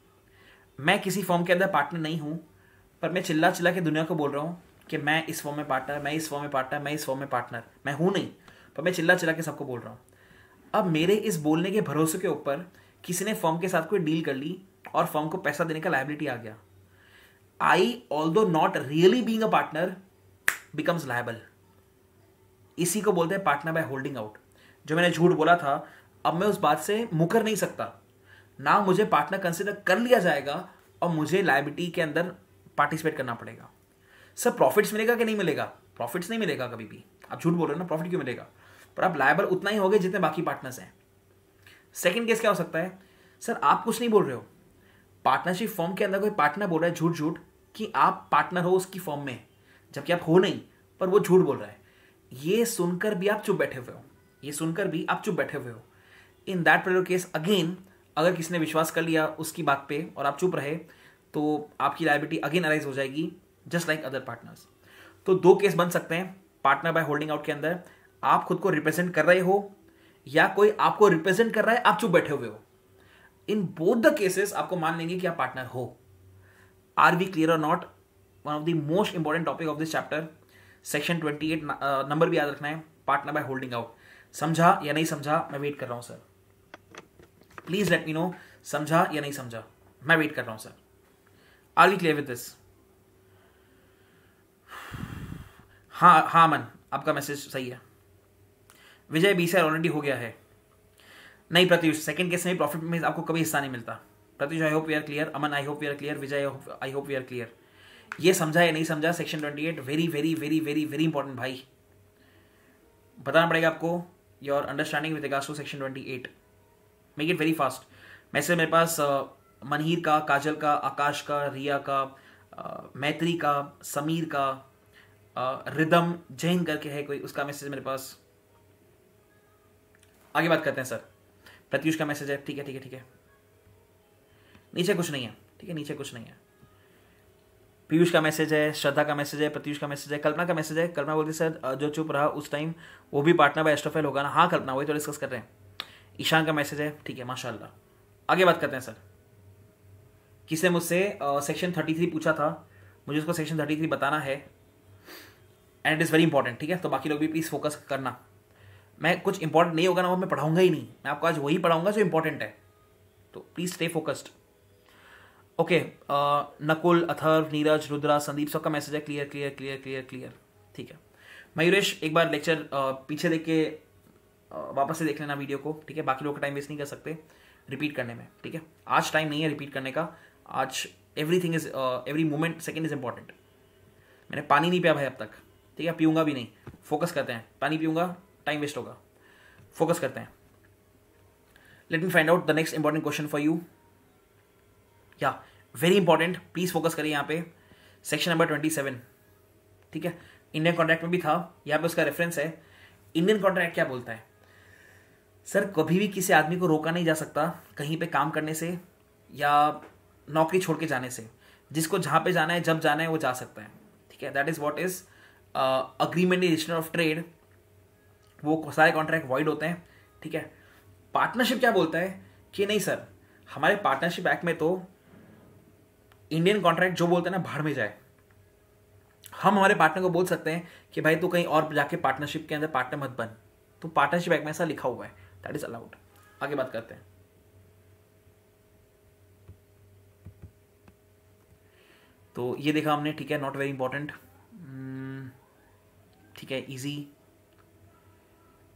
मैं किसी फॉर्म के अंदर पार्टनर नहीं हूँ पर मैं चिल्ला चिल्ला के दुनिया को बोल रहा हूँ कि मैं इस फॉर्म में पार्टनर मैं इस फॉर्म में पार्टनर मैं इस फॉर्म में पार्टनर मैं हूँ नहीं पर मैं चिल्ला चिल्ला के सबको बोल रहा हूँ अब मेरे इस बोलने के भरोसे के ऊपर किसी ने फॉर्म के साथ कोई डील कर ली और फॉर्म को पैसा देने का लाइबिलिटी आ गया I although not really being a partner becomes liable इसी को बोलते हैं पार्टनर बाय होल्डिंग आउट जो मैंने झूठ बोला था अब मैं उस बात से मुकर नहीं सकता ना मुझे पार्टनर कंसिडर कर लिया जाएगा और मुझे लाइबिलिटी के अंदर पार्टिसिपेट करना पड़ेगा सर प्रॉफिट्स मिलेगा कि नहीं मिलेगा प्रॉफिट्स नहीं मिलेगा कभी भी आप झूठ बोल रहे हो ना प्रॉफिट क्यों मिलेगा पर आप लाइबल उतना ही होगे जितने बाकी पार्टनर्स हैं सेकेंड केस क्या हो सकता है सर आप कुछ नहीं बोल रहे हो पार्टनरशिप फॉर्म के अंदर कोई पार्टनर बोल रहा है झूठ झूठ कि आप पार्टनर हो उसकी फॉर्म में जबकि आप हो नहीं पर वो झूठ बोल रहा है ये सुनकर भी आप चुप बैठे हुए हो ये सुनकर भी आप चुप बैठे हुए हो in that particular case again अगर किसी ने विश्वास कर लिया उसकी बात पे और आप चुप रहे तो आपकी लाइबिलिटी अगेन अराइज हो जाएगी जस्ट लाइक अदर पार्टनर्स तो दो केस बन सकते हैं पार्टनर बाय होल्डिंग आउट के अंदर आप खुद को रिप्रेजेंट कर रहे हो या कोई आपको रिप्रेजेंट कर रहा है आप चुप बैठे हुए हो इन बोथ द केसेस आपको मान लेंगे कि आप पार्टनर हो are we clear or not one of the most important topic of this chapter section twenty eight number भी याद रखना है पार्टनर बाय होल्डिंग आउट समझा या नहीं समझा मैं वेट कर रहा हूँ sir please let me know समझा या नहीं समझा मैं वेट कर रहा हूँ sir are we clear with this हाँ हाँ अमन आपका मैसेज सही है विजय बी ऑलरेडी हो गया है नहीं प्रत्युष सेकंड केस में प्रॉफिट में आपको कभी हिस्सा नहीं मिलता Pratyush I hope we are clear Aman I hope we are clear Vijay I hope we are clear ये समझा या नहीं समझा section twenty eight very very very very very important भाई बताना पड़ेगा आपको your understanding with regard section twenty eight make it very fast message मेरे पास मनहीर का काजल का आकाश का रिया का मैत्री का समीर का रिदम जैन करके है कोई उसका मैसेज मेरे पास आगे बात करते हैं सर प्रत्युष का मैसेज है ठीक है ठीक है ठीक है नीचे कुछ नहीं है ठीक है नीचे कुछ नहीं है पीयूष का मैसेज है श्रद्धा का मैसेज है प्रत्यूष का मैसेज है कल्पना का मैसेज है कल्पना बोलती सर जो चुप रहा उस टाइम वो भी पार्टनर बाय एस्ट्रोफेल होगा ना हाँ कल्पना वही तो डिस्कस कर रहे हैं ईशान का मैसेज है ठीक है माशाल्लाह आगे बात करते हैं सर किसने मुझसे सेक्शन थर्टी थ्री पूछा था मुझे उसको सेक्शन थर्टी थ्री बताना है and it is very important ठीक है तो बाकी लोग भी प्लीज़ फोकस करना मैं कुछ इंपॉर्टेंट नहीं होगा ना वो मैं पढ़ाऊंगा ही नहीं मैं आपको आज वही पढ़ाऊंगा जो इंपॉर्टेंट है तो please stay focused okay Nakul Atharva Neeraj Rudra Sandeep सबका मैसेज है clear clear clear clear clear ठीक है मयूरेश एक बार लेक्चर uh, पीछे देख के uh, वापस से देख लेना वीडियो को ठीक है बाकी लोग का टाइम वेस्ट नहीं कर सकते रिपीट करने में ठीक है आज टाइम नहीं है रिपीट करने का आज everything is every moment second is important मैंने पानी नहीं पिया भाई अब तक ठीक है पीऊंगा भी नहीं फोकस करते हैं पानी पीऊँगा टाइम वेस्ट होगा फोकस करते हैं let me find out the next important question for you या वेरी इंपॉर्टेंट प्लीज़ फोकस करिए यहाँ पे सेक्शन नंबर ट्वेंटी सेवन ठीक है इंडियन कॉन्ट्रैक्ट में भी था यहाँ पे उसका रेफरेंस है इंडियन कॉन्ट्रैक्ट क्या बोलता है सर कभी भी किसी आदमी को रोका नहीं जा सकता कहीं पे काम करने से या नौकरी छोड़ के जाने से जिसको जहाँ पे जाना है जब जाना है वो जा सकता है ठीक है that is what is agreement restraint of trade वो सारे कॉन्ट्रैक्ट वॉइड होते हैं ठीक है पार्टनरशिप क्या बोलता है कि नहीं सर हमारे पार्टनरशिप एक्ट में तो इंडियन कॉन्ट्रैक्ट जो बोलते हैं ना भाड़ में जाए हम हमारे पार्टनर को बोल सकते हैं कि भाई तू कहीं और जाके पार्टनरशिप के अंदर पार्टनर मत बन तो पार्टनरशिप एक्ट में ऐसा लिखा हुआ है दैट इज अलाउड आगे बात करते हैं तो ये देखा हमने ठीक है नॉट वेरी इंपॉर्टेंट ठीक है easy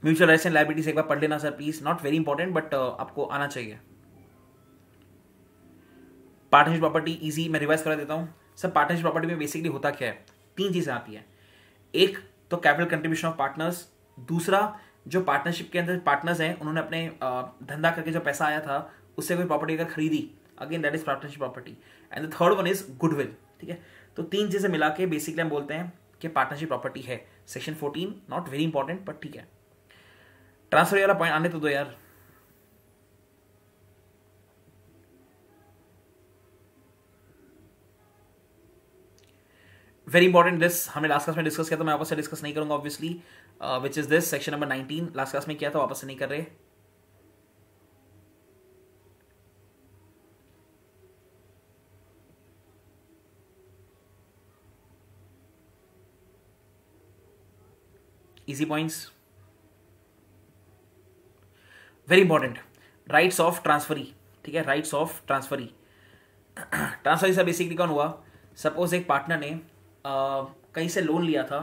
mutual rights and liabilities एक बार पढ़ लेना sir please not very important but आपको आना चाहिए पार्टनरशिप प्रॉपर्टी इजी मैं रिवाइज करा देता हूँ सर पार्टनरशिप प्रॉपर्टी में बेसिकली होता क्या है तीन चीज़ें आती है एक तो कैपिटल कंट्रीब्यूशन ऑफ पार्टनर्स दूसरा जो पार्टनरशिप के अंदर पार्टनर्स हैं उन्होंने अपने धंधा करके जो पैसा आया था उससे कोई प्रॉपर्टी अगर खरीदी again that is partnership property and the third one is goodwill ठीक है तो तीन चीज़ें मिला के बेसिकली हम बोलते हैं कि पार्टनरशिप प्रॉपर्टी है section fourteen not very important but ठीक है ट्रांसफर वाला पॉइंट आने तो दो यार वेरी इंपॉर्टेंट दिस हमने लास्ट क्लास में डिस्कस किया था मैं वापस से डिस्कस नहीं करूंगा obviously which is this section number nineteen last class में किया था वापस से नहीं कर रहे easy points very important rights of transferee ठीक है राइट्स ऑफ ट्रांसफरी ट्रांसफरी से बेसिकली कौन हुआ सपोज एक पार्टनर ने कहीं से लोन लिया था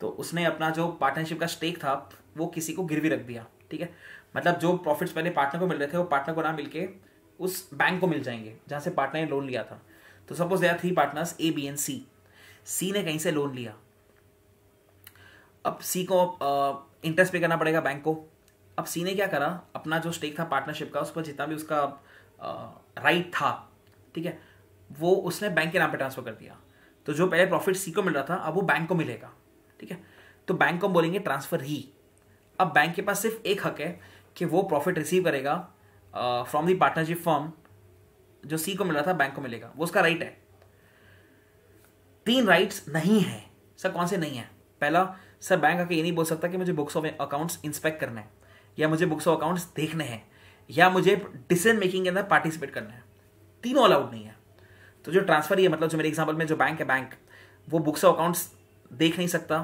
तो उसने अपना जो पार्टनरशिप का स्टेक था वो किसी को गिरवी रख दिया ठीक है मतलब जो प्रॉफिट्स पहले पार्टनर को मिल रहे थे वो पार्टनर को ना मिलके उस बैंक को मिल जाएंगे जहाँ से पार्टनर ने लोन लिया था तो suppose they three partners A B and C C ने कहीं से लोन लिया अब सी को इंटरेस्ट पे करना पड़ेगा बैंक को अब सी ने क्या करा अपना जो स्टेक था पार्टनरशिप का उस पर जितना भी उसका राइट था ठीक है वो उसने बैंक के नाम पे ट्रांसफर कर दिया तो जो पहले प्रॉफिट सी को मिल रहा था अब वो बैंक को मिलेगा ठीक है तो बैंक को बोलेंगे ट्रांसफर ही अब बैंक के पास सिर्फ एक हक है कि वो प्रॉफिट रिसीव करेगा फ्रॉम दी पार्टनरशिप फर्म जो सी को मिल रहा था बैंक को मिलेगा वो उसका राइट है तीन राइट्स नहीं है सर कौन से नहीं है पहला सर बैंक आके ये नहीं बोल सकता कि मुझे बुक्स ऑफ अकाउंट्स इंस्पेक्ट करना है या मुझे बुक्स ऑफ अकाउंट्स देखने हैं या मुझे डिसीजन मेकिंग के अंदर पार्टिसिपेट करना है तीनों अलाउड नहीं है तो जो ट्रांसफर ही है मतलब जो मेरे एग्जाम्पल में जो बैंक है बैंक वो बुक्स ऑफ अकाउंट्स देख नहीं सकता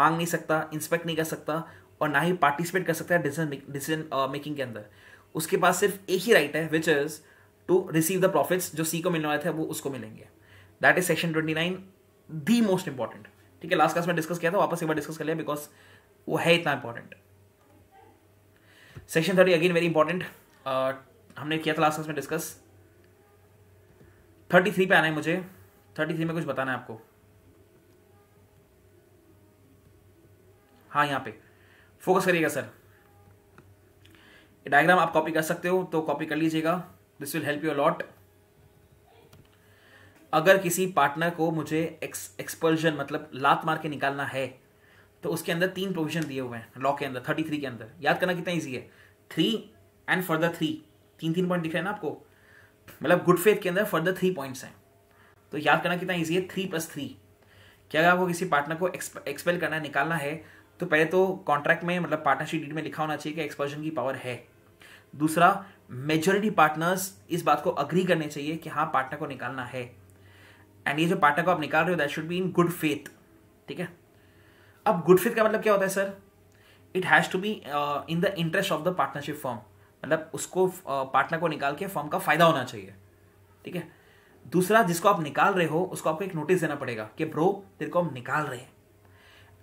मांग नहीं सकता इंस्पेक्ट नहीं कर सकता और ना ही पार्टिसिपेट कर सकता है डिसीजन डिसीजन मेकिंग के अंदर उसके पास सिर्फ एक ही राइट है which is to receive the profits जो सी को मिलने वाले थे वो उसको मिलेंगे that is section twenty nine the most important ठीक है लास्ट क्लास में डिस्कस किया था वापस एक बार डिस्कस कर लिया बिकॉज वो है इतना important section thirty again very important हमने किया था लास्ट क्लास में डिस्कस थर्टी थ्री पे आना है मुझे थर्टी थ्री में कुछ बताना है आपको हाँ यहाँ पे फोकस करिएगा सर डायग्राम आप कॉपी कर सकते हो तो कॉपी कर लीजिएगा this will help you lot अगर किसी पार्टनर को मुझे एक्स एक्सपल्जन मतलब लात मार के निकालना है तो उसके अंदर तीन प्रोविजन दिए हुए हैं लॉ के अंदर थर्टी थ्री के अंदर याद करना कितना ईजी है थ्री एंड फर्दर थ्री तीन तीन पॉइंट दिख रहे हैं ना आपको मतलब गुड फेथ के अंदर फर्दर थ्री पॉइंट्स हैं तो याद करना कितना ईजी है थ्री प्लस थ्री क्या अगर आपको किसी पार्टनर को एक्सपेल करना है निकालना है तो पहले तो कॉन्ट्रैक्ट में मतलब पार्टनरशिप डीड में लिखा होना चाहिए कि एक्सपर्जन की पावर है दूसरा मेजोरिटी पार्टनर्स इस बात को अग्री करने चाहिए कि हाँ पार्टनर को निकालना है एंड ये जो पार्टनर को आप निकाल रहे हो that should be in good faith ठीक है अब गुड फेथ का मतलब क्या होता है sir it has to be in the interest of the partnership form मतलब उसको पार्टनर को निकाल के फर्म का फायदा होना चाहिए ठीक है दूसरा जिसको आप निकाल रहे हो उसको आपको एक नोटिस देना पड़ेगा कि ब्रो तेरे को हम निकाल रहे हैं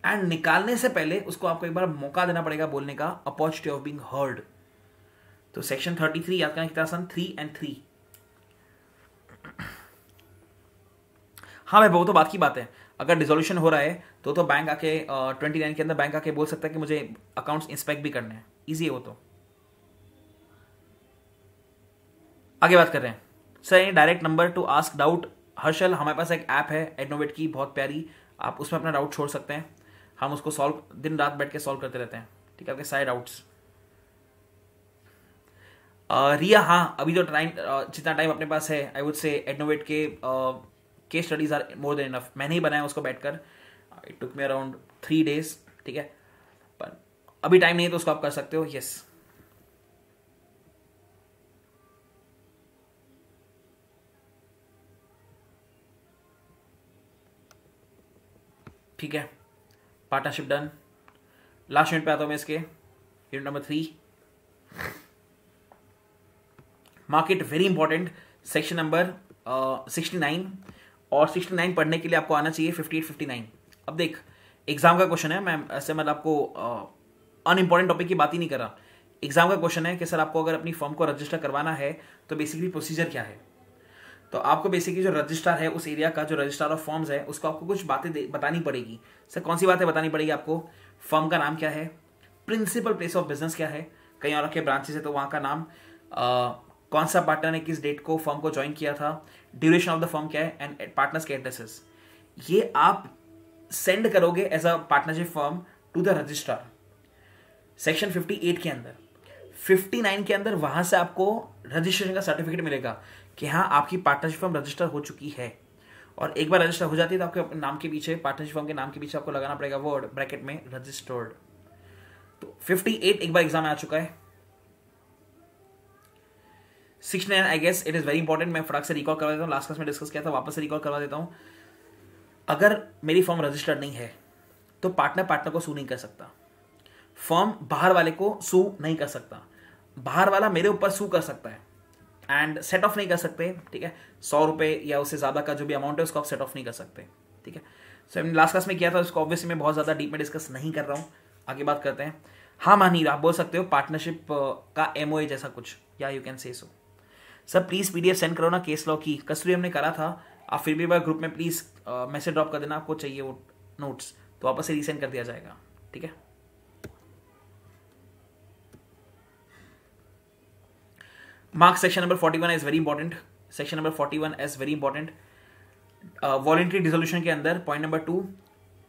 एंड निकालने से पहले उसको आपको एक बार मौका देना पड़ेगा बोलने का अपॉर्चुनिटी ऑफ बिंग हर्ड तो सेक्शन थर्टी थ्री याद करना कितना सन थ्री एंड थ्री हाँ भाई बहुत तो बात की बात है अगर डिजोल्यूशन हो रहा है तो तो बैंक आके ट्वेंटी नाइन के अंदर बैंक आके बोल सकता है कि मुझे अकाउंट्स इंस्पेक्ट भी करने हैं ईजी है वो तो आगे बात कर रहे हैं सर ये direct number to ask doubt Harshal हमारे पास एक ऐप है एडनोवेट की बहुत प्यारी आप उसमें अपना डाउट छोड़ सकते हैं हम उसको सॉल्व दिन रात बैठ के सॉल्व करते रहते हैं ठीक है आपके सारे डाउट्स रिया हाँ अभी जो तो टाइम जितना टाइम अपने पास है आई वुड से एडनोवेट के के studies are more than enough मैंने ही बनाया उसको बैठकर it took me around three days ठीक है पर अभी टाइम नहीं है तो उसको आप कर सकते हो यस yes. ठीक है पार्टनरशिप डन लास्ट यूनिट पे आता हूं मैं इसके unit number three mark it very important section number sixty nine और सिक्सटी नाइन पढ़ने के लिए आपको आना चाहिए फिफ्टी एट फिफ्टी नाइन अब देख एग्जाम का क्वेश्चन है मैं ऐसे मतलब आपको अन इम्पॉर्टेंट टॉपिक की बात ही नहीं कर रहा एग्जाम का क्वेश्चन है कि सर आपको अगर अपनी फॉर्म को रजिस्टर करवाना है तो बेसिकली प्रोसीजर क्या है तो आपको बेसिकली जो रजिस्ट्रार है उस एरिया का जो रजिस्ट्रार ऑफ फॉर्म्स है उसको आपको कुछ बातें बतानी पड़ेगी सर कौन सी बातें बतानी पड़ेगी आपको फॉर्म का नाम क्या है प्रिंसिपल प्लेस ऑफ बिजनेस क्या है कहीं और के ब्रांचेस है तो वहाँ का नाम आ, कौन सा पार्टनर ने किस डेट को फॉर्म को ज्वाइन किया था ड्यूरेशन ऑफ द फॉर्म क्या है एंड पार्टनर्स के एड्रेसेस ये आप सेंड करोगे as a partnership form to the registrar section 58 के अंदर 59 के अंदर वहां से आपको रजिस्ट्रेशन का सर्टिफिकेट मिलेगा कि हाँ आपकी पार्टनरशिप फॉर्म रजिस्टर हो चुकी है और एक बार रजिस्टर हो जाती है तो आपके नाम के पीछे पार्टनरशिप फॉर्म के नाम के पीछे आपको लगाना पड़ेगा वर्ड ब्रैकेट में रजिस्टर्ड तो 58 एक बार एग्जाम आ चुका है nine I guess it is very important मैं फटाक से रिकॉल करवा देता हूँ लास्ट क्लास में डिस्कस किया था वापस से रिकॉल करवा देता हूँ अगर मेरी फॉर्म रजिस्टर्ड नहीं है तो पार्टनर पार्टनर को सू नहीं कर सकता फॉर्म बाहर वाले को सू नहीं कर सकता बाहर वाला मेरे ऊपर सू कर सकता है एंड सेट ऑफ नहीं कर सकते ठीक है सौ रुपये या उससे ज़्यादा का जो भी अमाउंट है उसको आप सेट ऑफ नहीं कर सकते ठीक है सो हमने लास्ट क्लास में किया था उसको ऑब्वियसली मैं बहुत ज़्यादा डीप में डिस्कस नहीं कर रहा हूँ आगे बात करते हैं हाँ मानी आप बोल सकते हो पार्टनरशिप का एम जैसा कुछ या you can say so sir please पी सेंड करो ना केस लॉ की कस्तूरी हमने करा था आप फिर भी ग्रुप में प्लीज़ मैसेज ड्रॉप कर देना आपको चाहिए वो नोट्स तो वापस से रीसेंड कर दिया जाएगा ठीक है mark section number 41 is very important section number forty one as very important voluntary dissolution के अंदर point number two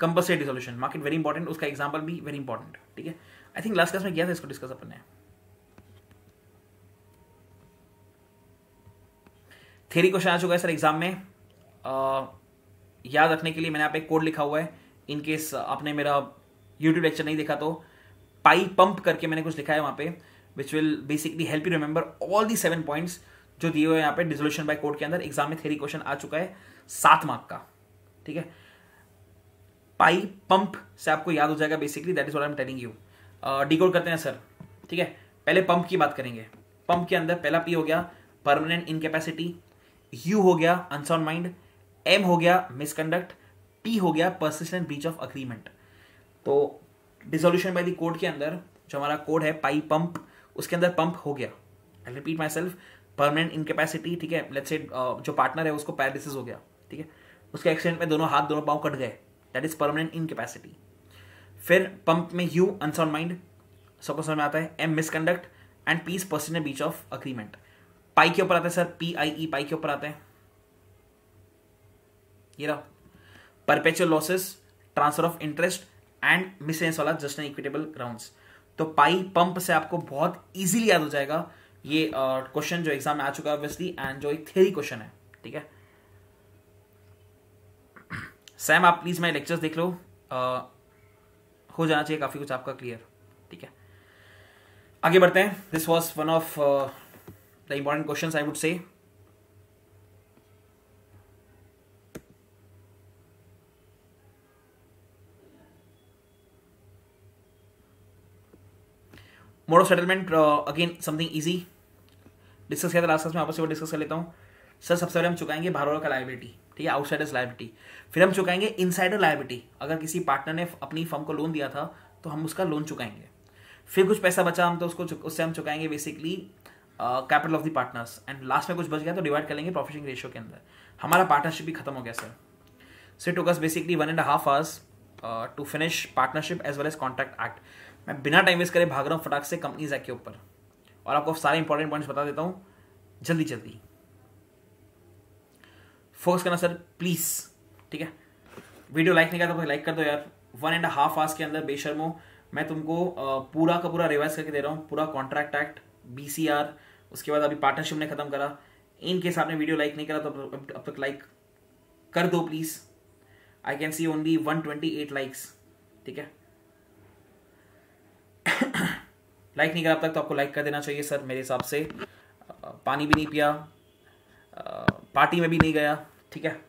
compulsory dissolution mark it very important उसका एग्जाम्पल भी वेरी इंपॉर्टेंट ठीक है आई थिंक लास्ट क्लास में किया था इसको डिस्कस अपन थेरी क्वेश्चन आ चुका है सर एग्जाम में uh, याद रखने के लिए मैंने आप एक कोड लिखा हुआ है इनकेस आपने मेरा यूट्यूब लेक्चर नहीं देखा तो पाई पंप करके मैंने कुछ लिखा है वहाँ पे which will basically help you remember all the seven points जो दिए हुए यहाँ पे डिजोल्यूशन बाय कोर्ट के अंदर एग्जाम में थेरी क्वेश्चन आ चुका है सात मार्क का ठीक है पाई पंप से आपको याद हो जाएगा basically that is I am telling you decode करते हैं सर ठीक है पहले पंप की बात करेंगे पंप के अंदर पहला पी हो गया परमानेंट इनकेपेसिटी यू हो गया अनसाउंड माइंड एम हो गया मिसकंडक्ट पी हो गया परसिस्टेंट ब्रीच ऑफ अग्रीमेंट तो डिजोल्यूशन बाय द कोर्ट के अंदर जो हमारा कोड है पाई पंप उसके अंदर पंप हो गया I repeat myself permanent incapacity ठीक है लेट्स से uh, जो पार्टनर है उसको पैरालिसिस हो गया ठीक है उसके एक्सीडेंट में दोनों हाथ दोनों पाँव कट गए दैट इज परमानेंट इनकेपेसिटी फिर पंप में यू अनसाउंड माइंड सबको समझ में आता है M misconduct and peace person breach of agreement पाई के ऊपर आते हैं सर पी आई ई पाई के ऊपर आते हैं ये रहा perpetual losses transfer of interest and miscellaneous वाला जस्ट एन इक्विटेबल ग्राउंड्स तो पाई पंप से आपको बहुत इजीली याद हो जाएगा ये क्वेश्चन uh, जो एग्जाम में आ चुका है ऑब्वियसली एंड जो एक थेरी क्वेश्चन है ठीक है सैम आप प्लीज माई लेक्चर्स देख लो uh, हो जाना चाहिए काफी कुछ आपका क्लियर ठीक है आगे बढ़ते हैं this was one of the important question I would say mode of settlement again something easy discuss किया था लास्ट क्लास में आपस में डिस्कस कर लेता हूँ सर सबसे पहले हम चुकाएंगे भारोला का लाइबिलिटी ठीक है आउटसाइडर्स लाइबिलिटी फिर हम चुकाएंगे इनसाइडर लाइबिलिटी अगर किसी पार्टनर ने अपनी फर्म को लोन दिया था तो हम उसका लोन चुकाएंगे फिर कुछ पैसा बचा हम तो उसको उससे हम चुकाएंगे basically capital of the partners and last में कुछ बच गया तो डिवाइड कर लेंगे प्रॉफिटिंग रेशियो के अंदर हमारा पार्टनरशिप भी खत्म हो गया sir so it takes basically one and half hours to finish partnership as well as contract act मैं बिना टाइम वेस्ट करे भाग रहा हूँ फटाक से कंपनीज एक्ट के ऊपर और आपको सारे इंपॉर्टेंट पॉइंट्स बता देता हूँ जल्दी जल्दी फोकस करना सर प्लीज़ ठीक है वीडियो लाइक नहीं करता तो लाइक कर दो यार वन एंड हाफ आवर्स के अंदर बेशर्मो मैं तुमको पूरा का पूरा रिवाइज करके दे रहा हूँ पूरा कॉन्ट्रैक्ट एक्ट बी उसके बाद अभी पार्टनरशिप ने खत्म करा इन केस आपने वीडियो लाइक नहीं करा तो अब तक लाइक कर दो please I can see only one twenty eight likes ठीक है लाइक नहीं करा अब तक तो आपको लाइक कर देना चाहिए सर मेरे हिसाब से पानी भी नहीं पिया पार्टी में भी नहीं गया ठीक है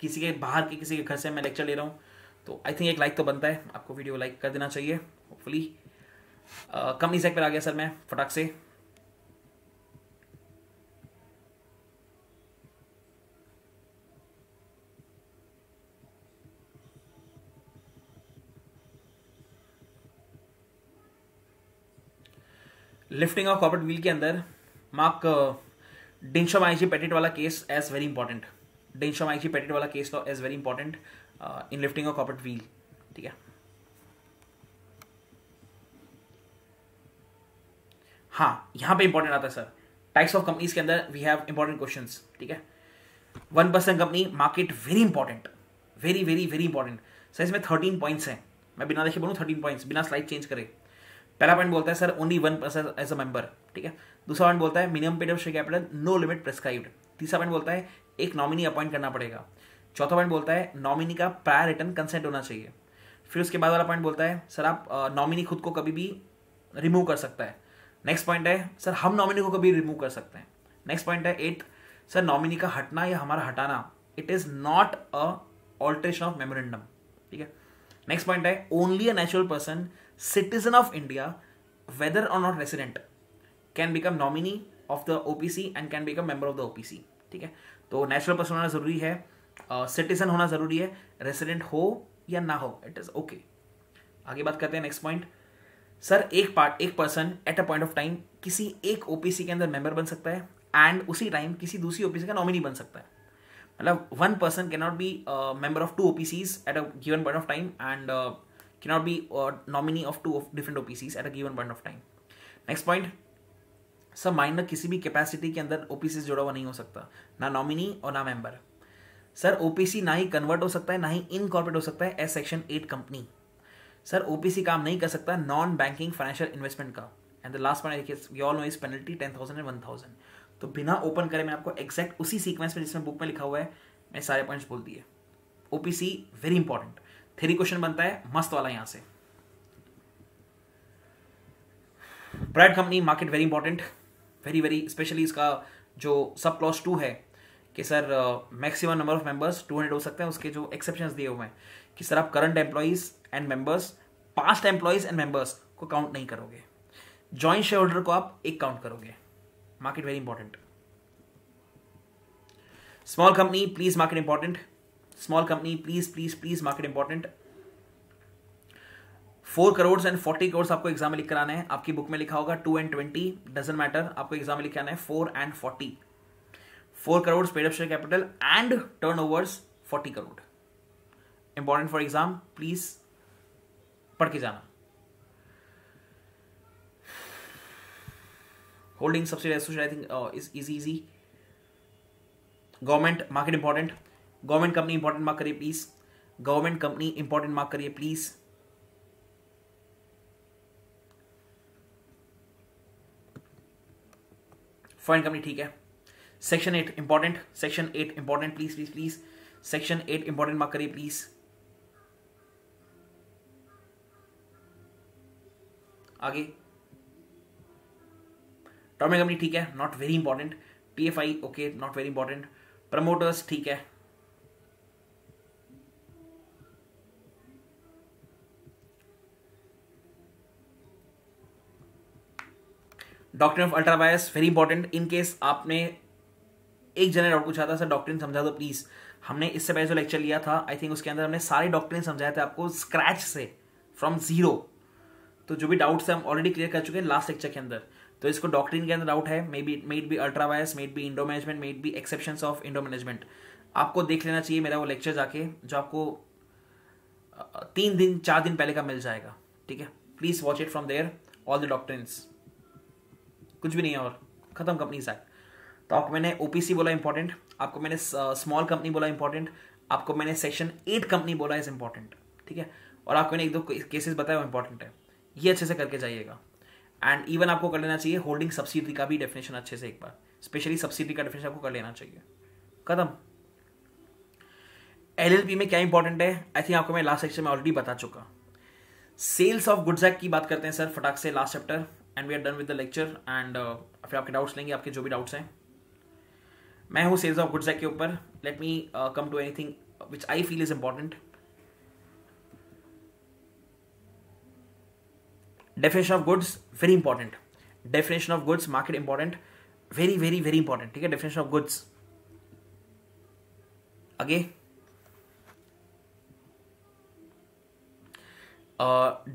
किसी के बाहर के किसी के घर से मैं लेक्चर ले रहा हूँ तो आई थिंक एक लाइक तो बनता है आपको वीडियो लाइक कर देना चाहिए होपफुली सेक पर आ गया सर मैं फटाक से लिफ्टिंग ऑफ कॉर्पोरेट व्हील के अंदर मार्क डिंशम माइची जी पेटेट वाला केस एज वेरी इंपॉर्टेंट डिंशम माइजी जी पेटेट वाला केस तो as very important in lifting of corporate veil ठीक है हाँ यहां पे इंपॉर्टेंट आता है सर टाइप्स ऑफ कंपनीज के अंदर वी हैव इंपॉर्टेंट क्वेश्चन ठीक है one person company mark it very important very very very important sir इसमें थर्टीन पॉइंट्स हैं मैं बिना देखे बोलूँ थर्टीन पॉइंट्स बिना स्लाइड चेंज करें पहला पॉइंट बोलता है sir only one person as a member ठीक है दूसरा पॉइंट बोलता है minimum paid of share capital no limit prescribe तीसरा पॉइंट बोलता है एक नॉमिनी अपॉइंट करना पड़ेगा चौथा पॉइंट बोलता है नॉमिनी का प्रायर रिटर्न कंसेंट होना चाहिए फिर उसके बाद वाला पॉइंट बोलता है सर आप नॉमिनी खुद को कभी भी रिमूव कर सकता है नेक्स्ट पॉइंट है सर हम नॉमिनी को कभी रिमूव कर सकते हैं नेक्स्ट पॉइंट है एट सर नॉमिनी का हटना या हमारा हटाना it is not a alteration of memorandum ठीक है नेक्स्ट पॉइंट है only a natural person citizen of India, whether or not resident, can become nominee of the OPC and can become member of the OPC. ठीक है तो natural person होना जरूरी है citizen uh, होना जरूरी है रेसिडेंट हो या ना हो इट इज ओके आगे बात करते हैं नेक्स्ट पॉइंट सर एक पार्ट एक person at a point of time किसी एक ओपीसी के अंदर मेंबर बन सकता है एंड उसी टाइम किसी दूसरी ओपीसी का नॉमिनी बन सकता है मतलब one person can not be member of two OPCs at a given point of time and cannot be a nominee of two of different OPCs at a given point of time. Next point सब minor किसी भी capacity के अंदर OPC से जुड़ा हुआ नहीं हो सकता ना नॉमिनी और ना मेंबर सर ओपीसी ना ही कन्वर्ट हो सकता है ना ही इनकॉर्पोरेट हो सकता है as section eight company sir OPC काम नहीं कर सकता नॉन बैंकिंग फाइनेंशियल इन्वेस्टमेंट का एंड द लास्ट पॉइंट देखिए all no is penalty ten thousand and one thousand तो बिना ओपन करे मैं आपको एक्जैक्ट उसी सीक्वेंस में जिसमें बुक में लिखा हुआ है मैं सारे पॉइंट्स बोल दिए ओपीसी वेरी इंपॉर्टेंट फिर क्वेश्चन बनता है मस्त वाला यहां से private company mark it very important very very specially इसका जो सब क्लॉस टू है कि sir maximum number of members 200 हो सकते हैं उसके जो एक्सेप्शन दिए हुए हैं कि सर आप current employees and members past employees and members को काउंट नहीं करोगे जॉइंट शेयर होल्डर को आप एक काउंट करोगे mark it very important small company please mark it important small company please please please mark it important four crore and forty crore आपको exam लिख कराना है आपकी बुक में लिखा होगा two and twenty doesn't matter आपको एग्जाम में लिख कराना है four and forty four crore paid share capital and turnovers forty crore important for exam please पढ़ के जाना holding subsidiary I think is easy easy government mark it important government company important mark करिए please government company important mark करिए please foreign company ठीक है section eight important section eight important please please please section eight important mark करिए please आगे टॉमिक company ठीक है not very important PFI okay not very important promoters ठीक है doctrine of ultra vires very important in case आपने एक जने डॉक्टर पूछा था सर डॉक्टर समझा दो प्लीज़ हमने इससे पहले जो लेक्चर लिया था आई थिंक उसके अंदर हमने सारे डॉक्टर समझाए थे आपको स्क्रैच से फ्रॉम जीरो तो जो भी डाउट्स है हम ऑलरेडी क्लियर कर चुके हैं लास्ट लेक्चर के अंदर तो इसको डॉक्टरिन के अंदर डाउट है may be made be ultra vires made be indoor management made be exception of indoor management आपको देख लेना चाहिए मेरा वो लेक्चर जाके जो आपको तीन दिन चार दिन पहले का मिल जाएगा ठीक है please watch it from there all the doctrine कुछ भी नहीं है और खत्म कंपनी एक्ट तो आपको मैंने ओपीसी बोला इंपॉर्टेंट आपको मैंने स्मॉल कंपनी uh, बोला इंपॉर्टेंट आपको मैंने सेक्शन एट कंपनी बोला इज इंपॉर्टेंट ठीक है और आपको मैंने एक दो केसेस बताया वो इंपॉर्टेंट है ये अच्छे से करके जाइएगा एंड इवन आपको कर लेना चाहिए होल्डिंग सब्सिडी का भी डेफिनेशन अच्छे से एक बार स्पेशली सब्सिडी का डेफिनेशन आपको कर लेना चाहिए कदम एल में क्या इंपॉर्टेंट है आई थिंक आपको मैं लास्ट सेक्शन में ऑलरेडी बता चुका सेल्स ऑफ गुड्स एक्ट की बात करते हैं सर फटाक से last chapter and we are done with the lecture and फिर आपके डाउट्स लेंगे आपके जो भी डाउट्स हैं मैं हूँ सेल्स ऑफ गुड्स के ऊपर let me come to anything which I feel is important definition of goods very important definition of goods mark it important very very very important ठीक है definition of goods again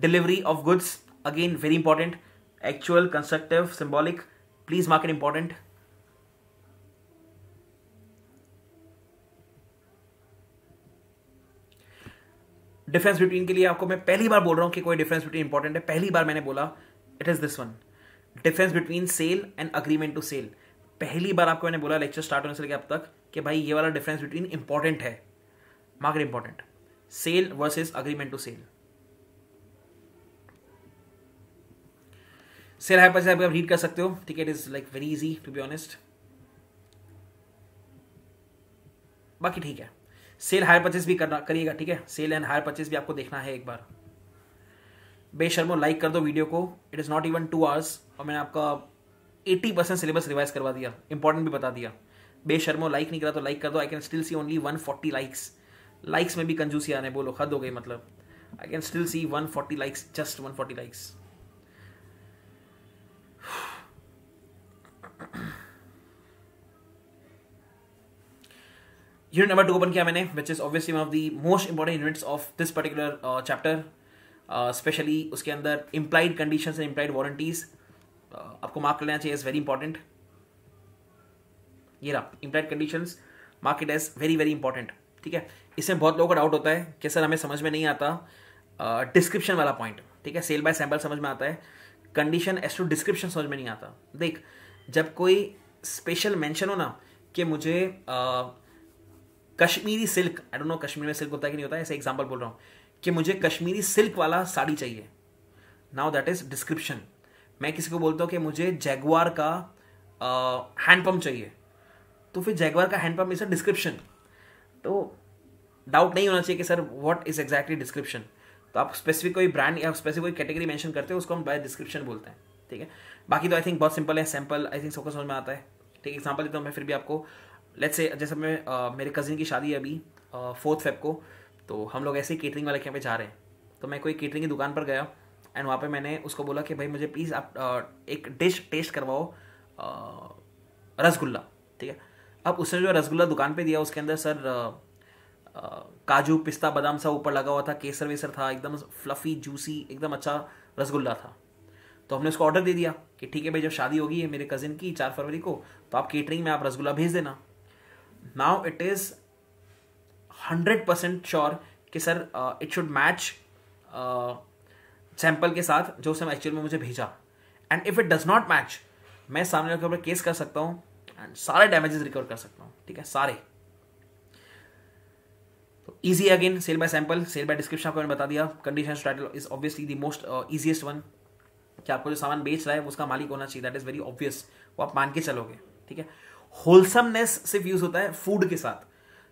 delivery of goods again very important actual constructive symbolic please mark it important difference between के लिए आपको मैं पहली बार बोल रहा हूं कि कोई डिफरेंस बिटवीन इंपॉर्टेंट है पहली बार मैंने बोला it is this one difference between sale and agreement to sale पहली बार आपको मैंने बोला लेक्चर स्टार्ट होने से लेकर अब तक कि भाई ये वाला डिफरेंस बिटवीन इंपॉर्टेंट है mark it important sale versus agreement to sale sale हाइपर से आप रीड कर सकते हो ठीक है it is like very easy to be honest बाकी ठीक है सेल हायर परचेज भी करना करिएगा ठीक है सेल एंड हायर परचेज भी आपको देखना है एक बार बेशर्मो लाइक कर दो वीडियो को it is not even two hours और मैंने आपका एट्टी परसेंट सिलेबस रिवाइज करवा दिया इंपॉर्टेंट भी बता दिया बेशर्मो लाइक नहीं करा तो लाइक कर दो I can still see only one forty likes likes में भी कंजूसी आने बोलो हद हो गई मतलब I can still see one forty likes just one forty likes unit number two open किया मैंने which is obviously one of the most important units of this particular chapter specially उसके अंदर implied condition and implied warranties आपको mark कर लेना चाहिए is very important ये रहा implied condition mark it as very very important ठीक है इसमें बहुत लोगों का डाउट होता है कि सर हमें समझ में नहीं आता डिस्क्रिप्शन uh, वाला पॉइंट ठीक है सेल बाय सैम्पल समझ में आता है कंडीशन एस टू डिस्क्रिप्शन समझ में नहीं आता देख जब कोई स्पेशल मेंशन हो ना कि मुझे uh, Kashmiri silk I don't know Kashmir में सिल्क होता है कि नहीं होता है ऐसे एग्जाम्पल बोल रहा हूँ कि मुझे कश्मीरी सिल्क वाला साड़ी चाहिए नाउ दैट इज डिस्क्रिप्शन मैं किसी को बोलता हूँ कि मुझे जैगवार का हैंडपम्प चाहिए तो फिर जैगवार का हैंडपम्प इज अ डिस्क्रिप्शन तो डाउट नहीं होना चाहिए कि sir what is exactly description तो आप स्पेसिफिक कोई ब्रांड या स्पेसिफिक कोई कैटेगरी मेंशन करते हो उसको हम बाय डिस्क्रिप्शन बोलते हैं ठीक है बाकी तो आई थिंक बहुत सिंपल है सैम्पल आई थिंक सबको समझ में आता है ठीक है एग्जाम्पल देता हूँ मैं फिर भी आपको लेट्स से जैसे मैं मेरे कज़िन की शादी है अभी फोर्थ फेब को तो हम लोग ऐसे ही केटरिंग वाले के यहाँ पे जा रहे हैं तो मैं कोई केटरिंग की दुकान पर गया एंड वहाँ पे मैंने उसको बोला कि भाई मुझे प्लीज़ आप एक डिश टेस्ट करवाओ रसगुल्ला ठीक है अब उसने जो रसगुल्ला दुकान पे दिया उसके अंदर सर काजू पिस्ता बादाम सा ऊपर लगा हुआ था केसर वेसर था एकदम फ्लफ़ी जूसी एकदम अच्छा रसगुल्ला था तो हमने उसको ऑर्डर दे दिया कि ठीक है भाई जब शादी होगी है मेरे कज़िन की चार फरवरी को तो आप केटरिंग में आप रसगुल्ला भेज देना now it is hundred percent sure कि sir it should match sample के साथ जो उसने एक्चुअल में मुझे भेजा and if it does not match मैं सामने के ऊपर केस कर सकता हूँ एंड सारे डैमेजेस रिकवर कर सकता हूँ ठीक है सारे तो easy again sale by sample sale by description आपको मैंने बता दिया condition title is obviously the most easiest one कि आपको जो सामान बेच रहा है उसका मालिक होना चाहिए दैट इज़ वेरी ऑब्वियस वो आप मान के चलोगे ठीक है होलसमनेस सिर्फ यूज होता है फूड के साथ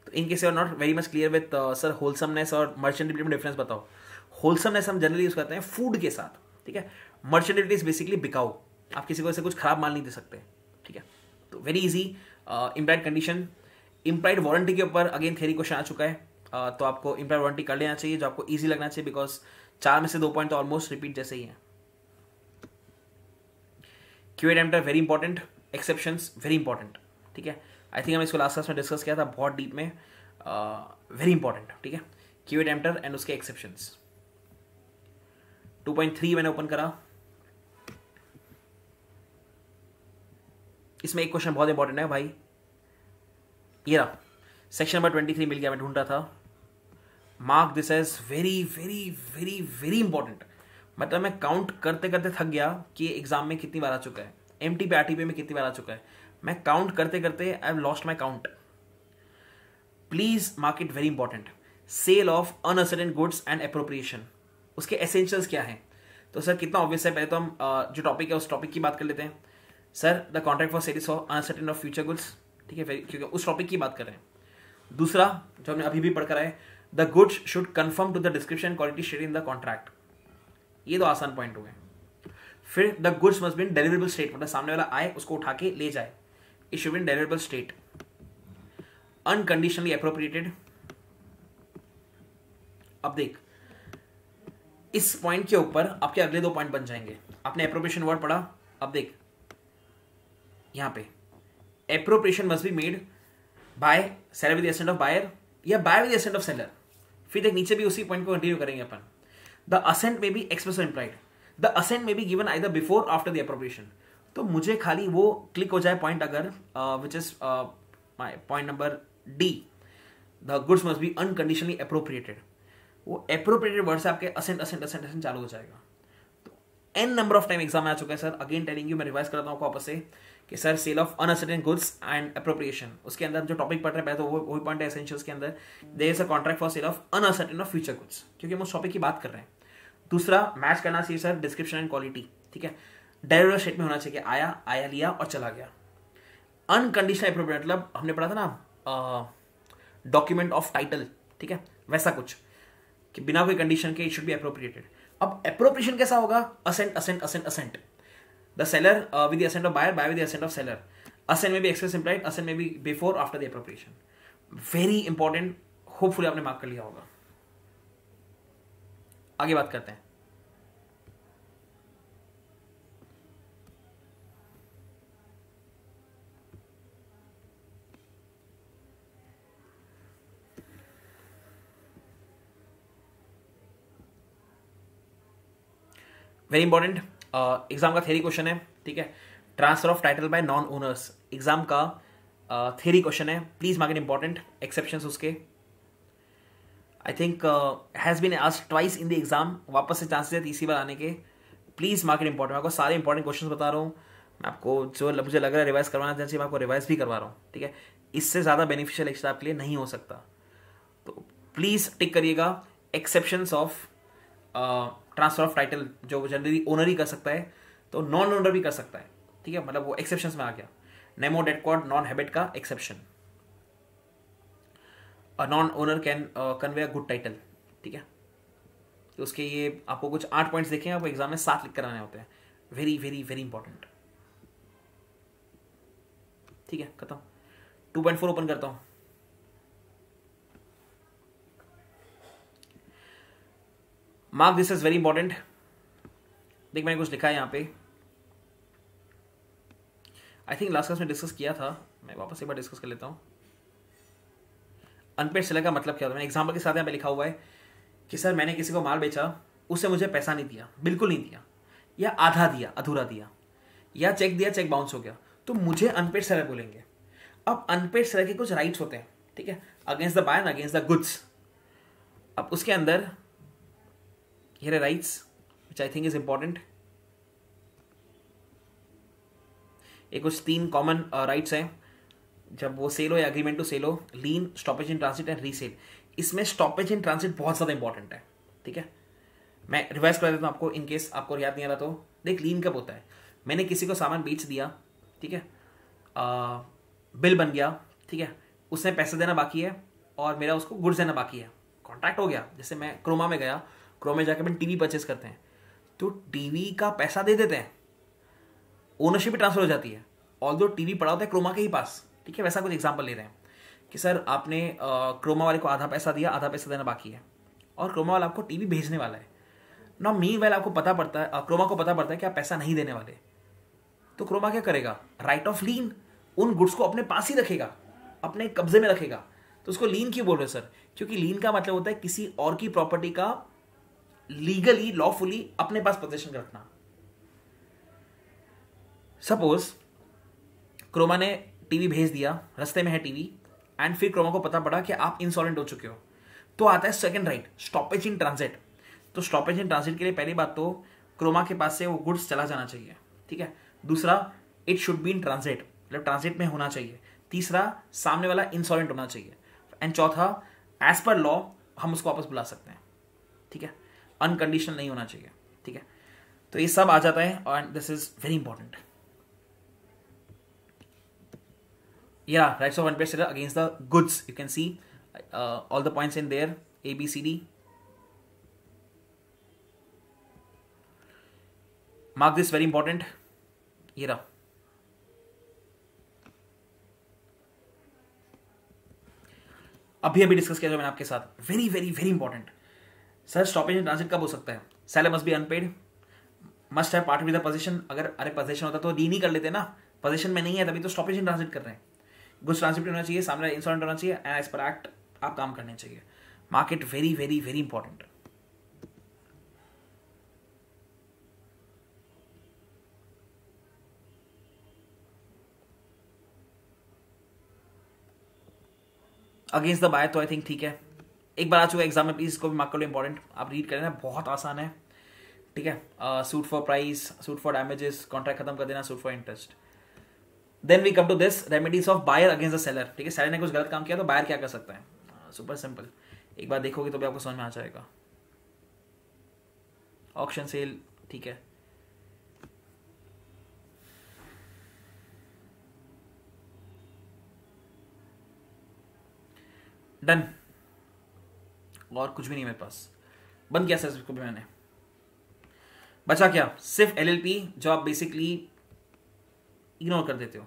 तो in case you are not very much clear with sir wholesomeness और मर्चेंडिबिलिटी में डिफरेंस बताओ होलसमनेस हम जनरली यूज करते हैं फूड के साथ ठीक है मर्चेंडिबिलिटी इज बेसिकली बिकाओ आप किसी को ऐसे कुछ खराब माल नहीं दे सकते ठीक है तो very easy implied condition implied warranty के ऊपर अगेन थेरी क्वेश्चन आ चुका है uh, तो आपको इम्प्लाइड वारंटी कर लेना चाहिए जो आपको ईजी लगना चाहिए बिकॉज चार में से दो पॉइंट तो ऑलमोस्ट रिपीट जैसे ही है caveat very important exception very important ठीक है आई थिंक हम इसको लास्ट क्लास में डिस्कस किया था बहुत डीप में वेरी uh, इंपॉर्टेंट ठीक है क्यू एडेप्टर एंड उसके एक्सेप्शंस 2.3 मैंने ओपन करा इसमें एक क्वेश्चन बहुत इंपॉर्टेंट है भाई ये रहा सेक्शन नंबर 23 मिल गया मैं ढूंढ रहा था mark this is very very very very important मतलब मैं काउंट करते करते थक गया कि एग्जाम में कितनी बार आ चुका है M T P R T P में कितनी बार आ चुका है मैं काउंट करते करते I have lost my count please mark it very important sale of uncertain goods and appropriation उसके एसेंशियल्स क्या है तो सर कितना ऑब्वियस है पहले तो हम जो टॉपिक है उस टॉपिक की बात कर लेते हैं sir the contract for sales of uncertain of future goods ठीक है क्योंकि उस टॉपिक की बात कर रहे हैं दूसरा जो हमने अभी भी पढ़कर है the goods should confirm to the description quality said in the contract ये दो तो आसान पॉइंट हुए फिर the goods must been deliverable state मतलब सामने वाला आए उसको उठा के ले जाए it should be in derivable state unconditionally appropriated अब देख इस पॉइंट के ऊपर आपके अगले दो पॉइंट बन जाएंगे आपने अप्रोप्रिएशन वर्ड पढ़ा अब देख यहां पे appropriation must be made by seller with assent of buyer या buyer with assent of seller फिर देख नीचे भी उसी पॉइंट को कंटिन्यू करेंगे अपन द असेंट में be express implied the assent में be given I before after the appropriation तो मुझे खाली वो क्लिक हो जाए पॉइंट अगर which is my point number D the goods must be unconditionally appropriated वो अप्रोप्रिएटेड वर्ड से आपके असेंट असेंट असेंट असेंट चालू हो जाएगा तो N number of time exam आ चुका है सर अगेन टेलिंग यू मैं रिवाइज करता हूँ वापस से कि sir sale of unascertained goods and appropriation उसके अंदर जो टॉपिक पढ़ रहे हैं पहले तो वो वही पॉइंट है एसेंशियल्स के अंदर there is a contract for sale of unascertained of future goods क्योंकि हम उस टॉपिक की बात कर रहे हैं दूसरा मैच करना चाहिए सर डिस्क्रिप्शन एंड क्वालिटी ठीक है डेरिवेटिव सेट में होना चाहिए आया आया लिया और चला गया अनकंडीशनल अप्रोप्रिएट मतलब हमने पढ़ा था ना डॉक्यूमेंट ऑफ टाइटल ठीक है वैसा कुछ कि बिना कोई कंडीशन के इट शुड बी अप्रोप्रिएटेड अब अप्रोप्रिएशन कैसा होगा assent assent assent assent the seller with assent of buyer buyer with assent of seller assent में भी एक्सप्रेस इंप्लाइड असेंट में भी before after the appropriation very important hopefully आपने mark कर लिया होगा आगे बात करते हैं वेरी इंपॉर्टेंट एग्जाम का थेरी क्वेश्चन है ठीक है transfer of title by non owners exam का थेरी uh, क्वेश्चन है प्लीज मार्केट इंपॉर्टेंट एक्सेप्शन उसके आई थिंक हैज़ बीन आज ट्वाइस इन द एग्जाम वापस से चांसेस है तीसरी बार आने के प्लीज़ मार्केट इंपॉर्टेंट मैं आपको सारे इंपॉर्टेंट क्वेश्चन बता रहा हूँ मैं आपको जो मुझे लग रहा है रिवाइज करवाना चाहिए मैं आपको रिवाइज भी करवा रहा हूँ ठीक है इससे ज़्यादा बेनिफिशियल एक्स्ट्रा आपके लिए नहीं हो सकता तो प्लीज़ टिक करिएगा exceptions of transfer of title जो जनरली ओनर ही कर सकता है तो नॉन ओनर भी कर सकता है ठीक है मतलब वो एक्सेप्शन में आ गया nemo dat quod non habet का exception non owner can convey a good title ठीक है तो उसके ये आपको कुछ आठ पॉइंट्स देखें आपको एग्जाम में सात लिख कर आने होते हैं वेरी वेरी वेरी इंपॉर्टेंट ठीक है खत्म टू पॉइंट फोर ओपन करता हूँ mark this is very important देख मैंने कुछ लिखा है यहाँ पे आई थिंक लास्ट क्लास में डिस्कस किया था मैं वापस एक बार डिस्कस कर लेता हूँ अनपेड सेलर का मतलब क्या होता है एग्जाम्पल के साथ यहां पे लिखा हुआ है कि सर मैंने किसी को माल बेचा उसे मुझे पैसा नहीं दिया बिल्कुल नहीं दिया या आधा दिया अधूरा दिया या चेक दिया चेक बाउंस हो गया तो मुझे अनपेड सेलर बोलेंगे अब अनपेड सेलर के कुछ राइट्स होते हैं ठीक है against the buyer against the goods अब उसके अंदर here are rights which I think is important ये कुछ तीन कॉमन राइट्स uh, हैं जब वो सेल हो या एग्रीमेंट टू सेल हो lien stoppage in transit and resale इसमें स्टॉपेज इन ट्रांसिट बहुत ज़्यादा इंपॉर्टेंट है ठीक है मैं रिवाइज कर देता हूँ आपको इन केस आपको याद नहीं आ रहा तो देख लीन कब होता है मैंने किसी को सामान बेच दिया ठीक है आ, uh, बिल बन गया ठीक है उसने पैसा देना बाकी है और मेरा उसको गुड्स देना बाकी है कॉन्ट्रैक्ट हो गया जैसे मैं क्रोमा में गया क्रोम में जाकर अपन टीवी परचेस करते हैं तो टीवी का पैसा दे देते हैं ओनरशिप भी ट्रांसफर हो जाती है ऑल दो टीवी पड़ा होता है क्रोमा के ही पास ठीक है वैसा कुछ एग्जाम्पल ले रहे हैं कि सर आपने क्रोमा वाले को आधा पैसा दिया आधा पैसा देना बाकी है और क्रोमा वाला आपको टीवी भेजने वाला है ना मी वेल आपको पता पड़ता है क्रोमा को पता पड़ता है कि आप पैसा नहीं देने वाले तो क्रोमा क्या करेगा राइट ऑफ लीन उन गुड्स को अपने पास ही रखेगा अपने कब्जे में रखेगा तो उसको लीन क्यों बोल रहे सर क्योंकि लीन का मतलब होता है किसी और की प्रॉपर्टी का लीगली लॉफुली अपने पास पोजिशन रखना सपोज क्रोमा ने टीवी भेज दिया रस्ते में है टीवी एंड फिर क्रोमा को पता पड़ा कि आप इंसॉलेंट हो चुके हो तो आता है second right stoppage in transit तो स्टॉपेज इन ट्रांजिट के लिए पहली बात तो क्रोमा के पास से वो गुड्स चला जाना चाहिए ठीक है दूसरा it should be in transit मतलब ट्रांजिट में होना चाहिए तीसरा सामने वाला इंसॉलेंट होना चाहिए एंड चौथा एज पर लॉ हम उसको वापस बुला सकते हैं ठीक है अनकंडीशनल नहीं होना चाहिए ठीक है तो ये सब आ जाता है और दिस इज वेरी इंपॉर्टेंट या rights of unpaid seller against the goods you can see all the points in there A B C D mark this very important ये रहा अभी अभी डिस्कस किया जो मैंने आपके साथ very very very important sir stoppage in transit कब हो सकता है seller must be unpaid must है पार्ट विद पोजिशन अगर अरे पोजिशन होता तो डी नहीं कर लेते ना पोजिशन में नहीं है तभी तो स्टॉपेज इन ट्रांसिट कर रहे हैं गुड्स ट्रांसिट होना चाहिए सामने इंस्टॉलमेंट होना चाहिए एंड एज पर एक्ट आप काम करने चाहिए mark it very very very important against the buyer तो आई थिंक ठीक है एक बार आ चुका एग्जाम में प्लीज़ इसको भी मार्क कर लो इंपॉर्टेंट आप रीड करें ना बहुत आसान है ठीक है suit for price suit for damages contract खत्म कर देना suit for interest then we come to this remedies of buyer against the seller ठीक है सेलर ने कुछ गलत काम किया तो बायर क्या कर सकता है सुपर uh, सिंपल एक बार देखोगे तो भी आपको समझ में आ जाएगा ऑप्शन सेल ठीक है डन और कुछ भी नहीं मेरे पास बंद किया सर इसको भी मैंने बचा क्या सिर्फ एलएलपी जो आप बेसिकली इग्नोर कर देते हो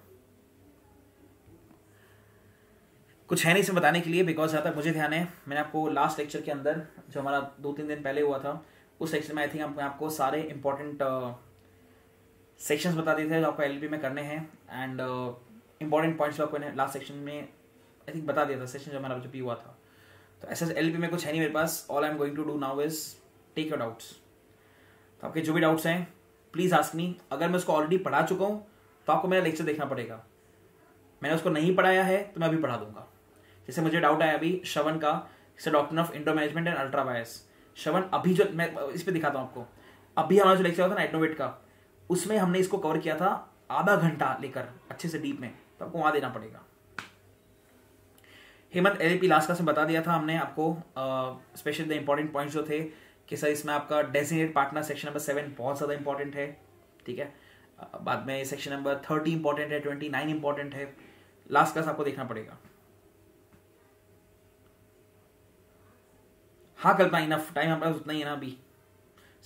कुछ है नहीं इसे बताने के लिए बिकॉज जहाँ तक मुझे ध्यान है मैंने आपको लास्ट लेक्चर के अंदर जो हमारा दो तीन दिन पहले हुआ था उस लेक्चर में आई थिंक मैं आपको सारे इंपॉर्टेंट सेक्शंस uh, बता दिए थे जो आपको एल में करने हैं एंड इंपॉर्टेंट पॉइंट्स जो आपको लास्ट सेक्शन में आई थिंक बता दिया था सेशन जो हमारा जो भी हुआ था तो एस एस एल पी में कुछ है नहीं मेरे पास all I am going to do now is take your doubts तो आपके जो भी डाउट्स हैं प्लीज़ आस्क मी अगर मैं उसको ऑलरेडी पढ़ा चुका हूँ तो आपको मेरा लेक्चर देखना पड़ेगा मैंने उसको नहीं पढ़ाया है तो मैं अभी पढ़ा दूंगा जैसे मुझे डाउट आया अभी शवन का it's doctrine of indoor management and ultra vires शवन अभी जो मैं इस पर दिखाता हूँ आपको अभी हमारा जो लेक्चर हुआ था ना एडनोवेट का उसमें हमने इसको कवर किया था आधा घंटा लेकर अच्छे से डीप में तो आपको वहाँ देना पड़ेगा हिम्मत एल पी लास्ट का बता दिया था हमने आपको स्पेशल द इंपॉर्टेंट पॉइंट जो थे कि सर इसमें आपका designate partner section number seven बहुत ज़्यादा इंपॉर्टेंट है ठीक है बाद में सेक्शन नंबर थर्टी इंपॉर्टेंट है ट्वेंटी नाइन इंपॉर्टेंट है लास्ट क्लास आपको देखना पड़ेगा हाँ कल्पना इनफ टाइम हमारे पास उतना ही है ना अभी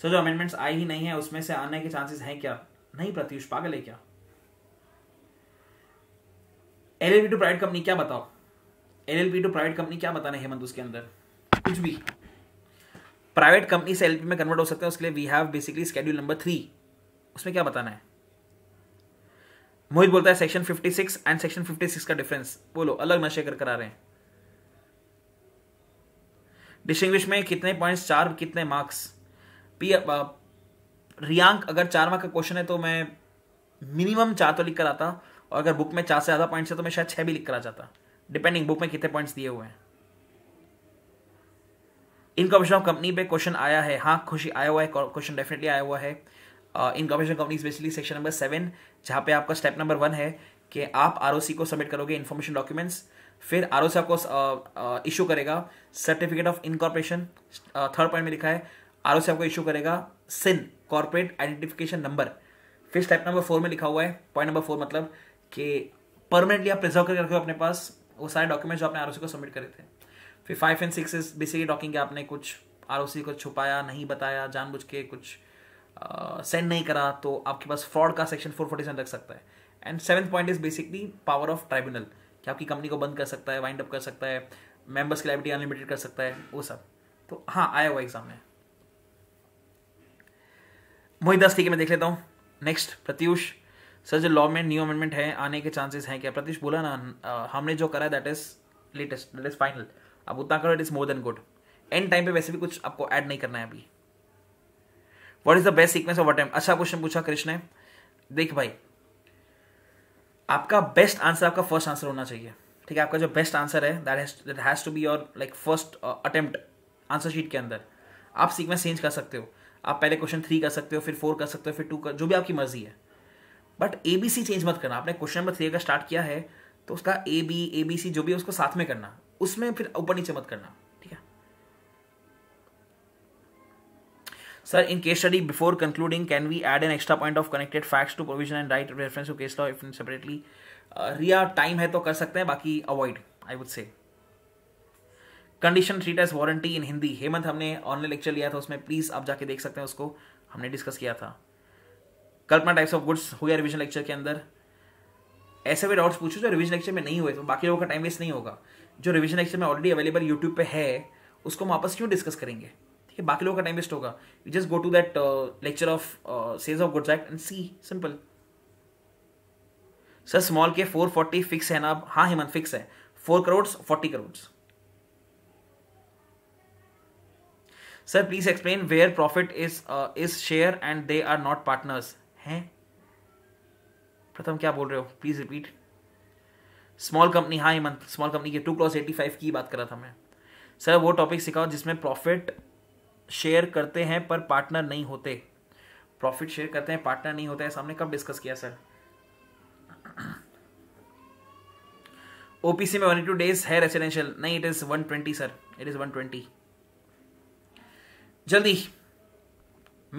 सर जो अमेंडमेंट्स आए ही नहीं है उसमें से आने के चांसेस हैं क्या नहीं प्रत्युष पागल है क्या एल टू प्राइवेट कंपनी क्या बताओ एल टू प्राइवेट कंपनी क्या बताना है हेमंत उसके अंदर कुछ भी प्राइवेट कंपनी से एल में कन्वर्ट हो सकते हैं उसके लिए we have basically schedule number three उसमें क्या बताना है मोहित बोलता है सेक्शन 56 एंड सेक्शन 56 का डिफरेंस बोलो अलग नशे कर करा रहे हैं डिस्टिंग्विश में कितने पॉइंट्स चार कितने मार्क्स पी रियांक अगर चार मार्क का क्वेश्चन है तो मैं मिनिमम चार तो लिख कर आता और अगर बुक में चार से ज़्यादा पॉइंट्स है तो मैं शायद छह भी लिख कर आ जाता डिपेंडिंग बुक में कितने पॉइंट्स दिए हुए हैं इन ऑफ कंपनी पे क्वेश्चन आया है हाँ खुशी आया हुआ है क्वेश्चन डेफिनेटली आया हुआ है in competition company specially section number seven जहाँ पे आपका स्टेप नंबर वन है कि आप आर को सबमिट करोगे इन्फॉर्मेशन डॉक्यूमेंट्स फिर आर आपको इशू करेगा certificate of incorporation third point में लिखा है आर आपको इशू करेगा सिन कॉर्पोरेट आइडेंटिफिकेशन नंबर फिर स्टेप नंबर फोर में लिखा हुआ है पॉइंट नंबर फोर मतलब कि परमानेंटली आप प्रिजर्व करके रखो अपने पास वो सारे डॉक्यूमेंट्स जो आपने आर को सबमिट करे थे फिर five and six is basically talking आपने कुछ आर को छुपाया नहीं बताया जानबूझ के कुछ सेंड नहीं करा तो आपके पास फ्रॉड का सेक्शन फोर फोर्टी सेवन सकता है and seven point is basically power of tribunal कि आपकी कंपनी को बंद कर सकता है वाइंड अप कर सकता है मेंबर्स की अनलिमिटेड कर सकता है वो सब तो हाँ आया हुआ एग्जाम में मोहित दस ठीक है मैं देख लेता हूँ नेक्स्ट प्रत्यूष सर जो लॉ में न्यू अमेंडमेंट है आने के चांसेस हैं क्या प्रतीश बोला ना हमने जो करा that is latest that is final अब उतना करो it is more than good and time पे वैसे भी कुछ आपको ऐड नहीं करना है अभी what is the best sequence of time अच्छा क्वेश्चन पूछा कृष्ण ने देख भाई आपका बेस्ट आंसर आपका फर्स्ट आंसर होना चाहिए ठीक है आपका जो बेस्ट आंसर है that has to be your like first attempt answer sheet के अंदर आप सीक्वेंस चेंज कर सकते हो आप पहले क्वेश्चन थ्री कर सकते हो फिर फोर कर सकते हो फिर टू कर जो भी आपकी मर्जी है but A B C change मत करना आपने क्वेश्चन नंबर थ्री का स्टार्ट किया है तो उसका ए बी ए बी सी जो भी है उसको साथ में करना उसमें फिर ऊपर नीचे मत करना ठीक है sir in case study before concluding can we add an extra point of connected facts to provision and right reference to case law if separately रिया टाइम है तो कर सकते हैं बाकी avoid I would say condition treat as warranty in Hindi Hemant हमने online lecture लिया था उसमें प्लीज़ आप जाके देख सकते हैं उसको हमने डिस्कस किया था कल्पना टाइप्स ऑफ गुड्स हो गया रिविजन लेक्चर के अंदर ऐसे भी डाउट्स पूछो जो रिविजन लेक्चर में नहीं हुए तो बाकी लोगों का टाइम वेस्ट नहीं होगा जो रिविजन लेक्चर में ऑलरेडी अवेलेबल यूट्यूब पे है उसको हम वापस क्यों डिस्कस करेंगे ठीक है बाकी लोगों का टाइम वेस्ट होगा you just go to that lecture of sales of goods act and see simple sir small के फोर फोर्टी फिक्स है ना हाँ हेमंत फिक्स है four crore forty crore sir please explain where profit is is share and they are not partners हैं प्रथम क्या बोल रहे हो प्लीज रिपीट स्मॉल कंपनी हाँ हेमंत स्मॉल कंपनी की टू क्लॉस एटी फाइव की बात कर रहा था मैं सर वो टॉपिक सिखाओ जिसमें प्रॉफिट शेयर करते हैं पर पार्टनर नहीं होते प्रॉफिट शेयर करते हैं पार्टनर नहीं होते हैं हमने कब डिस्कस किया सर ओपीसी में वन टू डेज है रेसिडेंशियल नहीं it is one twenty sir it is one twenty जल्दी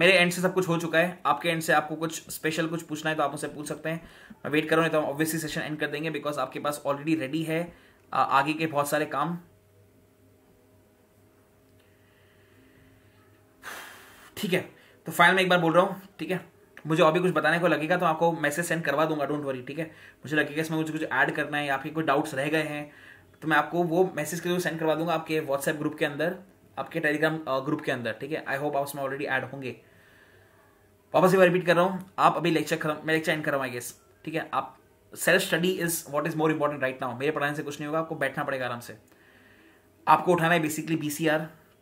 मेरे एंड से सब कुछ हो चुका है आपके एंड से आपको कुछ स्पेशल कुछ पूछना है तो आप मुझसे पूछ सकते हैं मैं वेट करूँ तो हम ऑब्वियसली सेशन एंड कर देंगे बिकॉज आपके पास ऑलरेडी रेडी है आगे के बहुत सारे काम ठीक है तो फाइनल में एक बार बोल रहा हूँ ठीक है मुझे और भी कुछ बताने को लगेगा तो आपको मैसेज सेंड करवा दूंगा डोंट वरी ठीक है मुझे लगेगा इसमें मुझे कुछ ऐड करना है या आपके कोई डाउट्स रह गए हैं तो मैं आपको वो मैसेज के थ्रू सेंड करवा दूंगा आपके व्हाट्सएप ग्रुप के अंदर आपके टेलीग्राम ग्रुप के अंदर ठीक है आई होप आप उसमें ऑलरेडी ऐड होंगे वापस से रिपीट कर रहा हूँ आप अभी लेक्चर कर मैं लेक्चर एंड कर रहा हूँ आई गेस ठीक है आप self study is what is more important right now मेरे पढ़ाने से कुछ नहीं होगा आपको बैठना पड़ेगा आराम से आपको उठाना है बेसिकली बी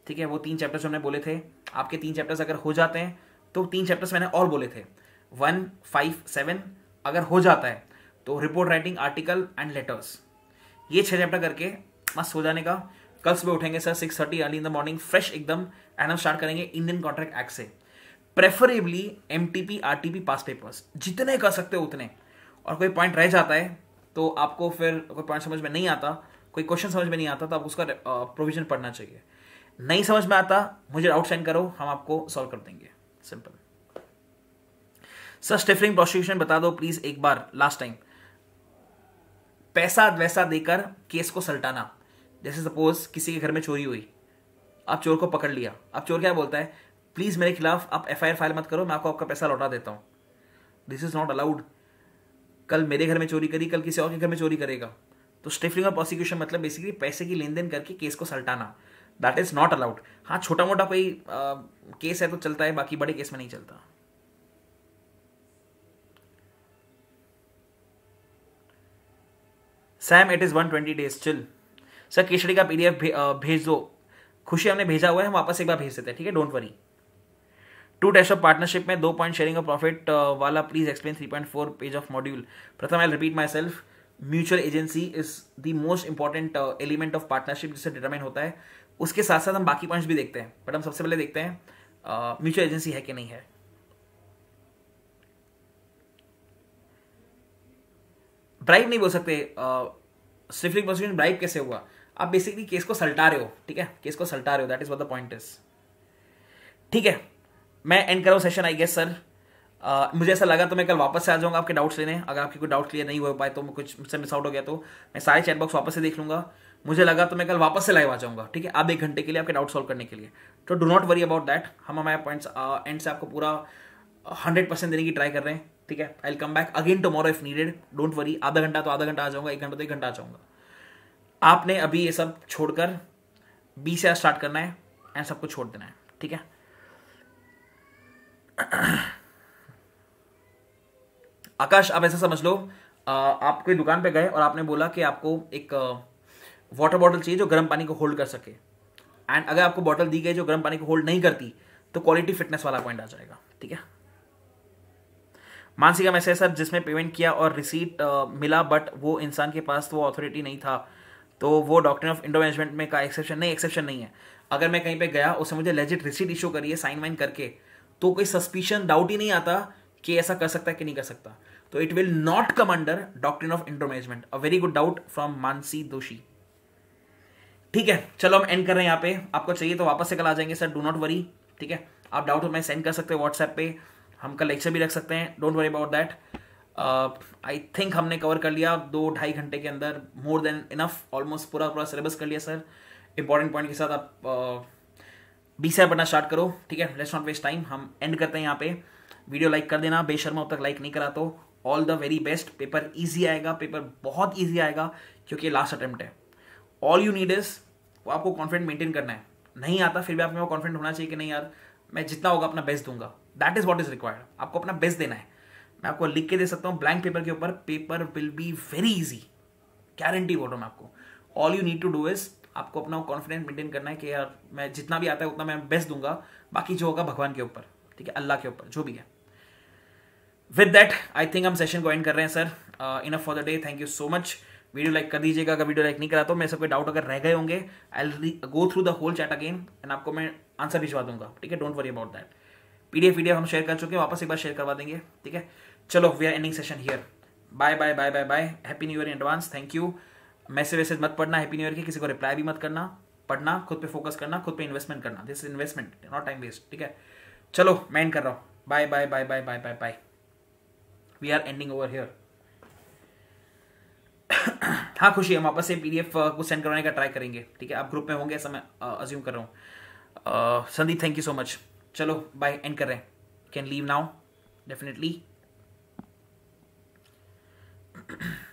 ठीक है वो तीन चैप्टर्स हमने बोले थे आपके तीन चैप्टर्स अगर हो जाते हैं तो तीन चैप्टर्स मैंने और बोले थे वन फाइव सेवन अगर हो जाता है तो report writing article and letters ये छह चैप्टर करके मस्त हो जाने का कल सुबह उठेंगे sir six thirty early in the morning fresh एकदम एनम स्टार्ट करेंगे इंडियन कॉन्ट्रैक्ट एक्ट से preferably M T P R T P past papers जितने कर सकते हो उतने और कोई पॉइंट रह जाता है तो आपको फिर कोई पॉइंट समझ में नहीं आता कोई क्वेश्चन समझ में नहीं आता तो आपको उसका प्रोविजन पढ़ना चाहिए नहीं समझ में आता मुझे आउट सेंड करो हम आपको सॉल्व कर देंगे सिंपल सर स्टेफरिंग प्रोसिक्यूशन बता दो प्लीज एक बार लास्ट टाइम पैसा वैसा देकर केस को सलटाना जैसे सपोज किसी के घर में चोरी हुई आप चोर को पकड़ लिया आप चोर क्या बोलता है प्लीज़ मेरे खिलाफ आप एफ आई फाइल मत करो मैं आपको आपका पैसा लौटा देता हूँ दिस इज़ नॉट अलाउड कल मेरे घर में चोरी करी कल किसी और के घर में चोरी करेगा तो स्टिफलिंग और प्रोसिक्यूशन मतलब बेसिकली पैसे की लेन देन करके केस को सलटाना दैट इज़ नॉट अलाउड हाँ छोटा मोटा कोई आ, केस है तो चलता है बाकी बड़े केस में नहीं चलता Sam it is one twenty days chill sir Kesari का पीडीएफ भे, भेज दो खुशी हमने भेजा हुआ है हम वापस एक बार भेज देते हैं ठीक है don't worry two types of partnership में दो पॉइंट शेयरिंग ऑफ प्रॉफिट वाला please explain three point four page of module प्रथम I repeat myself mutual agency is the most important element of partnership जिससे determine होता है उसके साथ साथ हम बाकी पॉइंट्स भी देखते हैं बट हम सबसे पहले देखते हैं म्यूचुअल uh, एजेंसी है कि नहीं है ब्राइब नहीं बोल सकते uh, ब्राइब कैसे हुआ आप बेसिकली केस को सलटा रहे हो ठीक है केस को सलटा रहे हो that is what the point is ठीक है मैं एंड कराऊँ session I guess sir Uh, मुझे ऐसा लगा तो मैं कल वापस से आ जाऊंगा आपके डाउट्स लेने अगर आपके कोई डाउट क्लियर नहीं हो पाए तो मैं कुछ मुझसे मिस आउट हो गया तो मैं सारे चैट बॉक्स वापस से देख लूंगा मुझे लगा तो मैं कल वापस से लाइव आ जाऊंगा ठीक है आप एक घंटे के लिए आपके डाउट सॉल्व करने के लिए तो do not worry about that हम हमारे पॉइंट्स एंड uh, से आपको पूरा हंड्रेड परसेंट देने की ट्राई कर रहे हैं ठीक है I come back again tomorrow if needed don't worry आधा घंटा तो आधा घंटा आ जाऊंगा एक घंटा तो एक घंटा आ जाऊंगा आपने अभी ये सब छोड़कर बी से स्टार्ट करना है एंड सबको छोड़ देना है ठीक है आकाश आप ऐसा समझ लो आप कोई दुकान पे गए और आपने बोला कि आपको एक वाटर बॉटल चाहिए जो गर्म पानी को होल्ड कर सके एंड अगर आपको बॉटल दी गई जो गर्म पानी को होल्ड नहीं करती तो क्वालिटी फिटनेस वाला पॉइंट आ जाएगा ठीक है मानसिका मैसेज सर जिसमें पेमेंट किया और रिसीट मिला बट वो इंसान के पास वो अथॉरिटी नहीं था तो वो डॉक्टर ऑफ इंडो मैनेजमेंट में का एक्सेप्शन नहीं एक्सेप्शन नहीं है अगर मैं कहीं पे गया उससे मुझे लेजिट रिसीट इशू करिए साइन वाइन करके तो कोई सस्पिशन डाउट ही नहीं आता कि ऐसा कर सकता है कि नहीं कर सकता तो it will not come under doctrine of indoor management a very good doubt from Mansi Doshi ठीक है चलो हम एंड कर रहे हैं यहाँ पे आपको चाहिए तो वापस से कल आ जाएंगे सर डो नॉट वरी ठीक है आप डाउट हमें सेंड कर सकते हैं व्हाट्सएप पे हम कल लेक्चर भी रख सकते हैं don't worry about that I uh, think हमने कवर कर लिया दो ढाई घंटे के अंदर मोर देन इनफ ऑलमोस्ट पूरा पूरा सिलेबस कर लिया सर इंपॉर्टेंट पॉइंट के साथ आप बी सैप बनना स्टार्ट करो ठीक है लेट्स नॉट वेस्ट टाइम हम एंड करते हैं यहाँ पे वीडियो लाइक कर देना बेशर्मा अब तक लाइक नहीं करा तो all the very best paper easy आएगा पेपर बहुत ईजी आएगा क्योंकि लास्ट अटैम्प्ट है ऑल यू नीड इज़ वो आपको कॉन्फिडेंट मेंटेन करना है नहीं आता फिर भी आप में वो कॉन्फिडेंट होना चाहिए कि नहीं यार मैं जितना होगा अपना बेस्ट दूंगा that is what is required आपको अपना बेस्ट देना है मैं आपको लिख के दे सकता हूँ ब्लैंक पेपर के ऊपर paper will be very easy guarantee बोल रहा हूँ मैं आपको all you need to do is आपको अपना कॉन्फिडेंस मेंटेन करना है कि यार मैं जितना भी आता है उतना मैं बेस्ट दूंगा बाकी जो होगा भगवान के ऊपर ठीक है अल्लाह के ऊपर जो भी है विद दैट आई थिंक हम सेशन को एंड कर रहे हैं sir in for the day thank you so much video like कर दीजिएगा अगर वीडियो लाइक नहीं करा तो मेरे सबके डाउट अगर रह गए होंगे I go through the whole chat again and आपको मैं आंसर भिजवा दूंगा ठीक है don't worry about that PDF video हम शेयर कर चुके हैं वापस एक बार शेयर करवा देंगे ठीक है चलो we are ending session here bye bye bye bye bye happy new year in advance thank you message वैसेज मत पढ़ना हैप्पी न्यू ईयर के किसी को रिप्लाई भी मत करना पढ़ना खुद पे फोकस करना खुद पे इन्वेस्टमेंट करना this investment not time waste ठीक है चलो मैं एंड कर रहा हूँ bye bye bye bye bye bye bye we are ending over here हाँ खुशी हम आपस से पीडीएफ uh, को सेंड करवाने का ट्राई करेंगे ठीक है आप ग्रुप में होंगे ऐसा मैं अज्यूम uh, कर रहा हूँ Sandeep thank you so much चलो बाय एंड कर रहे हैं can leave now definitely Yeah.